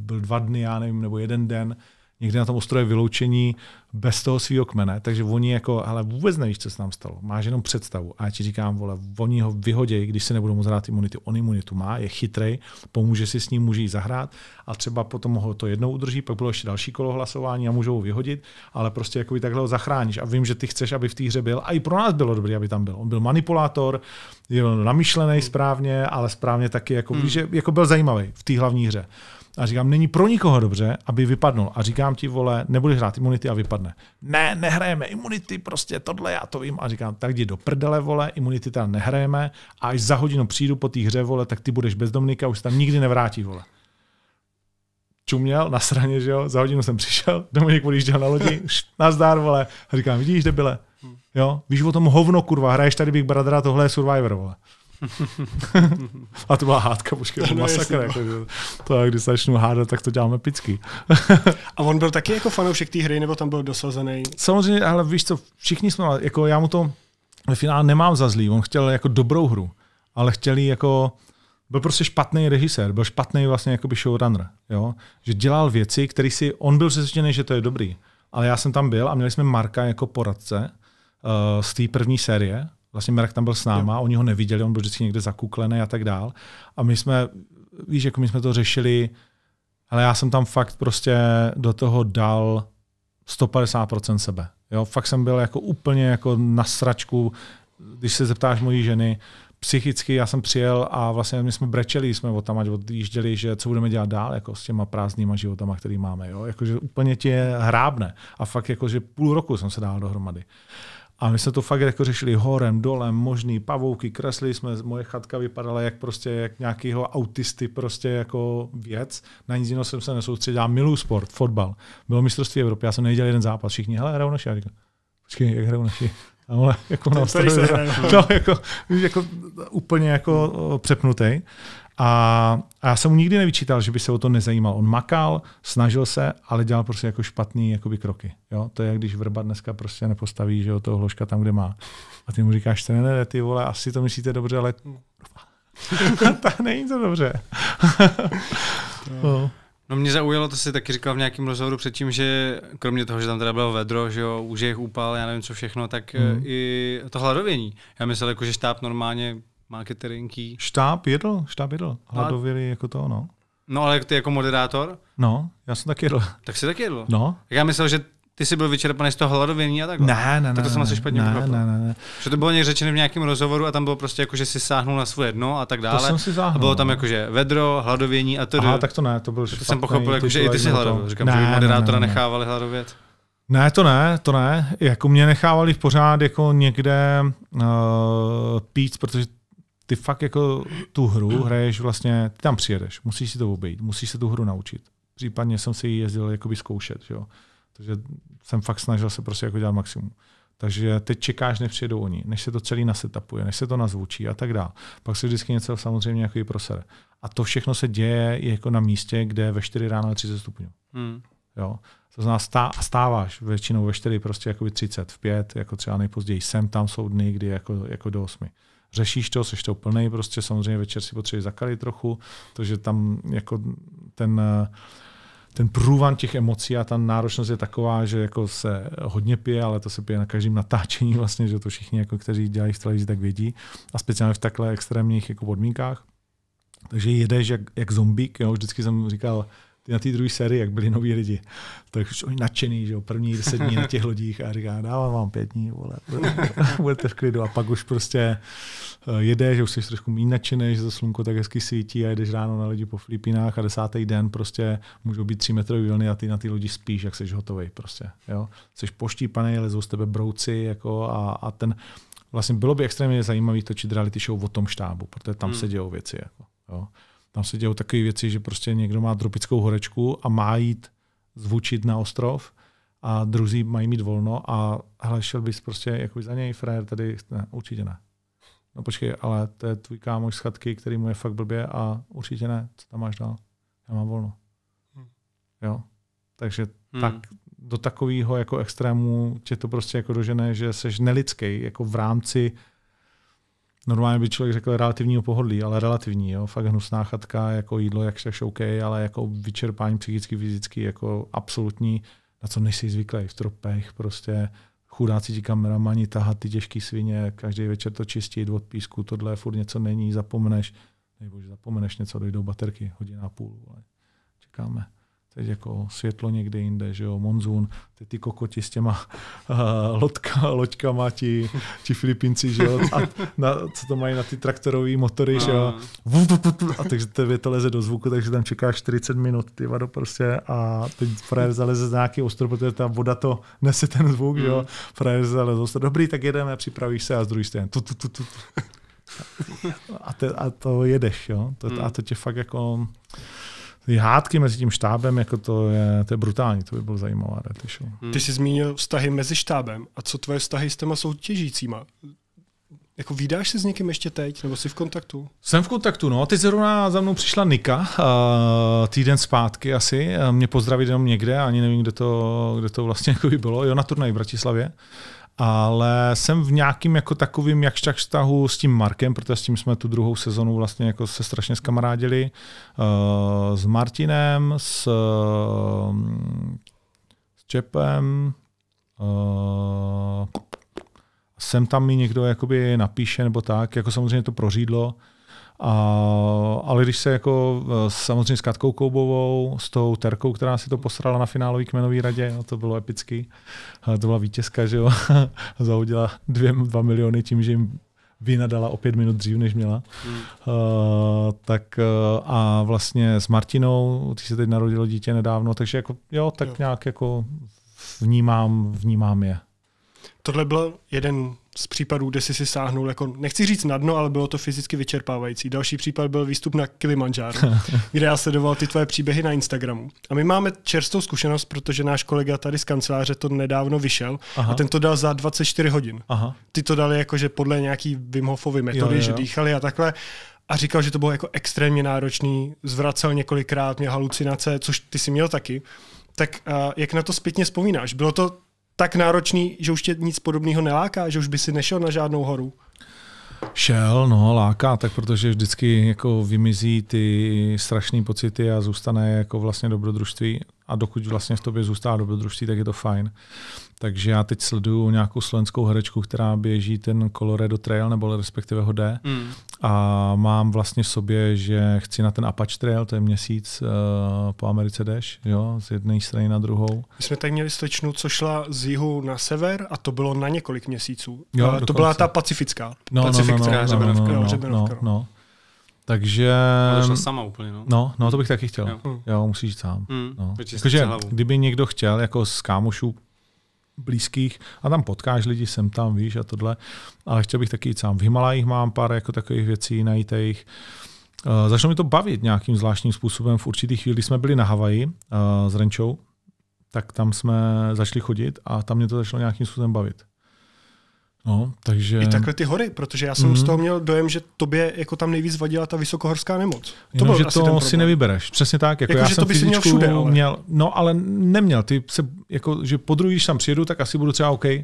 byl dva dny, já nevím, nebo jeden den, někde na tom ostrově vyloučení bez toho svého kmene, takže oni jako, ale vůbec nevíš, co se nám stalo, máš jenom představu. A já ti říkám, vole, oni ho vyhodějí, když se nebudou moc hrát imunity. On imunitu má, je chytrej, pomůže si s ním, může jí zahrát a třeba potom ho to jednou udrží, pak bylo ještě další kolo hlasování a můžou ho vyhodit, ale prostě jako by takhle ho zachráníš. A vím, že ty chceš, aby v té hře byl. A i pro nás bylo dobré, aby tam byl. On byl manipulátor, byl namyšlený hmm. správně, ale správně taky, jako, hmm. že, jako byl zajímavý v té hlavní hře. A říkám, není pro nikoho dobře, aby vypadnul. A říkám ti, vole, nebudeš hrát imunity a vypadne. Ne, nehrajeme imunity, prostě tohle já to vím. A říkám, tak jdi do prdele, vole, imunity tam nehrajeme a až za hodinu přijdu po té hře, vole, tak ty budeš bezdomník a už se tam nikdy nevrátí, vole čuměl na straně, že jo, za hodinu jsem přišel, Dominik odjížděl na lodi, nazdár, vole, a říkám, vidíš, debile, jo, víš o tom hovno, kurva, hraješ tady Big Brothera, tohle je Survivor, vole. a to byla hádka, počkej, to no, Jako, to já, když začnu hádat, tak to děláme picky. a on byl taky jako fanoušek té hry, nebo tam byl dosazený? Samozřejmě, ale víš co, všichni jsme, jako já mu to ve finále nemám za zlý, on chtěl jako dobrou hru, ale chtěl jako, byl prostě špatný režisér, byl špatný vlastně jakoby showrunner, jo? že dělal věci, které si, on byl přesvědčený, že to je dobrý, ale já jsem tam byl a měli jsme Marka jako poradce uh, z té první série, vlastně Marek tam byl s náma, jo. oni ho neviděli, on byl vždycky někde zakuklený a tak dál. A my jsme, víš, jako my jsme to řešili, ale já jsem tam fakt prostě do toho dal 150% sebe. Jo, fakt jsem byl jako úplně jako na sračku, když se zeptáš mojí ženy, psychicky já jsem přijel a vlastně my jsme brečeli, jsme od tam ať odjížděli, že co budeme dělat dál jako s těma prázdnýma životama, který máme. Jo? Jakože úplně tě hrábne. A fakt jakože půl roku jsem se dál dohromady. A my jsme to fakt jako řešili horem, dolem, možný, pavouky, kresli. jsme, moje chatka vypadala jak prostě jak nějakýho autisty prostě jako věc. Na nic jiného jsem se nesoustředil. Já sport, fotbal. Bylo mistrovství Evropy, já jsem neviděl jeden zápas, všichni, hele, hrajou naši. Já říkám, počkej, jak hrajou naši? Ale jako, no, no, jako, jako úplně jako přepnutý. A, a já jsem mu nikdy nevyčítal, že by se o to nezajímal. On makal, snažil se, ale dělal prostě jako špatný jakoby, kroky. Jo? To je, jak když vrba dneska prostě nepostaví, že o toho hložka tam, kde má. A ty mu říkáš, ne, ty vole, asi to myslíte dobře, ale ta není to dobře. no. No mě zaujalo, to si taky říkal v nějakém rozhovoru předtím, že kromě toho, že tam teda bylo vedro, že jo, už jich úpal, já nevím co všechno, tak mm. i to hladovění. Já myslel, jako, že štáb normálně marketerinky. Štáb jedl, štáb jedl. No. Hladověli jako to, no. No ale ty jako moderátor? No, já jsem tak jedl. Tak jsi tak jedl? No. Tak já myslel, že ty jsi byl vyčerpaný z toho hladovění a takhle. Ne, ne, ne. Tak to jsem asi špatně ne, ne, ne, ne. Že to bylo někdy řečeno v nějakém rozhovoru a tam bylo prostě jako, že si sáhnul na svoje dno a tak dále. To jsem si A bylo tam no. jako, že vedro, hladovění a to. Aha, tak to ne, to byl špatný, To jsem pochopil, jako, že i ty jsi hladověl. Říkám, ne, že moderátora ne, ne, ne. nechávali hladovět. Ne, to ne, to ne. Jako mě nechávali v pořád jako někde uh, pít, protože ty fakt jako tu hru hraješ vlastně, ty tam přijedeš, musíš si to obejít, musíš se tu hru naučit. Případně jsem si ji jezdil jakoby zkoušet, jo. Takže jsem fakt snažil se prostě jako dělat maximum. Takže teď čekáš, než přijedou oni, než se to celý nasetapuje, než se to nazvučí a tak dále. Pak se vždycky něco samozřejmě jako i prosere. A to všechno se děje jako na místě, kde ve 4 ráno je 30 stupňů. Hmm. Jo? To znamená, stá, stáváš většinou ve 4, prostě jakoby 30, v 5, jako třeba nejpozději. Sem tam jsou dny, kdy jako, jako do 8 řešíš to, jsi to plný, prostě samozřejmě večer si potřebuješ zakalit trochu, takže tam jako ten ten průvan těch emocí a ta náročnost je taková, že jako se hodně pije, ale to se pije na každém natáčení vlastně, že to všichni, jako, kteří dělají v televizi, tak vědí. A speciálně v takhle extrémních jako podmínkách. Takže jedeš jak, jak zombík. Jo. Vždycky jsem říkal, ty na té druhé sérii, jak byli noví lidi. Tak už oni nadšený, že jo, první deset dní na těch lodích a říká, dávám vám pět dní, vole, budete v klidu. A pak už prostě eh, jede, že už jsi trošku méně nadšený, že to slunko tak hezky svítí a jedeš ráno na lidi po Filipínách a desátý den prostě můžou být tři metrový vlny a ty na ty lodi spíš, jak jsi hotový prostě. Jo? Jsi poštípaný, lezou z tebe brouci jako a, a ten, vlastně bylo by extrémně zajímavý točit reality show o tom štábu, protože tam hmm. se dějou věci. Jako, jo. Tam se dějou takové věci, že prostě někdo má tropickou horečku a má jít zvučit na ostrov a druzí mají mít volno a hele, šel bys prostě jako za něj, frajer tady ne, určitě ne. No počkej, ale to je tvůj kámoš z chatky, který mu je fakt blbě a určitě ne, co tam máš dál? Já mám volno. Hmm. Jo, takže hmm. tak do takového jako extrému tě to prostě jako dožené, že seš nelidský jako v rámci normálně by člověk řekl relativního pohodlí, ale relativní, jo. Fakt hnusná chatka, jako jídlo, jak se OK, ale jako vyčerpání psychicky, fyzicky, jako absolutní, na co nejsi zvyklý v tropech, prostě chudáci ti kameramani tahat ty těžký svině, každý večer to čistit od písku, tohle furt něco není, zapomeneš, nebo že zapomeneš něco, dojdou do baterky, hodina a půl, ale čekáme teď jako světlo někde jinde, že jo, monzun, ty ty kokoti s těma uh, lotka, loďkama, ti, ti Filipinci, že jo, a na, co to mají na ty traktorové motory, že jo, no. a takže to věta leze do zvuku, takže tam čekáš 40 minut, ty vado prostě, a teď frajer zaleze z nějaký ostrov, protože ta voda to nese ten zvuk, že jo, mm. frajer zaleze z ostrov, dobrý, tak jedeme, připravíš se a z druhé strany, tu, tu, tu, tu. A, te, a to jedeš, jo, to, a mm. to tě fakt jako ty hádky mezi tím štábem, jako to je, to je brutální, to by bylo zajímavé. Hmm. Ty jsi zmínil vztahy mezi štábem. A co tvoje vztahy s těma soutěžícíma? Jako vydáš se s někým ještě teď, nebo jsi v kontaktu? Jsem v kontaktu, no. Teď zrovna za mnou přišla Nika uh, týden zpátky asi. Eh, mě pozdravit jenom někde, ani nevím, kde to, kde to vlastně jako by bylo. Jo, na turnaj v Bratislavě. Uh, ale jsem v nějakým jako takovým jakž tak vztahu s tím Markem, protože s tím jsme tu druhou sezonu vlastně jako se strašně zkamarádili, uh, s Martinem, s, uh, s Čepem, uh, eh, sem tam mi někdo jakoby napíše nebo tak, jako samozřejmě to prořídlo, a, ale když se jako e, samozřejmě s Katkou Koubovou, s tou Terkou, která si to posrala na finálový kmenový radě, no to bylo epický, e, to byla vítězka, že jo, zahodila dvě, dva miliony tím, že jim vynadala o pět minut dřív, než měla. Hmm. Uh, tak uh, a vlastně s Martinou, ty se teď narodilo dítě nedávno, takže jako, jo, tak jo. nějak jako vnímám, vnímám je. Tohle byl jeden z případů, kde jsi si sáhnul, jako, nechci říct na dno, ale bylo to fyzicky vyčerpávající. Další případ byl výstup na Kilimanjaro, kde já sledoval ty tvoje příběhy na Instagramu. A my máme čerstvou zkušenost, protože náš kolega tady z kanceláře to nedávno vyšel Aha. a ten to dal za 24 hodin. Aha. Ty to dali jakože podle nějaký Wim Hofovy metody, jo, jo. že dýchali a takhle a říkal, že to bylo jako extrémně náročný, zvracel několikrát, měl halucinace, což ty si měl taky. Tak uh, jak na to zpětně vzpomínáš? Bylo to tak náročný, že už tě nic podobného neláká, že už by si nešel na žádnou horu? Šel, no, láká, tak protože vždycky jako vymizí ty strašné pocity a zůstane jako vlastně dobrodružství. A dokud vlastně v tobě zůstává dobrodružství, tak je to fajn. Takže já teď sleduju nějakou slovenskou herečku, která běží ten Colorado Trail, nebo respektive ho jde. Mm. A mám vlastně v sobě, že chci na ten Apache Trail, to je měsíc uh, po Americe jdeš, jo, z jedné strany na druhou. My jsme tady měli slečnu, co šla z jihu na sever a to bylo na několik měsíců. Jo, uh, to byla ta pacifická. No, pacifická no, no, no, no, no, no, no, no, no, no. Takže... No, to sama úplně, no. no. No, to bych taky chtěl. Jo, hmm. jo musíš jít sám. Mm, no. Jakože, kdyby někdo chtěl, jako z kámošů, blízkých a tam potkáš lidi, sem tam, víš, a tohle. Ale chtěl bych taky jít sám. V Himalajích mám pár jako takových věcí najít Uh, eh, začalo mi to bavit nějakým zvláštním způsobem. V určitý chvíli, jsme byli na Havaji uh, s Renčou, tak tam jsme začali chodit a tam mě to začalo nějakým způsobem bavit. No, takže... I takhle ty hory, protože já jsem mm. hmm z toho měl dojem, že tobě jako tam nejvíc vadila ta vysokohorská nemoc. To Jenom, že to si nevybereš. Přesně tak. Jako, jako já že jsem to si měl všude. Ale... Měl, no, ale neměl. Ty se, jako, že druhý, když tam přijedu, tak asi budu třeba OK. Jo,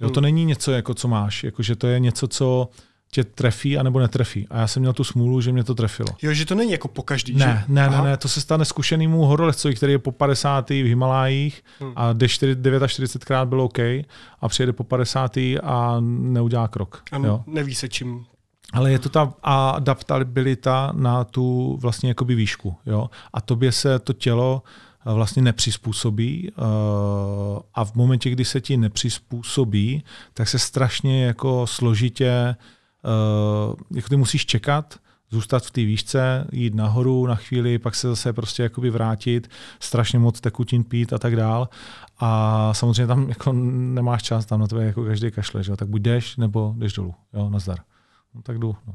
mm. To hmm. není něco, jako, co máš. Jako, že to je něco, co tě trefí a nebo netrefí. A já jsem měl tu smůlu, že mě to trefilo. Jo, že to není jako po každý, Ne, že? ne, ne, ne, to se stane zkušenému horolezcovi, který je po 50. v Himalájích hmm. a jde 49 krát bylo OK a přijede po 50. a neudělá krok. A jo. neví se čím ale je to ta adaptabilita na tu vlastně jakoby výšku. Jo? A tobě se to tělo eh, vlastně nepřizpůsobí eh, a v momentě, kdy se ti nepřizpůsobí, tak se strašně jako složitě Eh, jako ty musíš čekat, zůstat v té výšce, jít nahoru na chvíli, pak se zase prostě jakoby vrátit, strašně moc tekutin pít a tak dál. A samozřejmě tam jako nemáš čas, tam na tebe jako každý kašle, že? tak buď jdeš, nebo jdeš dolů, jo, nazdar. No, tak jdu. No.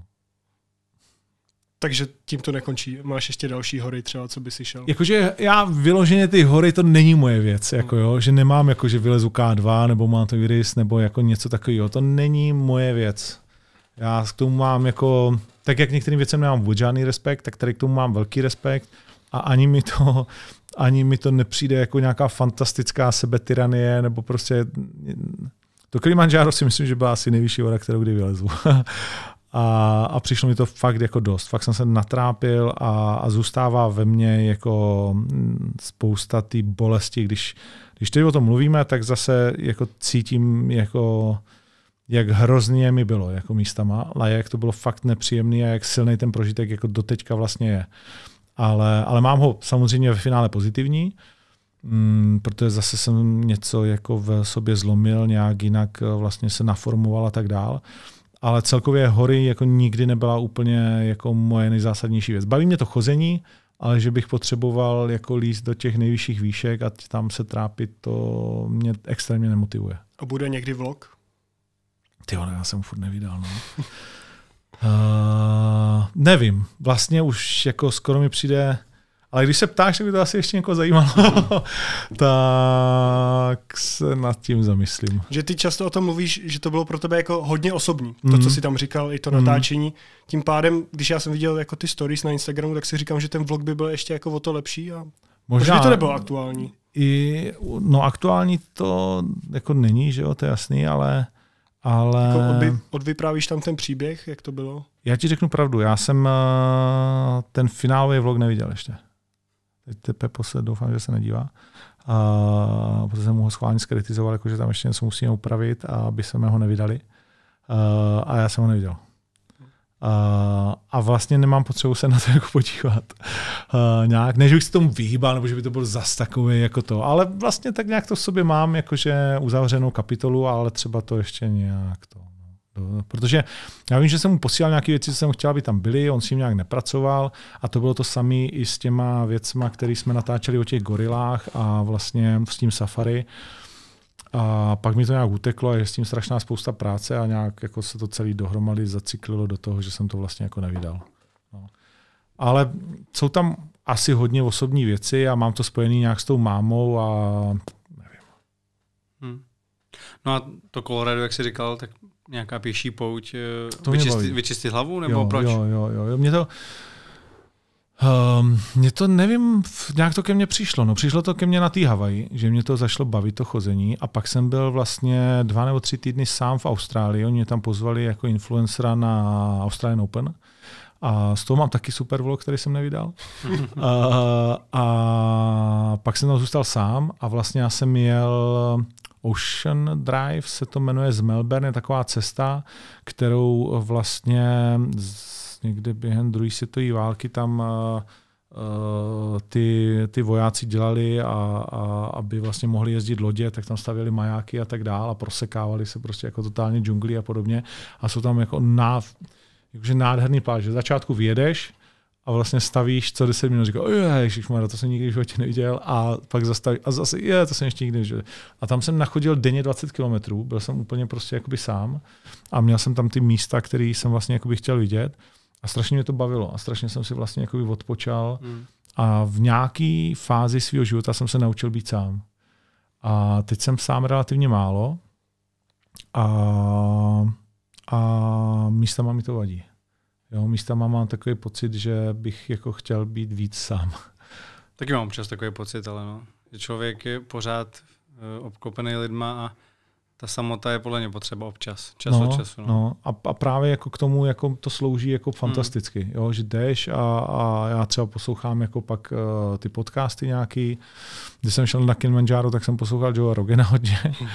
Takže tím to nekončí. Máš ještě další hory třeba, co by si šel? Jakože já vyloženě ty hory, to není moje věc. Jako mhm. jo, že nemám, jako, že vylezu K2, nebo mám to Iris, nebo jako něco takového. To není moje věc. Já k tomu mám jako, tak jak některým věcem nemám vůbec žádný respekt, tak tady k tomu mám velký respekt a ani mi to, ani mi to nepřijde jako nějaká fantastická sebetyranie, nebo prostě to Kilimanjaro si myslím, že byla asi nejvyšší voda, kterou kdy vylezu. a, a přišlo mi to fakt jako dost. Fakt jsem se natrápil a, a zůstává ve mně jako mm, spousta té bolesti. Když, když teď o tom mluvíme, tak zase jako cítím jako jak hrozně mi bylo jako místama, ale jak to bylo fakt nepříjemný a jak silný ten prožitek jako doteďka vlastně je. Ale, ale mám ho samozřejmě ve finále pozitivní, mm, protože zase jsem něco jako v sobě zlomil, nějak jinak eh, vlastně se naformoval a tak dál. Ale celkově hory jako nikdy nebyla úplně jako moje nejzásadnější věc. Baví mě to chození, ale že bych potřeboval jako líst do těch nejvyšších výšek a tam se trápit, to mě extrémně nemotivuje. A bude někdy vlog? Ty já jsem furt nevydal. No. Uh, nevím, vlastně už jako skoro mi přijde, ale když se ptáš, tak by to asi ještě někoho zajímalo, tak se nad tím zamyslím. Že ty často o tom mluvíš, že to bylo pro tebe jako hodně osobní, mm. to, co jsi mhm. tam říkal, i to mm. natáčení. Mhm. Tím pádem, když já jsem viděl jako ty stories na Instagramu, tak si říkám, že ten vlog by byl ještě jako o to lepší a možná Proč by to nebylo aktuální. I, no aktuální to jako není, že jo, to je jasný, ale ale... Jako odby, odvyprávíš tam ten příběh, jak to bylo? Já ti řeknu pravdu, já jsem uh, ten finálový vlog neviděl ještě. Teď Pepo se doufám, že se nedívá. Uh, protože jsem mu ho schválně zkritizoval, jakože tam ještě něco musíme upravit, aby jsme ho nevydali. Uh, a já jsem ho neviděl a vlastně nemám potřebu se na to jako podívat. Uh, nějak, než bych se tomu vyhýbal, nebo že by to byl zas takový jako to, ale vlastně tak nějak to v sobě mám, jakože uzavřenou kapitolu, ale třeba to ještě nějak to. No. Protože já vím, že jsem mu posílal nějaké věci, co jsem chtěl, aby tam byly, on s tím nějak nepracoval a to bylo to samé i s těma věcma, které jsme natáčeli o těch gorilách a vlastně s tím safari. Uh, a pak mi to nějak uteklo a je s tím strašná spousta práce a nějak jako se to celý dohromady zaciklilo do toho, že jsem to vlastně jako nevydal. No. Ale jsou tam asi hodně osobní věci a mám to spojený nějak s tou mámou a nevím. Hmm. No a to Colorado, jak jsi říkal, tak nějaká pěší pouť, eh, to vyčistit, vyčistit hlavu nebo jo, proč? Jo, jo, jo, jo. Mě to, Um, mě to nevím, nějak to ke mně přišlo. No, přišlo to ke mně na té Havaji, že mě to zašlo bavit to chození a pak jsem byl vlastně dva nebo tři týdny sám v Austrálii. Oni mě tam pozvali jako influencera na Australian Open. A z toho mám taky super vlog, který jsem nevydal. a, a pak jsem tam zůstal sám a vlastně já jsem jel Ocean Drive, se to jmenuje z Melbourne, je taková cesta, kterou vlastně z někde během druhé světové války tam eh, eh, ty, ty vojáci dělali, a, a, aby vlastně mohli jezdit lodě, tak tam stavěli majáky a tak dál a prosekávali se prostě jako totálně džungli a podobně. A jsou tam jako ná jakože nádherný pláže. Začátku vyjedeš, a vlastně stavíš co 10 minut, říká, ježišmarja, to jsem nikdy v životě neviděl a pak zastaví a zase, je, to jsem ještě nikdy neviděl. A tam jsem nachodil denně 20 kilometrů, byl jsem úplně prostě jakoby sám a měl jsem tam ty místa, které jsem vlastně jakoby chtěl vidět a strašně mě to bavilo a strašně jsem si vlastně jakoby odpočal. Hmm. A v nějaké fázi svého života jsem se naučil být sám. A teď jsem sám relativně málo a, a místama mi to vadí. Jo, místama mám takový pocit, že bych jako chtěl být víc sám. Taky mám občas takový pocit, ale no. člověk je pořád eh, obklopený lidma a ta samota je podle mě potřeba občas, čas no, od času. No. No, a, a právě jako k tomu jako to slouží jako hmm. fantasticky, hmm. jo, že jdeš a, a já třeba poslouchám jako pak uh, ty podcasty nějaký. Když jsem šel na Kilimanjaro, tak jsem poslouchal Joe Rogena hodně. Hmm.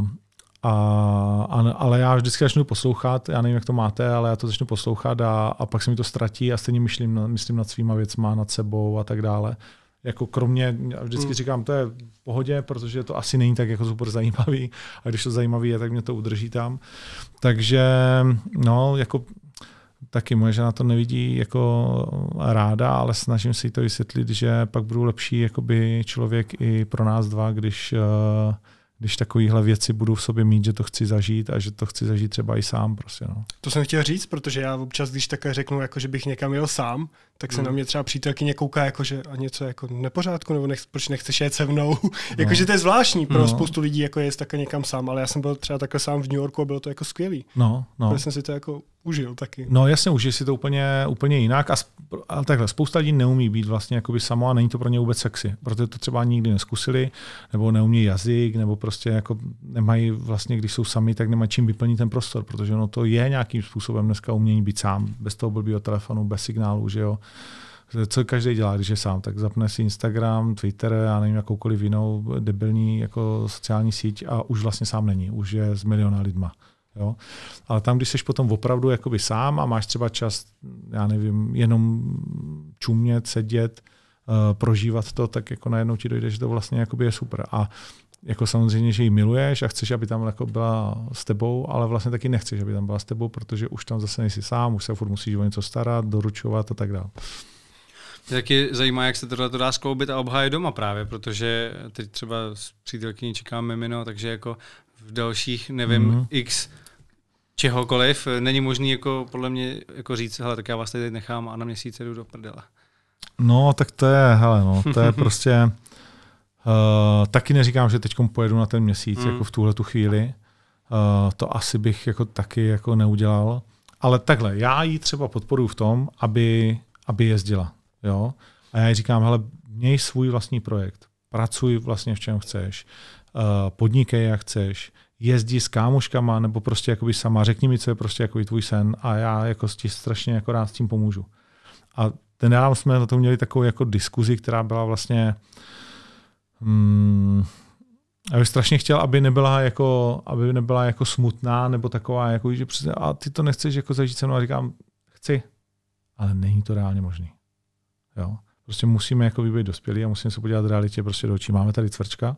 uh, a, a, ale já vždycky začnu poslouchat, já nevím, jak to máte, ale já to začnu poslouchat a, a pak se mi to ztratí a stejně myšlím, myslím nad svýma věcma, nad sebou a tak dále jako kromě, vždycky hmm. říkám, to je v pohodě, protože to asi není tak jako super zajímavý a když to zajímavý je, tak mě to udrží tam. Takže no, jako taky moje žena to nevidí jako ráda, ale snažím si to vysvětlit, že pak budu lepší jakoby člověk i pro nás dva, když, eh, když takovéhle věci budu v sobě mít, že to chci zažít a že to chci zažít třeba i sám. Prostě, no. To jsem chtěl říct, protože já občas, když také řeknu, jako, že bych někam jel sám, tak se hmm. na mě třeba přítelkyně kouká jako, že a něco jako nepořádku, nebo nech, proč nechceš jet se mnou. No. Jakože to je zvláštní pro no. spoustu lidí, jako je také někam sám, ale já jsem byl třeba takhle sám v New Yorku a bylo to jako skvělý. No, no. Protože jsem si to jako užil taky. No jasně, užil si to úplně, úplně jinak a, a takhle, spousta lidí neumí být vlastně jakoby samo a není to pro ně vůbec sexy, protože to třeba nikdy neskusili, nebo neumí jazyk, nebo prostě jako nemají vlastně, když jsou sami, tak nemají čím vyplnit ten prostor, protože ono to je nějakým způsobem dneska umění být sám, bez toho blbýho telefonu, bez signálu, že jo co každý dělá, když je sám, tak zapne si Instagram, Twitter, já nevím, jakoukoliv jinou debilní jako sociální síť a už vlastně sám není, už je s miliona lidma. Jo? Ale tam, když jsi potom opravdu jakoby sám a máš třeba čas, já nevím, jenom čumět, sedět, eh, prožívat to, tak jako najednou ti dojde, že to vlastně je super. A jako samozřejmě, že ji miluješ a chceš, aby tam jako byla s tebou, ale vlastně taky nechceš, aby tam byla s tebou, protože už tam zase nejsi sám, už se furt musíš o něco starat, doručovat a tak dále. Mě taky zajímá, jak se tohle dá skloubit a obhájit doma právě, protože teď třeba s přítelkyní čekám mimino, takže jako v dalších, nevím, mm-hmm. x čehokoliv, není možný jako podle mě jako říct, hele, tak já vás tady nechám a na měsíce jdu do prdela. No, tak to je, hele, no, to je prostě Uh, taky neříkám, že teď pojedu na ten měsíc, mm. jako v tuhle tu chvíli. Uh, to asi bych jako taky jako neudělal. Ale takhle, já ji třeba podporuji v tom, aby, aby jezdila. Jo? A já jí říkám, hele, měj svůj vlastní projekt. Pracuj vlastně v čem chceš. Uh, podnikej, jak chceš. Jezdí s kámoškama, nebo prostě jakoby sama. Řekni mi, co je prostě jako tvůj sen a já jako ti strašně jako rád s tím pomůžu. A ten jsme na to měli takovou jako diskuzi, která byla vlastně uh, Hmm. já bych strašně chtěl, aby nebyla jako, aby nebyla jako smutná nebo taková, jako, že přesně, a ty to nechceš jako zažít se mnou. A říkám, chci, ale není to reálně možný. Jo? Prostě musíme jako být dospělí a musíme se podívat realitě prostě do očí. Máme tady cvrčka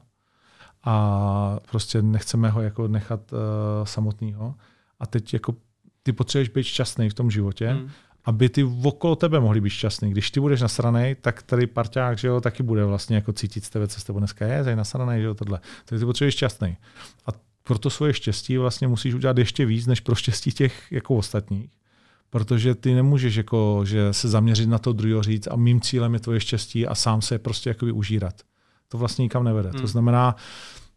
a prostě nechceme ho jako nechat uh, eh, samotného. A teď jako ty potřebuješ být šťastný v tom životě. Hmm aby ty okolo tebe mohli být šťastný. Když ty budeš nasraný, tak tady parťák, že jo, taky bude vlastně jako cítit z tebe, co s tebou dneska je, že nasraný, že jo, tohle. Takže ty potřebuješ šťastný. A pro to svoje štěstí vlastně musíš udělat ještě víc, než pro štěstí těch jako ostatních. Protože ty nemůžeš jako, že se zaměřit na to druhého říct a mým cílem je tvoje štěstí a sám se prostě jakoby užírat. To vlastně nikam nevede. Hmm. To znamená, uh,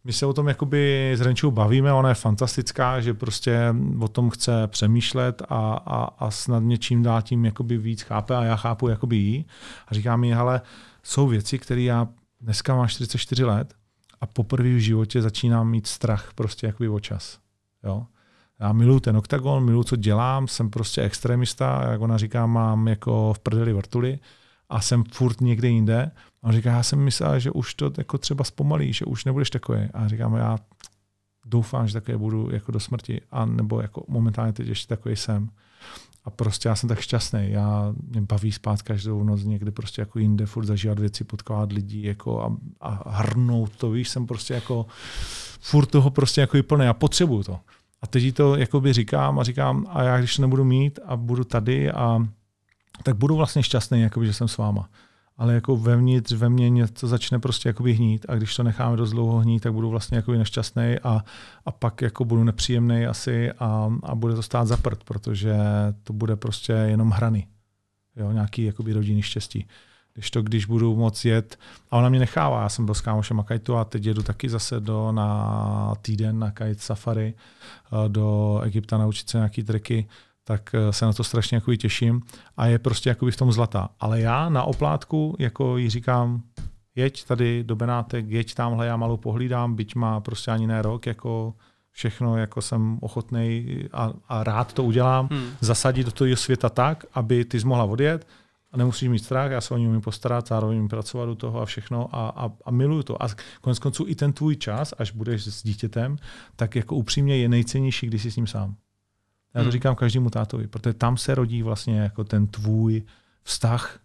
my se o tom jakoby s Renčou bavíme, ona je fantastická, že prostě o tom chce přemýšlet a, a, a snad mě dál tím jakoby víc chápe a já chápu jakoby jí. A říká mi, ale jsou věci, které já dneska mám 44 let a poprvé v životě začínám mít strach prostě jakoby o čas. Jo? Já miluji ten oktagon, miluji, co dělám, jsem prostě extremista, jak ona říká, mám jako v prdeli vrtuli a jsem furt někde jinde. A on říká, já jsem myslel, že už to jako třeba zpomalí, že už nebudeš takový. A říkám, já doufám, že takový budu jako do smrti, a nebo jako momentálně teď ještě takový jsem. A prostě já jsem tak šťastný. Já mě baví spát každou noc někdy prostě jako jinde, furt zažívat věci, potkávat lidí jako a, a hrnout to, víš, jsem prostě jako furt toho prostě jako plný. Já potřebuju to. A teď to jakoby říkám a říkám, a já když to nebudu mít a budu tady a tak budu vlastně šťastný, jakoby, že jsem s váma. Ale jako vevnitř ve mně něco začne prostě jakoby hnít a když to necháme dost dlouho hnít, tak budu vlastně jakoby nešťastný a, a pak jako budu nepříjemný asi a, a bude to stát za prd, protože to bude prostě jenom hrany. Jo, nějaký jakoby rodinný štěstí. Když to, když budu moc jet, a ona mě nechává, já jsem byl s kámošem a kajtu a teď jedu taky zase do, na týden na kajt safari eh, do Egypta naučit se nějaký triky, tak eh, se na to strašně jako těším a je prostě jako v tom zlatá. Ale já na oplátku, jako jí říkám, jeď tady do Benátek, jeď tamhle, já malou pohlídám, byť má prostě ani ne rok, jako všechno, jako jsem ochotný a, a rád to udělám, hmm. zasadit do toho světa tak, aby ty jsi mohla odjet a nemusíš mít strach, já se o ní umím postarat, zároveň umím pracovat do toho a všechno a, a, a miluju to. A konec konců i ten tvůj čas, až budeš s dítětem, tak jako upřímně je nejcennější, když jsi s ním sám. Já to hmm. říkám každému tátovi, protože tam se rodí vlastně jako ten tvůj vztah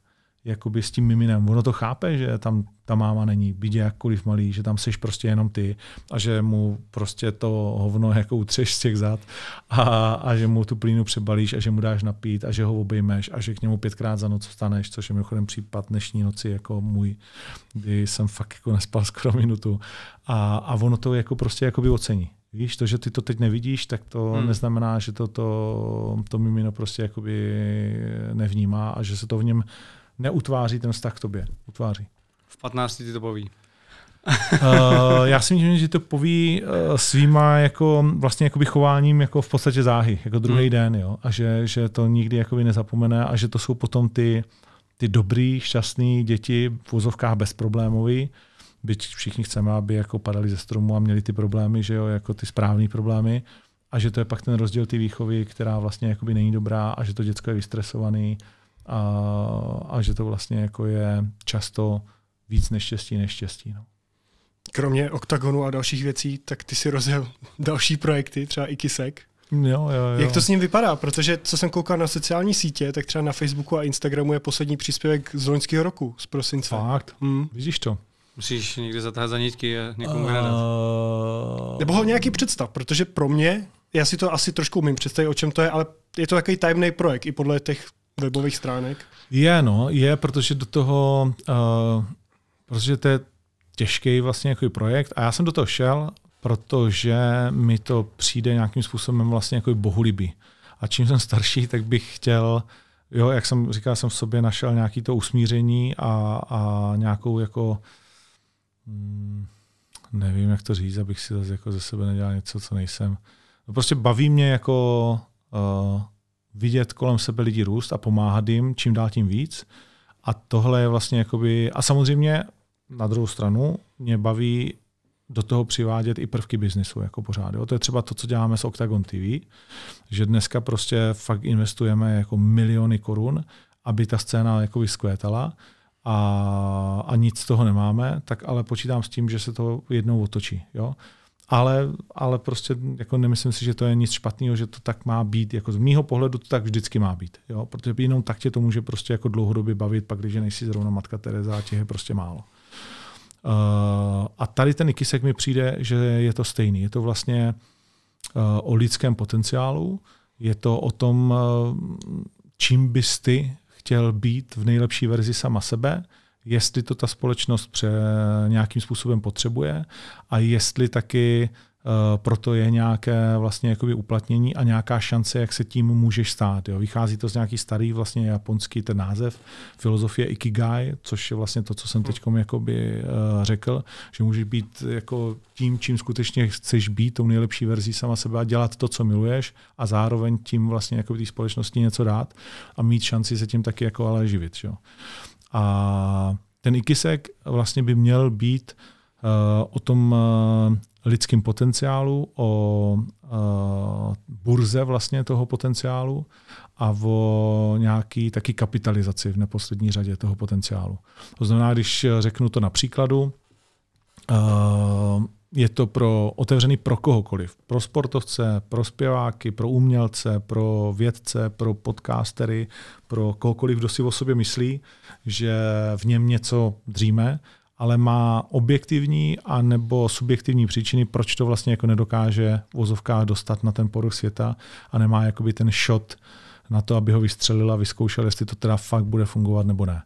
jakoby s tím miminem. Ono to chápe, že tam ta máma není, bydě jakkoliv malý, že tam seš prostě jenom ty a že mu prostě to hovno jako utřeš z těch zad a, a že mu tu plínu přebalíš a že mu dáš napít a že ho obejmeš a že k němu pětkrát za noc vstaneš, což je mimochodem případ dnešní noci jako můj, kdy jsem fakt jako nespal skoro minutu a, a ono to jako prostě jakoby ocení. Víš, to, že ty to teď nevidíš, tak to hmm. neznamená, že to, to, to mimino prostě jakoby nevnímá a že se to v něm neutváří ten vztah k tobě. Utváří. V 15 ti to poví. uh, já si myslím, že to poví uh, svýma jako, vlastně jakoby chováním jako v podstatě záhy, jako druhý hmm. den, jo? a že, že to nikdy jakoby nezapomene a že to jsou potom ty, ty dobrý, šťastný děti v vozovkách bezproblémový, byť všichni chceme, aby jako padali ze stromu a měli ty problémy, že jo, jako ty správné problémy, a že to je pak ten rozdíl té výchovy, která vlastně jakoby není dobrá a že to děcko je vystresovaný a, a že to vlastně jako je často víc neštěstí než štěstí. No. Kromě OKTAGONu a dalších věcí, tak ty si rozjel další projekty, třeba i Kisek. Jo, jo, jo. Jak to s ním vypadá? Protože co jsem koukal na sociální sítě, tak třeba na Facebooku a Instagramu je poslední příspěvek z loňského roku, z prosince. Fakt? Hmm. Vidíš to? Musíš někde zatáhat za nitky a někomu hledat. Uh... Eh, Nebo ho nějaký představ, protože pro mě, já si to asi trošku umím představit, o čem to je, ale je to takový tajemný projekt i podle těch webových stránek. Je, no, je, protože do toho, uh, protože to je těžký vlastně jako projekt a já jsem do toho šel, protože mi to přijde nějakým způsobem vlastně jako bohulibý. A čím jsem starší, tak bych chtěl jo, jak jsem říkal, jsem v sobě našel nějaký to usmíření a, a nějakou jako Hmm, nevím, jak to říct, abych si zase jako ze sebe nedělal něco, co nejsem. No prostě baví mě jako uh, vidět kolem sebe lidi růst a pomáhat jim čím dál tím víc. A tohle je vlastně jakoby, a samozřejmě na druhou stranu mě baví do toho přivádět i prvky biznisu jako pořád. Jo? To je třeba to, co děláme s Octagon TV, že dneska prostě fakt investujeme jako miliony korun, aby ta scéna jako vyskvétala a, a nic z toho nemáme, tak ale počítám s tím, že se to jednou otočí. Jo? Ale, ale prostě jako nemyslím si, že to je nic špatného, že to tak má být. Jako z mýho pohledu to tak vždycky má být. Jo? Protože jenom tak tě to může prostě jako dlouhodobě bavit, pak když nejsi zrovna matka Tereza a těch je prostě málo. Uh, a tady ten Ikisek mi přijde, že je to stejný. Je to vlastně uh, o lidském potenciálu, je to o tom, uh, čím bys ty chtěl být v nejlepší verzi sama sebe, jestli to ta společnost pře nějakým způsobem potřebuje a jestli taky Eh, proto je nějaké vlastně jakoby uplatnění a nějaká šance, jak se tím můžeš stát. Jo. Vychází to z nějaký starý vlastně japonský ten název, filozofie Ikigai, což je vlastně to, co jsem hmm. teď jakoby eh, řekl, že můžeš být jako tím, čím skutečně chceš být, tou nejlepší verzí sama sebe a dělat to, co miluješ a zároveň tím vlastně jako té společnosti něco dát a mít šanci se tím taky jako ale živit. Jo. A ten ikisek vlastně by měl být uh, o tom uh, lidském potenciálu, o e, burze vlastně toho potenciálu a o nějaký taky kapitalizaci v neposlední řadě toho potenciálu. To znamená, když řeknu to na příkladu, e, je to pro otevřený pro kohokoliv. Pro sportovce, pro zpěváky, pro umělce, pro vědce, pro podcastery, pro kohokoliv, kdo si o sobě myslí, že v něm něco dříme ale má objektivní a nebo subjektivní příčiny, proč to vlastně jako nedokáže vozovka dostat na ten poruch světa a nemá jakoby ten shot na to, aby ho vystřelila, vyzkoušel, jestli to teda fakt bude fungovat nebo ne.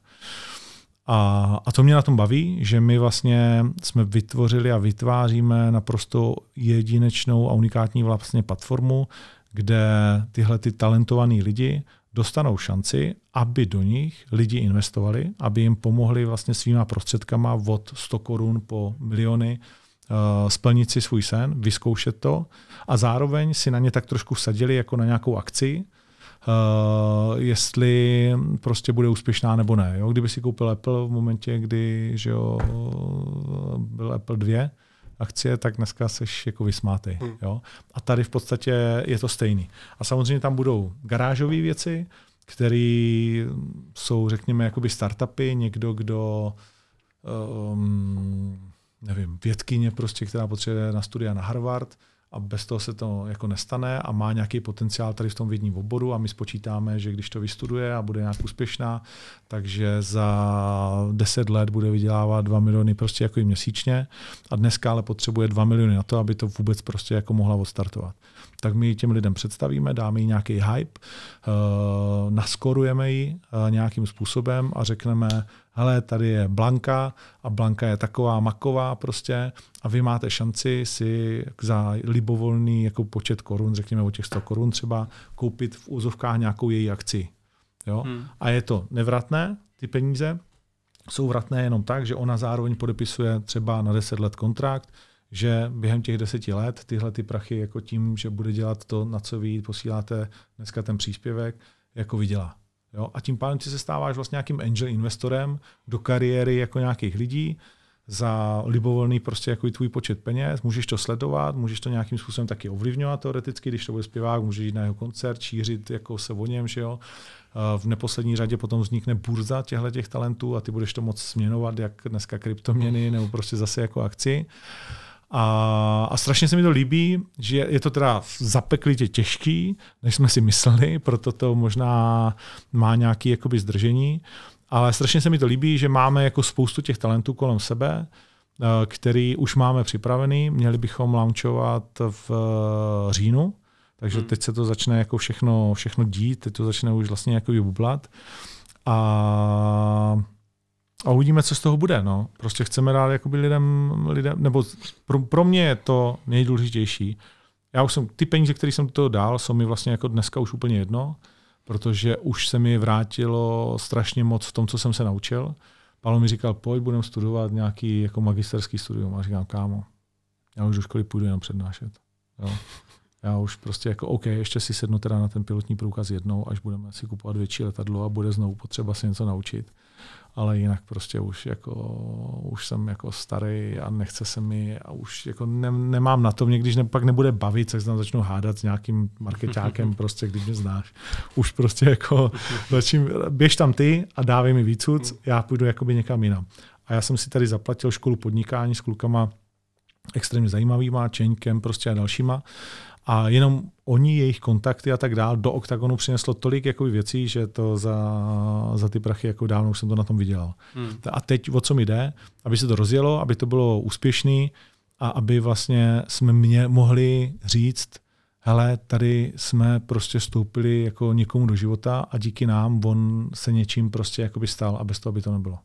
A, a to mě na tom baví, že my vlastně jsme vytvořili a vytváříme naprosto jedinečnou a unikátní vlastně platformu, kde tyhle ty talentovaní lidi dostanou šanci, aby do nich lidi investovali, aby jim pomohli vlastně svýma prostředkama od 100 korun po miliony uh, splnit si svůj sen, vyzkoušet to a zároveň si na ně tak trošku vsadili jako na nějakou akci, Uh, jestli prostě bude úspěšná nebo ne. Jo? Kdyby si koupil Apple v momentě, kdy že jo, eh, byl Apple 2, akcie, tak dneska seš jako vysmátej. Hmm. Jo? A tady v podstatě je to stejný. A samozřejmě tam budou garážové věci, které jsou, řekněme, jakoby startupy, někdo, kdo um, nevím, vědkyně prostě, která potřebuje na studia na Harvard, a bez toho se to jako nestane a má nějaký potenciál tady v tom vědním oboru a my spočítáme, že když to vystuduje a bude nějak úspěšná, takže za 10 let bude vydělávat 2 miliony prostě jako měsíčně a dneska ale potřebuje 2 miliony na to, aby to vůbec prostě jako mohla odstartovat. Tak my těm lidem představíme, dáme jí nějaký hype, eh, naskorujeme ji eh, nějakým způsobem a řekneme, hele, tady je Blanka a Blanka je taková maková prostě a vy máte šanci si za libovolný jako počet korun, řekněme o těch 100 korun třeba, koupit v úzovkách nějakou její akci. Jo? Hmm. A je to nevratné, ty peníze, jsou vratné jenom tak, že ona zároveň podepisuje třeba na 10 let kontrakt, že během těch deseti let tyhle ty prachy jako tím, že bude dělat to, na co vy posíláte dneska ten příspěvek, jako vydělá. Jo? A tím pádem ty se stáváš vlastně nějakým angel investorem do kariéry jako nějakých lidí za libovolný prostě jako tvůj počet peněz, můžeš to sledovat, můžeš to nějakým způsobem taky ovlivňovat teoreticky, když to bude zpěvák, můžeš jít na jeho koncert, šířit jako se o něm, že jo. Eh, v neposlední řadě potom vznikne burza těchto těch talentů a ty budeš to moc směnovat, jak dneska kryptoměny nebo prostě zase jako akci. Uh, a, a strašně se mi to líbí, že je to teda zapeklitě těžký, než jsme si mysleli, proto to možná má nějaké jakoby zdržení, ale strašně se mi to líbí, že máme jako spoustu těch talentů kolem sebe, eh, který už máme připravený, měli bychom launchovat v eh, říjnu, takže hmm. teď se to začne jako všechno, všechno dít, teď to začne už vlastně jako bublat. A a uvidíme, co z toho bude. No. Prostě chceme dát jakoby lidem, lidem nebo pro, pro, mě je to nejdůležitější. Já už jsem, ty peníze, které jsem do toho dal, jsou mi vlastně jako dneska už úplně jedno, protože už se mi vrátilo strašně moc v tom, co jsem se naučil. Paolo mi říkal, pojď, budeme studovat nějaký jako magisterský studium. A říkám, kámo, já už do školy půjdu jenom přednášet. Jo. Já už prostě jako OK, ještě si sednu teda na ten pilotní průkaz jednou, až budeme si kupovat větší letadlo a bude znovu potřeba si něco naučit ale jinak prostě už jako, už jsem jako starý a nechce se mi a už jako ne, nemám na to mě, když ne, pak nebude bavit, tak se tam začnu hádat s nějakým marketákem prostě, když mě znáš. Už prostě jako začím, běž tam ty a dávej mi výcud, mm. já půjdu jakoby někam jinam. A já jsem si tady zaplatil školu podnikání s klukama, extrémně zajímavýma, Čeňkem prostě a dalšíma. A jenom oni, jejich kontakty a tak dál, do OKTAGONu přineslo tolik jako věcí, že to za, za ty prachy jako dávno už jsem to na tom vydělal. Hmm. A teď o co mi jde? Aby se to rozjelo, aby to bylo úspěšný a aby vlastně jsme mě mohli říct, hele, tady jsme prostě vstoupili jako někomu do života a díky nám on se něčím prostě jakoby stal a bez toho by to nebylo.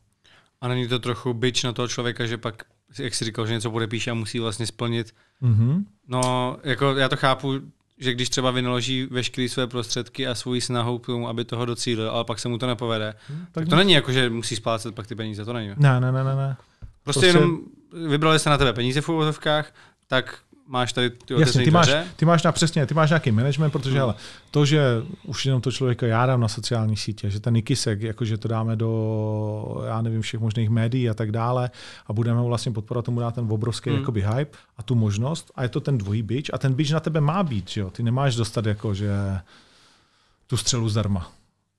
A není to trochu byč na toho člověka, že pak jak jsi říkal, že něco podepíše a musí vlastně splnit. Mm-hmm. No, jako já to chápu, že když třeba vynaloží veškeré své prostředky a svůj snahu k tomu, aby toho docílil, ale pak se mu to nepovede, hmm, tak, tak to není jako, že musí splácet pak ty peníze, to není. Ne, ne, ne, ne. ne. Prostě, prostě jenom vybrali se na tebe peníze v úvozovkách, tak máš tady ty Jasně, ty máš, ty máš na, přesně, ty máš nějaký management, protože hmm. ale to, že už jenom to člověka já dám na sociální sítě, že ten nikisek, jakože to dáme do, já nevím, všech možných médií a tak dále a budeme ho vlastně podporovat, tomu dá ten obrovský hmm. jakoby hype a tu možnost a je to ten dvojí bič a ten bič na tebe má být, že jo? Ty nemáš dostat jako, že tu střelu zdarma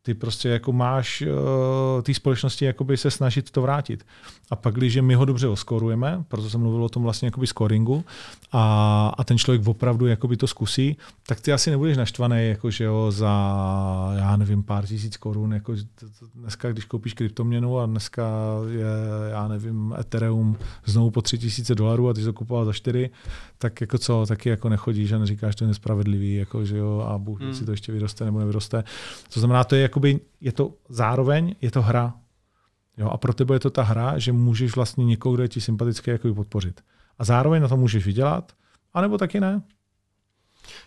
ty prostě jako máš uh, té společnosti jakoby se snažit to vrátit. A pak, když my ho dobře oskorujeme, proto jsem mluvil o tom vlastně jakoby scoringu, a, a ten člověk opravdu jakoby to zkusí, tak ty asi nebudeš naštvaný jako, že jo, za, já nevím, pár tisíc korun. Jako, dneska, když koupíš kryptoměnu a dneska je, já nevím, Ethereum znovu po tři tisíce dolarů a ty jsi to kupoval za čtyři, tak jako co, taky jako nechodíš a neříkáš, to je nespravedlivý, jako, že jo, a Bůh hmm. si to ještě vyroste nebo nevyroste. To znamená, to je jako jakoby je to zároveň, je to hra. Jo, a pro tebe je to ta hra, že můžeš vlastně někoho, kdo je ti sympatický, jako podpořit. A zároveň na to můžeš vydělat, anebo taky ne.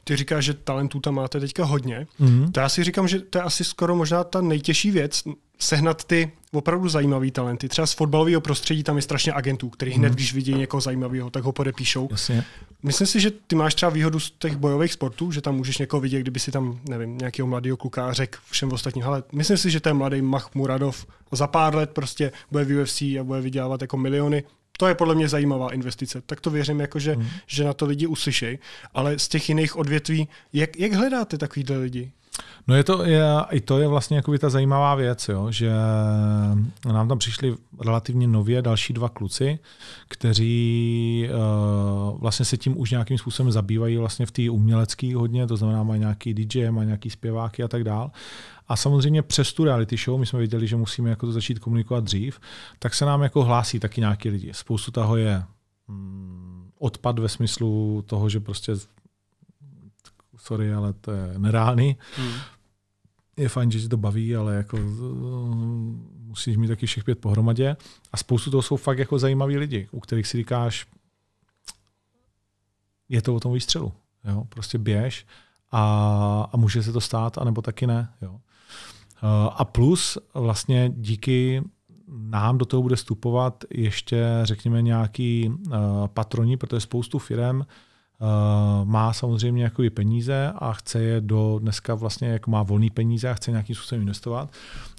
Ty říkáš, že talentů tam máte teďka hodně. Mm-hmm. To já si říkám, že to je asi skoro možná ta nejtěžší věc, sehnat ty opravdu zajímavý talenty. Třeba z fotbalového prostředí tam je strašně agentů, který hned, mm-hmm. když vidí někoho zajímavého, tak ho podepíšou. Jasně. Myslím si, že ty máš třeba výhodu z těch bojových sportů, že tam můžeš někoho vidět, kdyby si tam, nevím, nějakého mladého kluka řekl všem ostatním, ale myslím si, že ten mladý Mach Muradov za pár let prostě bude v UFC a bude vydělávat jako miliony, to je podle mě zajímavá investice. Tak to věřím, jako že, hmm. že na to lidi uslyšejí. Ale z těch jiných odvětví, jak, jak hledáte takovýhle lidi? No je to, je, i to je vlastně jakoby ta zajímavá věc, jo, že nám tam přišli relativně nově další dva kluci, kteří uh, vlastně se tím už nějakým způsobem zabývají vlastně v té umělecké hodně, to znamená mají nějaký DJ, mají nějaký zpěváky a tak dál. A samozřejmě přes tu reality show, my jsme věděli, že musíme jako to začít komunikovat dřív, tak se nám jako hlásí taky nějaký lidi. Spoustu toho je mm, odpad ve smyslu toho, že prostě sorry, ale to je nereálný. Hmm. Je fajn, že si to baví, ale jako eh, musíš mít taky všech pět pohromadě. A spoustu toho jsou fakt jako zajímaví lidi, u kterých si říkáš, je to o tom výstřelu. Jo? Prostě běž a, a může se to stát, anebo taky ne. Jo? A plus vlastně díky nám do toho bude vstupovat ještě, řekněme, nějaký eh, patroni, protože spoustu firm eh, má samozřejmě jako peníze a chce je do dneska vlastně, jako má volný peníze a chce nějakým způsobem investovat.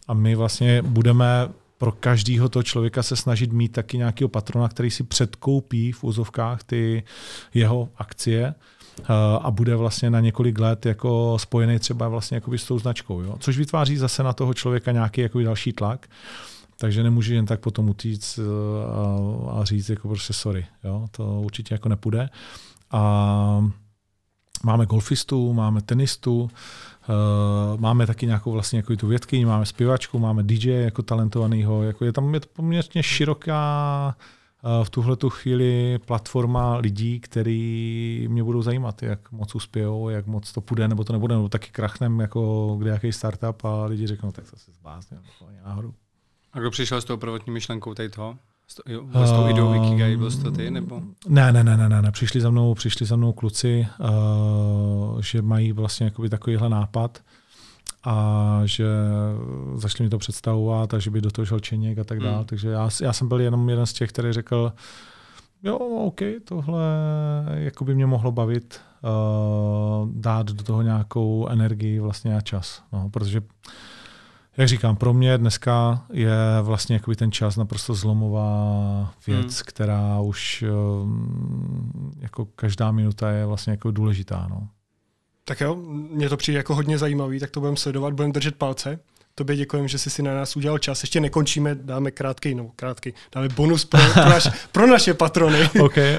A my vlastně budeme pro každého toho člověka se snažit mít taky nějakého patrona, který si předkoupí v úzovkách ty jeho akcie Eh, a bude vlastně na několik let jako spojený třeba vlastně s tou značkou. Jo? Což vytváří zase na toho člověka nějaký jakoby další tlak. Takže nemůže jen tak potom utíct eh, a, a říct jako prostě sorry. Jo? To určitě jako nepůjde. A máme golfistu, máme tenistu, Uh, máme taky nějakou vlastně jako tu vědkyni, máme zpěvačku, máme DJ jako talentovanýho, jako je tam je to poměrně široká v tuhle tu chvíli platforma lidí, který mě budou zajímat, jak moc uspějou, jak moc to půjde, nebo to nebude, nebo taky krachnem jako kde jaký startup a lidi řeknou, tak to se zbláznil, náhodou. A kdo přišel s tou prvotní myšlenkou tady toho? Byl s tou uh, ideou byl to ty, nebo? Ne, ne, ne, ne, ne, ne. Přišli za mnou, přišli za mnou kluci, uh, že mají vlastně takovýhle nápad a že začali mi to představovat a že by do toho šel Čeněk a tak dále. Mm. Takže já, já jsem byl jenom jeden z těch, který řekl, jo, OK, tohle jako by mě mohlo bavit uh, dát do toho nějakou energii vlastně a čas. No, protože jak říkám, pro mě dneska je vlastně jakoby ten čas naprosto zlomová věc, hmm. která už um, jako každá minuta je vlastně jako důležitá. No. Tak jo, mě to přijde jako hodně zajímavý, tak to budeme sledovat, budeme držet palce. Tobě děkujem, že jsi si na nás udělal čas. Ještě nekončíme, dáme krátký, no krátký, dáme bonus pro, pro, naš, pro naše patrony. Okay.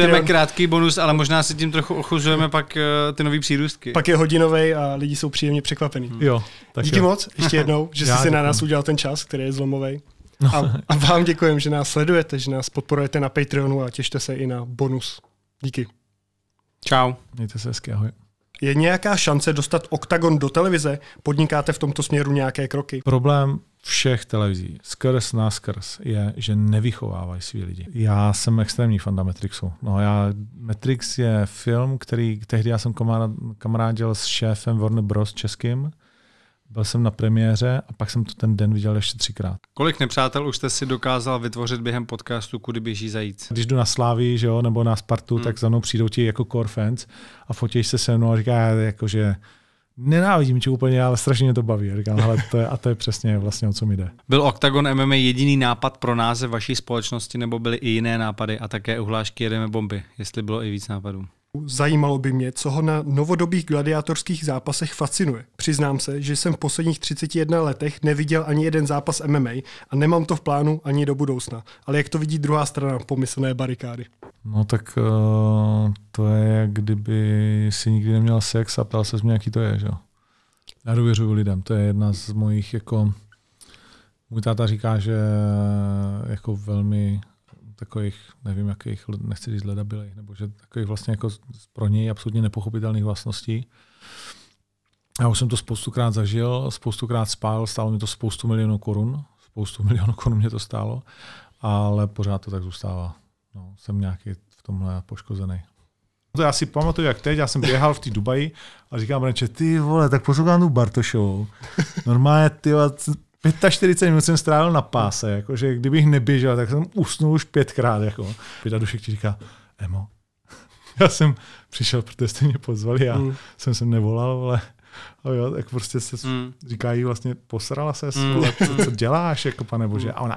Na, na krátký bonus, ale možná si tím trochu ochuzujeme pak uh, ty nový přírůstky. Pak je hodinový a lidi jsou příjemně překvapení. Hmm. Jo, tak Díky jo. moc ještě jednou, že jsi si na nás udělal ten čas, který je zlomový. No. A, a vám děkujem, že nás sledujete, že nás podporujete na Patreonu a těšte se i na bonus. Díky. Čau. Mějte se hezky, ahoj. Je nějaká šance dostat OKTAGON do televize? Podnikáte v tomto směru nějaké kroky? Problém všech televizí, skrz na skrz, je, že nevychovávají svý lidi. Já jsem extrémní fanda Matrixu. No já, Matrix je film, který tehdy já jsem kamarádil s šéfem Warner Bros. českým, byl jsem na premiéře a pak jsem to ten den viděl ještě třikrát. Kolik nepřátel už jste si dokázal vytvořit během podcastu Kudy běží zajíc? Když jdu na Slávy, že jo, nebo na Spartu, hmm. tak za mnou přijdou ti jako core fans a fotíš se se mnou a říká, jakože nenávidím tě úplně, ale strašně mě to baví. A říkám, hele, to je, a to je přesně vlastně o co mi jde. Byl Octagon MMA jediný nápad pro název vaší společnosti, nebo byly i jiné nápady a také uhlášky jedeme bomby, jestli bylo i víc nápadů? Zajímalo by mě, co ho na novodobých gladiátorských zápasech fascinuje. Přiznám se, že jsem v posledních 31 letech neviděl ani jeden zápas MMA a nemám to v plánu ani do budoucna. Ale jak to vidí druhá strana pomyslné barikády? No tak uh, to je, jak kdyby si nikdy neměl sex a ptal se mě, jaký to je, že jo? Já důvěřuji lidem, to je jedna z mojich jako... Můj táta říká, že eh, jako velmi takových, nevím jakých, nechci říct ledabilých, nebo že takových vlastně jako pro něj absolutně nepochopitelných vlastností. Já už jsem to spoustukrát zažil, spoustukrát spál, stálo mi to spoustu milionů korun, spoustu milionů korun mě to stálo, ale pořád to tak zůstává. No, jsem nějaký v tomhle poškozený. To já si pamatuju, jak teď, já jsem běhal v té Dubaji a říkám Renče, ty vole, tak poslouchám tu Bartošovou. Normálně, ty 45 minut jsem strávil na páse, jakože kdybych neběžel, tak jsem usnul už pětkrát. Jako. Pěta dušek ti říká, Emo, já jsem přišel, protože jste mě pozvali, já mm. jsem se nevolal, ale a jo, tak prostě se mm. říkají vlastně, posrala se, mm. co, co mm. děláš, jako pane bože. Mm. A ona,